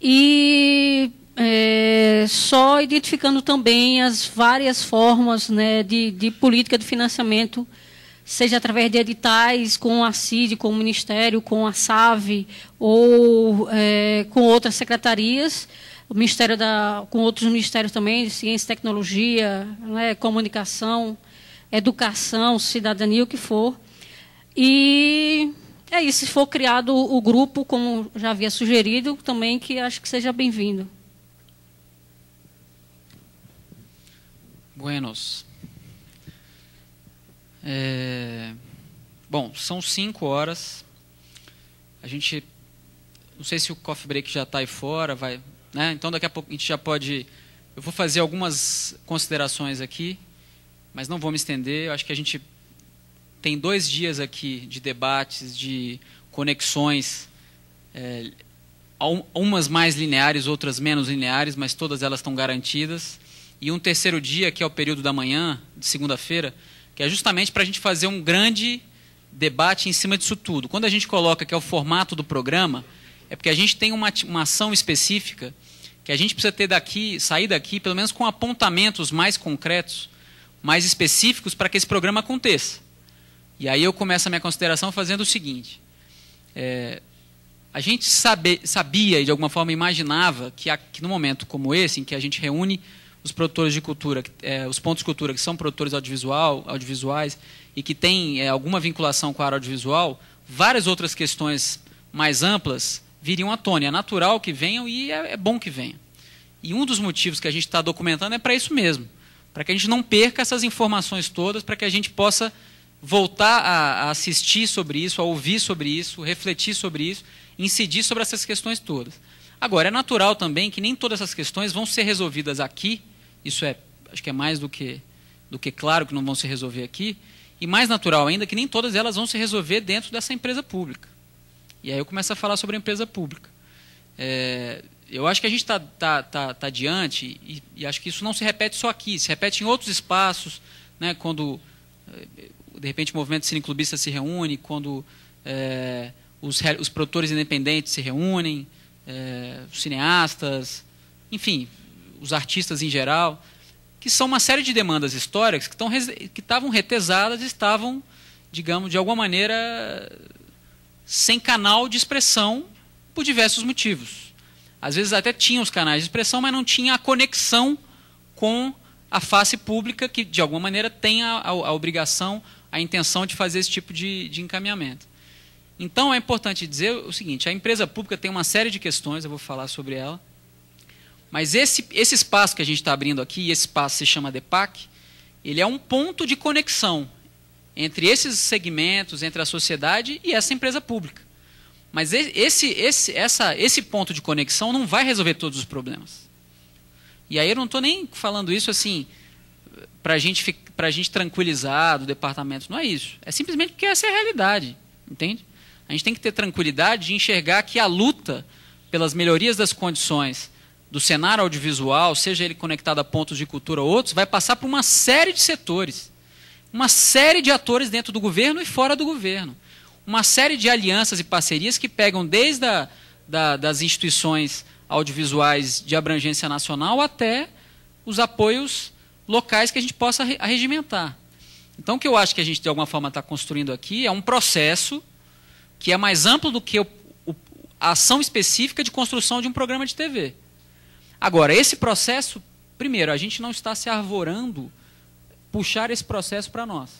e é, só identificando também as várias formas né, de, de política de financiamento, seja através de editais com a CID, com o Ministério, com a SAVE ou é, com outras secretarias, o Ministério da, com outros ministérios também, de ciência e tecnologia, né, comunicação, educação, cidadania, o que for. E é isso, se for criado o grupo, como já havia sugerido, também que acho que seja bem-vindo. Buenos. É... Bom, são cinco horas. A gente. Não sei se o coffee break já está aí fora, vai. Né? Então daqui a pouco a gente já pode. Eu vou fazer algumas considerações aqui, mas não vou me estender. Eu acho que a gente tem dois dias aqui de debates, de conexões, é, umas mais lineares, outras menos lineares, mas todas elas estão garantidas. E um terceiro dia, que é o período da manhã, de segunda-feira, que é justamente para a gente fazer um grande debate em cima disso tudo. Quando a gente coloca que é o formato do programa, é porque a gente tem uma, uma ação específica que a gente precisa ter daqui, sair daqui, pelo menos com apontamentos mais concretos, mais específicos, para que esse programa aconteça. E aí eu começo a minha consideração fazendo o seguinte: é, a gente sabe, sabia e de alguma forma imaginava que, que no momento como esse, em que a gente reúne os produtores de cultura, é, os pontos de cultura que são produtores audiovisual, audiovisuais e que têm é, alguma vinculação com a área audiovisual, várias outras questões mais amplas viriam à tona. É natural que venham e é, é bom que venham. E um dos motivos que a gente está documentando é para isso mesmo, para que a gente não perca essas informações todas, para que a gente possa voltar a, a assistir sobre isso, a ouvir sobre isso, refletir sobre isso, incidir sobre essas questões todas. Agora, é natural também que nem todas essas questões vão ser resolvidas aqui, isso é, acho que é mais do que, do que claro que não vão se resolver aqui, e mais natural ainda que nem todas elas vão se resolver dentro dessa empresa pública. E aí eu começo a falar sobre a empresa pública. É, eu acho que a gente está tá, tá, tá, tá diante, e, e, acho que isso não se repete só aqui, se repete em outros espaços, né, quando é, de repente o movimento cineclubista se reúne, quando é, os, os, produtores independentes se reúnem, é, os cineastas, enfim, os artistas em geral, que são uma série de demandas históricas que, que estavam retesadas, estavam, digamos, de alguma maneira sem canal de expressão por diversos motivos. Às vezes até tinham os canais de expressão, mas não tinha a conexão com a face pública que, de alguma maneira, tem a, a, a obrigação a intenção de fazer esse tipo de, de encaminhamento. Então, é importante dizer o seguinte: a empresa pública tem uma série de questões, eu vou falar sobre ela. Mas esse, esse espaço que a gente está abrindo aqui, esse espaço se chama DEPAC, ele é um ponto de conexão entre esses segmentos, entre a sociedade e essa empresa pública. Mas esse, esse, essa, esse ponto de conexão não vai resolver todos os problemas. E aí eu não estou nem falando isso assim para a gente ficar para a gente tranquilizar do departamento. Não é isso. É simplesmente porque essa é a realidade, entende? A gente tem que ter tranquilidade de enxergar que a luta pelas melhorias das condições do cenário audiovisual, seja ele conectado a pontos de cultura ou outros, vai passar por uma série de setores, uma série de atores dentro do governo e fora do governo, uma série de alianças e parcerias que pegam desde a, da, das instituições audiovisuais de abrangência nacional até os apoios locais que a gente possa arregimentar. Então, o que eu acho que a gente, de alguma forma, está construindo aqui é um processo que é mais amplo do que o, o, a ação específica de construção de um programa de TV. Agora, esse processo, primeiro, a gente não está se arvorando puxar esse processo para nós.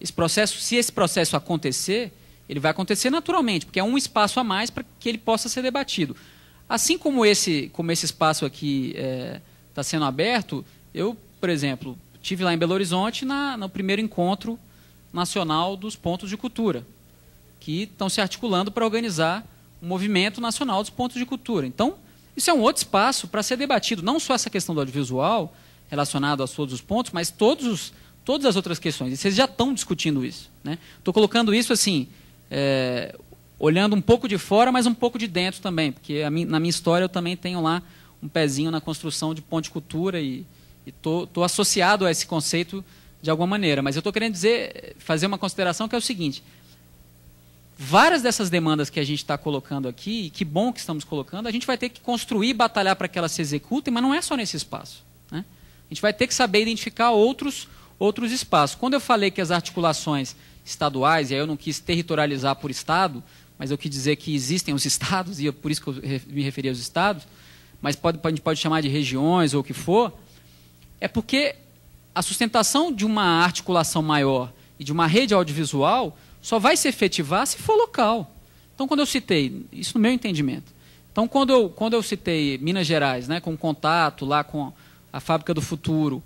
Esse processo, se esse processo acontecer, ele vai acontecer naturalmente, porque é um espaço a mais para que ele possa ser debatido. Assim como esse, como esse espaço aqui está eh, é, sendo aberto, eu, por exemplo, tive lá em Belo Horizonte na, no primeiro encontro nacional dos pontos de cultura, que estão se articulando para organizar o um movimento nacional dos pontos de cultura. Então, isso é um outro espaço para ser debatido, não só essa questão do audiovisual, relacionado a todos os pontos, mas todos os, todas as outras questões. E vocês já estão discutindo isso. Estou né? colocando isso assim, é, olhando um pouco de fora, mas um pouco de dentro também, porque na minha história eu também tenho lá um pezinho na construção de ponte cultura e, e tô, tô associado a esse conceito de alguma maneira. Mas eu estou querendo dizer, fazer uma consideração que é o seguinte: várias dessas demandas que a gente está colocando aqui, e que bom que estamos colocando, a gente vai ter que construir, batalhar para que elas se executem, mas não é só nesse espaço. Né? A gente vai ter que saber identificar outros, outros espaços. Quando eu falei que as articulações estaduais, e aí eu não quis territorializar por estado, mas eu quis dizer que existem os estados, e por isso que eu me referi aos estados, mas pode, a gente pode chamar de regiões ou o que for, é porque a sustentação de uma articulação maior e de uma rede audiovisual só vai se efetivar se for local. Então, quando eu citei, isso no meu entendimento, então quando eu, quando eu citei Minas Gerais, né, com contato lá com a Fábrica do Futuro,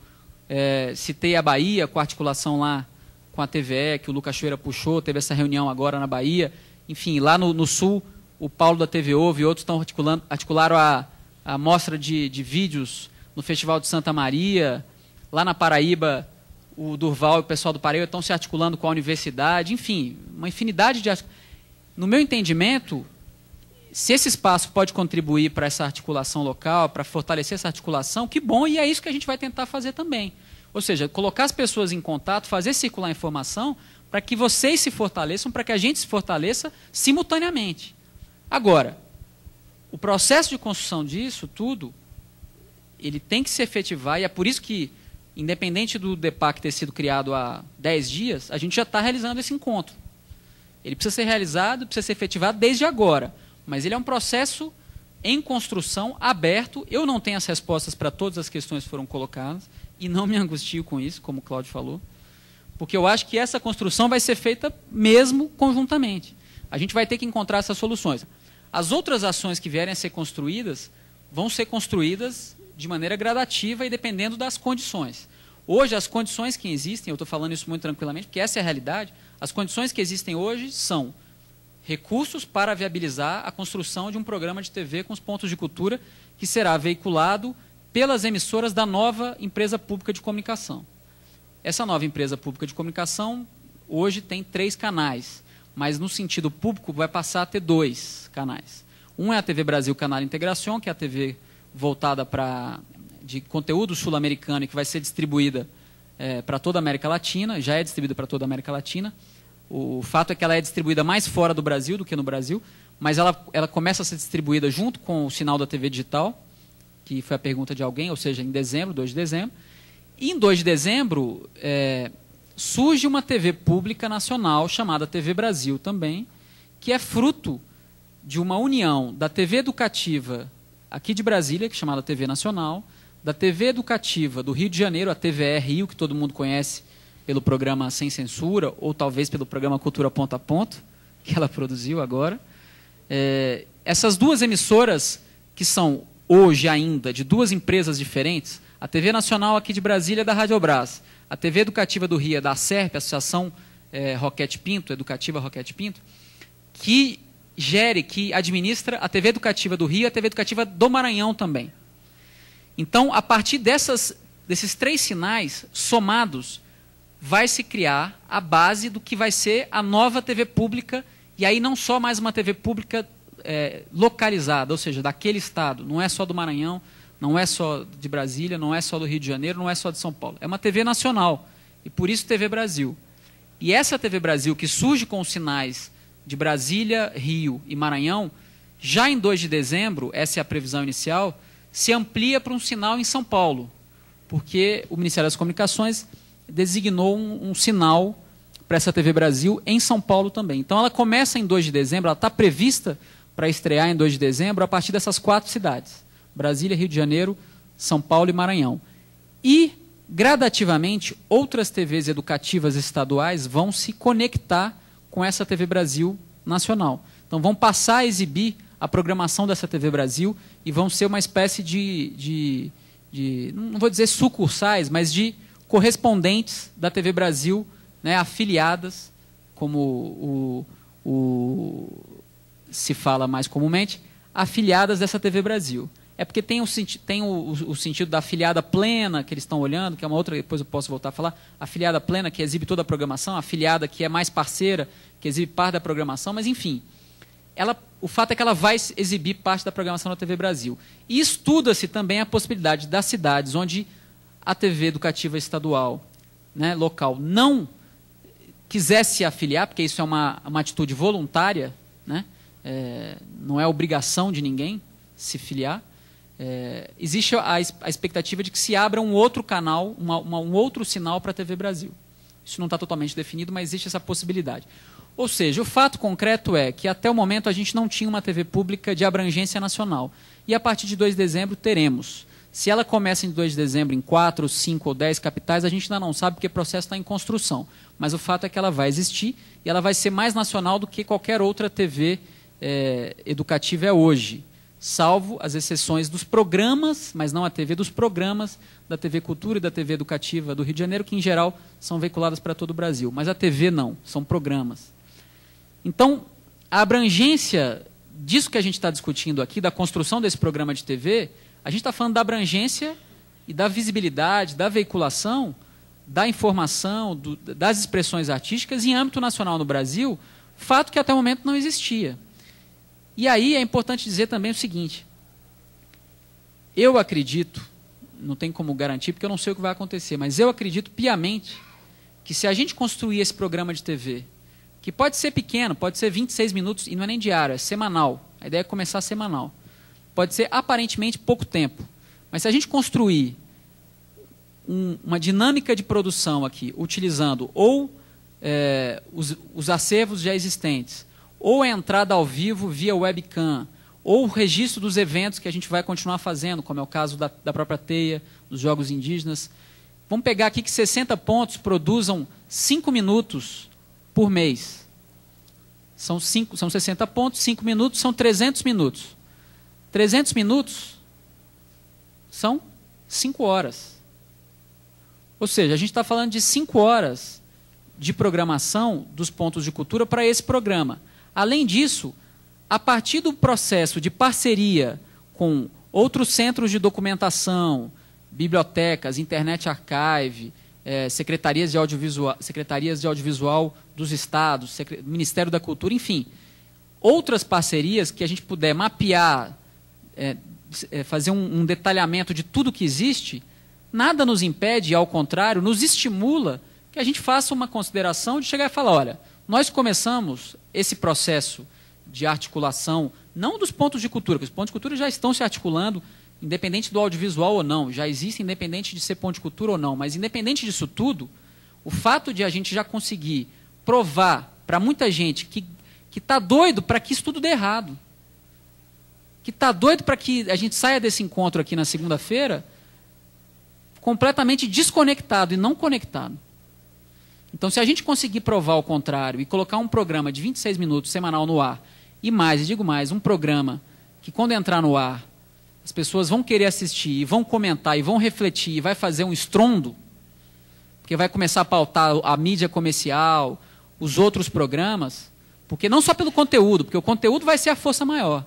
é, citei a Bahia com a articulação lá com a TVE, que o Lucas Cheira puxou, teve essa reunião agora na Bahia, enfim, lá no, no Sul, o Paulo da TV Ovo e outros estão articulando, articularam a, a mostra de, de vídeos no Festival de Santa Maria, lá na Paraíba, o Durval e o pessoal do Paraíba estão se articulando com a universidade, enfim, uma infinidade de. No meu entendimento, se esse espaço pode contribuir para essa articulação local, para fortalecer essa articulação, que bom, e é isso que a gente vai tentar fazer também. Ou seja, colocar as pessoas em contato, fazer circular informação para que vocês se fortaleçam, para que a gente se fortaleça simultaneamente. Agora, o processo de construção disso tudo ele tem que se efetivar, e é por isso que, independente do DEPAC ter sido criado há 10 dias, a gente já está realizando esse encontro. Ele precisa ser realizado, precisa ser efetivado desde agora. Mas ele é um processo em construção, aberto. Eu não tenho as respostas para todas as questões que foram colocadas, e não me angustio com isso, como o Cláudio falou, porque eu acho que essa construção vai ser feita mesmo conjuntamente. A gente vai ter que encontrar essas soluções. As outras ações que vierem a ser construídas vão ser construídas de maneira gradativa e dependendo das condições. Hoje, as condições que existem, eu estou falando isso muito tranquilamente, porque essa é a realidade, as condições que existem hoje são recursos para viabilizar a construção de um programa de TV com os pontos de cultura que será veiculado pelas emissoras da nova empresa pública de comunicação. Essa nova empresa pública de comunicação hoje tem três canais, mas no sentido público vai passar a ter dois canais. Um é a TV Brasil Canal Integração, que é a TV voltada para de conteúdo sul-americano e que vai ser distribuída é, para toda a América Latina, já é distribuída para toda a América Latina. O fato é que ela é distribuída mais fora do Brasil do que no Brasil, mas ela, ela começa a ser distribuída junto com o sinal da TV digital, que foi a pergunta de alguém, ou seja, em dezembro, 2 de dezembro. E em 2 de dezembro é, surge uma TV pública nacional chamada TV Brasil também, que é fruto de uma união da TV educativa aqui de Brasília, que é chamada TV Nacional, da TV Educativa do Rio de Janeiro, a TV Rio, que todo mundo conhece pelo programa Sem Censura, ou talvez pelo programa Cultura Ponto a Ponto, que ela produziu agora. É, essas duas emissoras, que são hoje ainda de duas empresas diferentes, a TV Nacional aqui de Brasília é da Radiobras, a TV Educativa do Rio é da SERP, Associação é, Roquete Pinto, Educativa Roquete Pinto, que gere, que administra a TV Educativa do Rio e a TV Educativa do Maranhão também. Então, a partir dessas, desses três sinais somados, vai se criar a base do que vai ser a nova TV pública, e aí não só mais uma TV pública é, localizada, ou seja, daquele estado, não é só do Maranhão, não é só de Brasília, não é só do Rio de Janeiro, não é só de São Paulo. É uma TV nacional, e por isso TV Brasil. E essa TV Brasil, que surge com os sinais de Brasília, Rio e Maranhão, já em 2 de dezembro, essa é a previsão inicial, se amplia para um sinal em São Paulo, porque o Ministério das Comunicações designou um, um sinal para essa TV Brasil em São Paulo também. Então ela começa em 2 de dezembro, ela está prevista para estrear em 2 de dezembro a partir dessas quatro cidades: Brasília, Rio de Janeiro, São Paulo e Maranhão. E, gradativamente, outras TVs educativas estaduais vão se conectar com essa TV Brasil nacional. Então vão passar a exibir a programação dessa TV Brasil e vão ser uma espécie de, de, de não vou dizer sucursais, mas de correspondentes da TV Brasil, né, afiliadas, como o, o, se fala mais comumente, afiliadas dessa TV Brasil. É porque tem, o, tem o, o, sentido da afiliada plena que eles estão olhando, que é uma outra, depois eu posso voltar a falar, afiliada plena que exibe toda a programação, afiliada que é mais parceira, que exibe parte da programação, mas enfim. Ela, o fato é que ela vai exibir parte da programação da TV Brasil. E estuda-se também a possibilidade das cidades onde a TV educativa estadual, né, local, não quisesse se afiliar, porque isso é uma, uma atitude voluntária, né, é, não é obrigação de ninguém se filiar, é, existe a, a, expectativa de que se abra um outro canal, uma, uma, um outro sinal para a TV Brasil. Isso não está totalmente definido, mas existe essa possibilidade. Ou seja, o fato concreto é que até o momento a gente não tinha uma TV pública de abrangência nacional. E a partir de 2 de dezembro teremos. Se ela começa em 2 de dezembro em 4, 5 ou 10 capitais, a gente ainda não sabe porque o processo está em construção. Mas o fato é que ela vai existir e ela vai ser mais nacional do que qualquer outra TV é, eh, educativa é hoje. Salvo as exceções dos programas, mas não a TV, dos programas da TV Cultura e da TV Educativa do Rio de Janeiro, que em geral são veiculadas para todo o Brasil. Mas a TV não, são programas. Então, a abrangência disso que a gente está discutindo aqui, da construção desse programa de TV, a gente está falando da abrangência e da visibilidade, da veiculação da informação, do, das expressões artísticas em âmbito nacional no Brasil, fato que até o momento não existia. E aí é importante dizer também o seguinte: eu acredito, não tem como garantir porque eu não sei o que vai acontecer, mas eu acredito piamente que se a gente construir esse programa de TV que pode ser pequeno, pode ser 26 minutos e não é nem diário, é semanal. A ideia é começar semanal. Pode ser aparentemente pouco tempo, mas se a gente construir um, uma dinâmica de produção aqui, utilizando ou é, os, os acervos já existentes, ou a entrada ao vivo via webcam, ou o registro dos eventos que a gente vai continuar fazendo, como é o caso da, da própria Teia, dos Jogos Indígenas. Vamos pegar aqui que 60 pontos produzam 5 minutos por mês. São, cinco, são 60 pontos, 5 minutos são 300 minutos. 300 minutos são 5 horas. Ou seja, a gente está falando de 5 horas de programação dos pontos de cultura para esse programa. Além disso, a partir do processo de parceria com outros centros de documentação, bibliotecas, Internet Archive, é, secretarias, de audiovisual, secretarias de audiovisual dos estados, secre, Ministério da Cultura, enfim. Outras parcerias que a gente puder mapear, é, é, fazer um, um detalhamento de tudo que existe, nada nos impede, ao contrário, nos estimula que a gente faça uma consideração de chegar e falar: olha, nós começamos esse processo de articulação, não dos pontos de cultura, porque os pontos de cultura já estão se articulando, independente do audiovisual ou não, já existe independente de ser ponto de cultura ou não, mas independente disso tudo, o fato de a gente já conseguir provar para muita gente que que está doido para que isso tudo dê errado, que está doido para que a gente saia desse encontro aqui na segunda-feira completamente desconectado e não conectado. Então, se a gente conseguir provar o contrário e colocar um programa de 26 minutos semanal no ar, e mais, e digo mais, um programa que, quando entrar no ar, as pessoas vão querer assistir, e vão comentar, e vão refletir, e vai fazer um estrondo, porque vai começar a pautar a mídia comercial, os outros programas, porque não só pelo conteúdo, porque o conteúdo vai ser a força maior.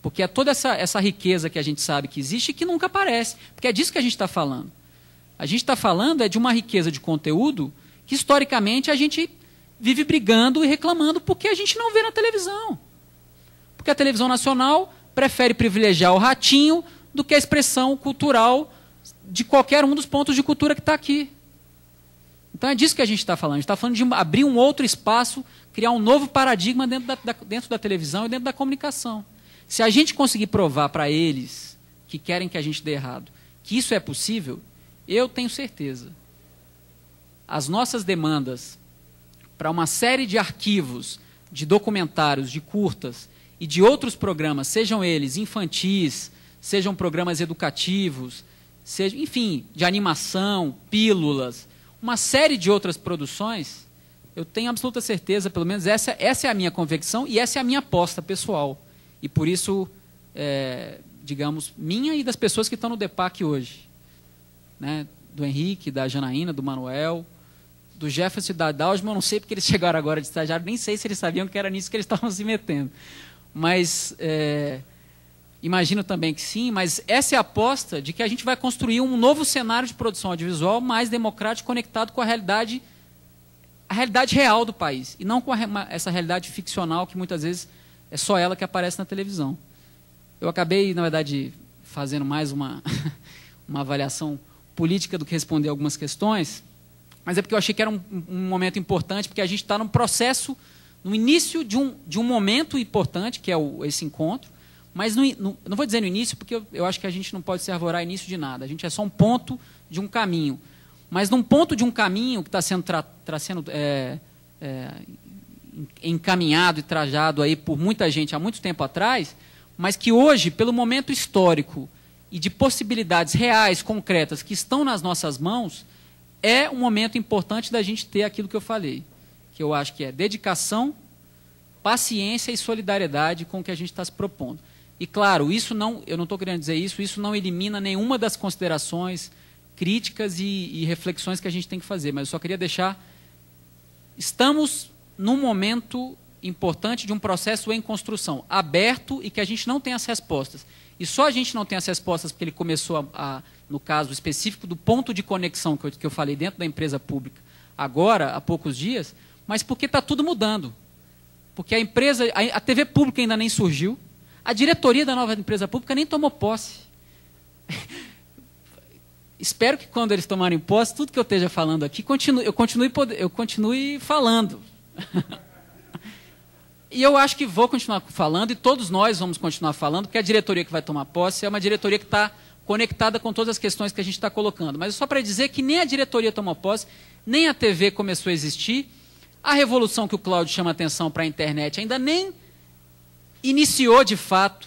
Porque é toda essa, essa riqueza que a gente sabe que existe e que nunca aparece. Porque é disso que a gente está falando. A gente está falando é de uma riqueza de conteúdo que, historicamente, a gente vive brigando e reclamando porque a gente não vê na televisão. Porque a televisão nacional prefere privilegiar o ratinho do que a expressão cultural de qualquer um dos pontos de cultura que está aqui. Então é disso que a gente está falando. A gente está falando de abrir um outro espaço, criar um novo paradigma dentro da, da, dentro da televisão e dentro da comunicação. Se a gente conseguir provar para eles que querem que a gente dê errado, que isso é possível, eu tenho certeza. As nossas demandas para uma série de arquivos, de documentários, de curtas, e de outros programas, sejam eles infantis, sejam programas educativos, seja, enfim, de animação, pílulas, uma série de outras produções, eu tenho absoluta certeza, pelo menos essa, essa é a minha convicção e essa é a minha aposta pessoal. E por isso, é, digamos, minha e das pessoas que estão no DEPAC hoje. Né? Do Henrique, da Janaína, do Manuel, do Jefferson e da Dalsma, eu não sei porque eles chegaram agora de estagiário, nem sei se eles sabiam que era nisso que eles estavam se metendo mas é, imagino também que sim, mas essa é a aposta de que a gente vai construir um novo cenário de produção audiovisual mais democrático, conectado com a realidade, a realidade real do país, e não com a, essa realidade ficcional que muitas vezes é só ela que aparece na televisão. Eu acabei, na verdade, fazendo mais uma, uma avaliação política do que responder algumas questões, mas é porque eu achei que era um, um momento importante, porque a gente está num processo no início de um, de um momento importante, que é o, esse encontro, mas no, no, não vou dizer no início, porque eu, eu acho que a gente não pode se arvorar início de nada. A gente é só um ponto de um caminho. Mas num ponto de um caminho que está sendo, tra, tra sendo é, é, encaminhado e trajado aí por muita gente há muito tempo atrás, mas que hoje, pelo momento histórico e de possibilidades reais, concretas, que estão nas nossas mãos, é um momento importante da gente ter aquilo que eu falei que eu acho que é dedicação, paciência e solidariedade com o que a gente está se propondo. E claro, isso não, eu não estou querendo dizer isso, isso não elimina nenhuma das considerações, críticas e, e reflexões que a gente tem que fazer, mas eu só queria deixar. Estamos num momento importante de um processo em construção, aberto e que a gente não tem as respostas. E só a gente não tem as respostas porque ele começou, a, a, no caso específico, do ponto de conexão que eu, que eu falei dentro da empresa pública, agora, há poucos dias, mas porque está tudo mudando. Porque a empresa, a TV pública ainda nem surgiu, a diretoria da nova empresa pública nem tomou posse. Espero que quando eles tomarem posse, tudo que eu esteja falando aqui, continue, eu, continue, eu continue falando. e eu acho que vou continuar falando, e todos nós vamos continuar falando, porque a diretoria que vai tomar posse é uma diretoria que está conectada com todas as questões que a gente está colocando. Mas só para dizer que nem a diretoria tomou posse, nem a TV começou a existir, a revolução que o Cláudio chama atenção para a internet ainda nem iniciou de fato,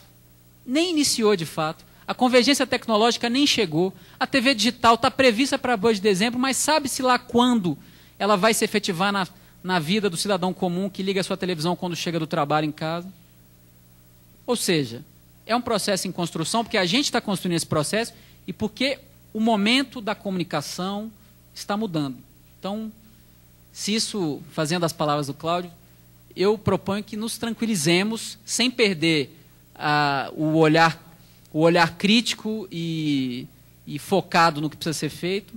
nem iniciou de fato. A convergência tecnológica nem chegou. A TV digital está prevista para hoje de dezembro, mas sabe-se lá quando ela vai se efetivar na, na vida do cidadão comum que liga a sua televisão quando chega do trabalho em casa. Ou seja, é um processo em construção, porque a gente está construindo esse processo e porque o momento da comunicação está mudando. Então, se isso, fazendo as palavras do Cláudio, eu proponho que nos tranquilizemos sem perder ah, o, olhar, o olhar crítico e, e focado no que precisa ser feito,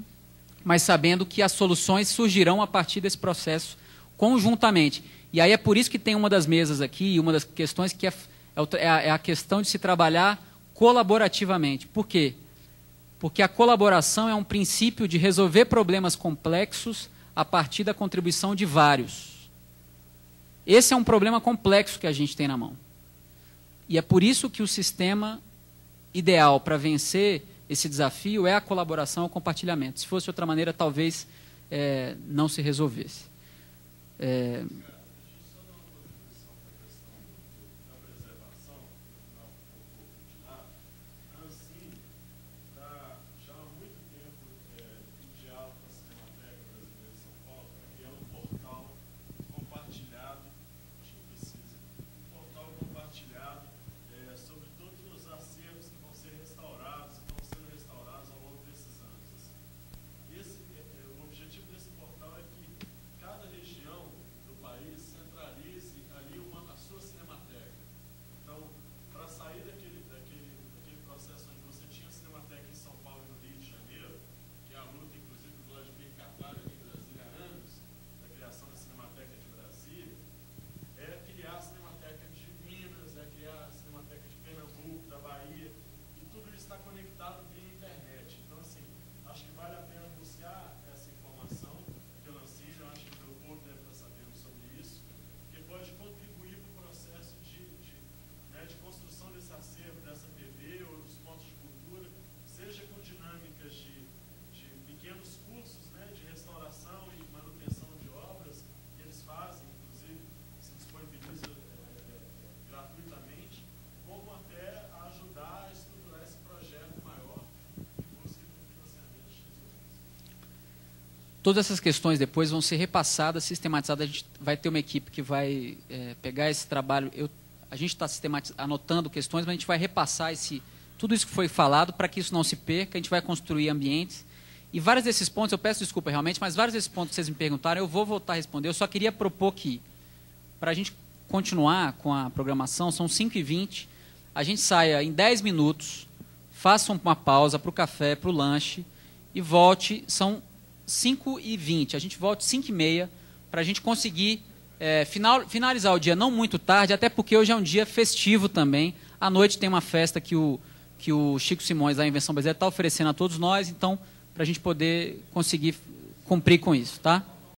mas sabendo que as soluções surgirão a partir desse processo conjuntamente. E aí é por isso que tem uma das mesas aqui, uma das questões que é, é, é, é a questão de se trabalhar colaborativamente. Por quê? Porque a colaboração é um princípio de resolver problemas complexos a partir da contribuição de vários. Esse é um problema complexo que a gente tem na mão. E é por isso que o sistema ideal para vencer esse desafio é a colaboração, o compartilhamento. Se fosse de outra maneira, talvez é, não se resolvesse. É, Todas essas questões depois vão ser repassadas, sistematizadas. A gente vai ter uma equipe que vai é, pegar esse trabalho. Eu, a gente está anotando questões, mas a gente vai repassar esse, tudo isso que foi falado para que isso não se perca. A gente vai construir ambientes. E vários desses pontos, eu peço desculpa realmente, mas vários desses pontos que vocês me perguntaram, eu vou voltar a responder. Eu só queria propor que, para a gente continuar com a programação, são 5h20, a gente saia em 10 minutos, faça uma pausa para o café, para o lanche e volte. São 5 e 20. A gente volta 5 e meia para a gente conseguir é, final, finalizar o dia não muito tarde, até porque hoje é um dia festivo também. À noite tem uma festa que o, que o Chico Simões, da Invenção Brasileira, está oferecendo a todos nós. Então, para a gente poder conseguir cumprir com isso, tá?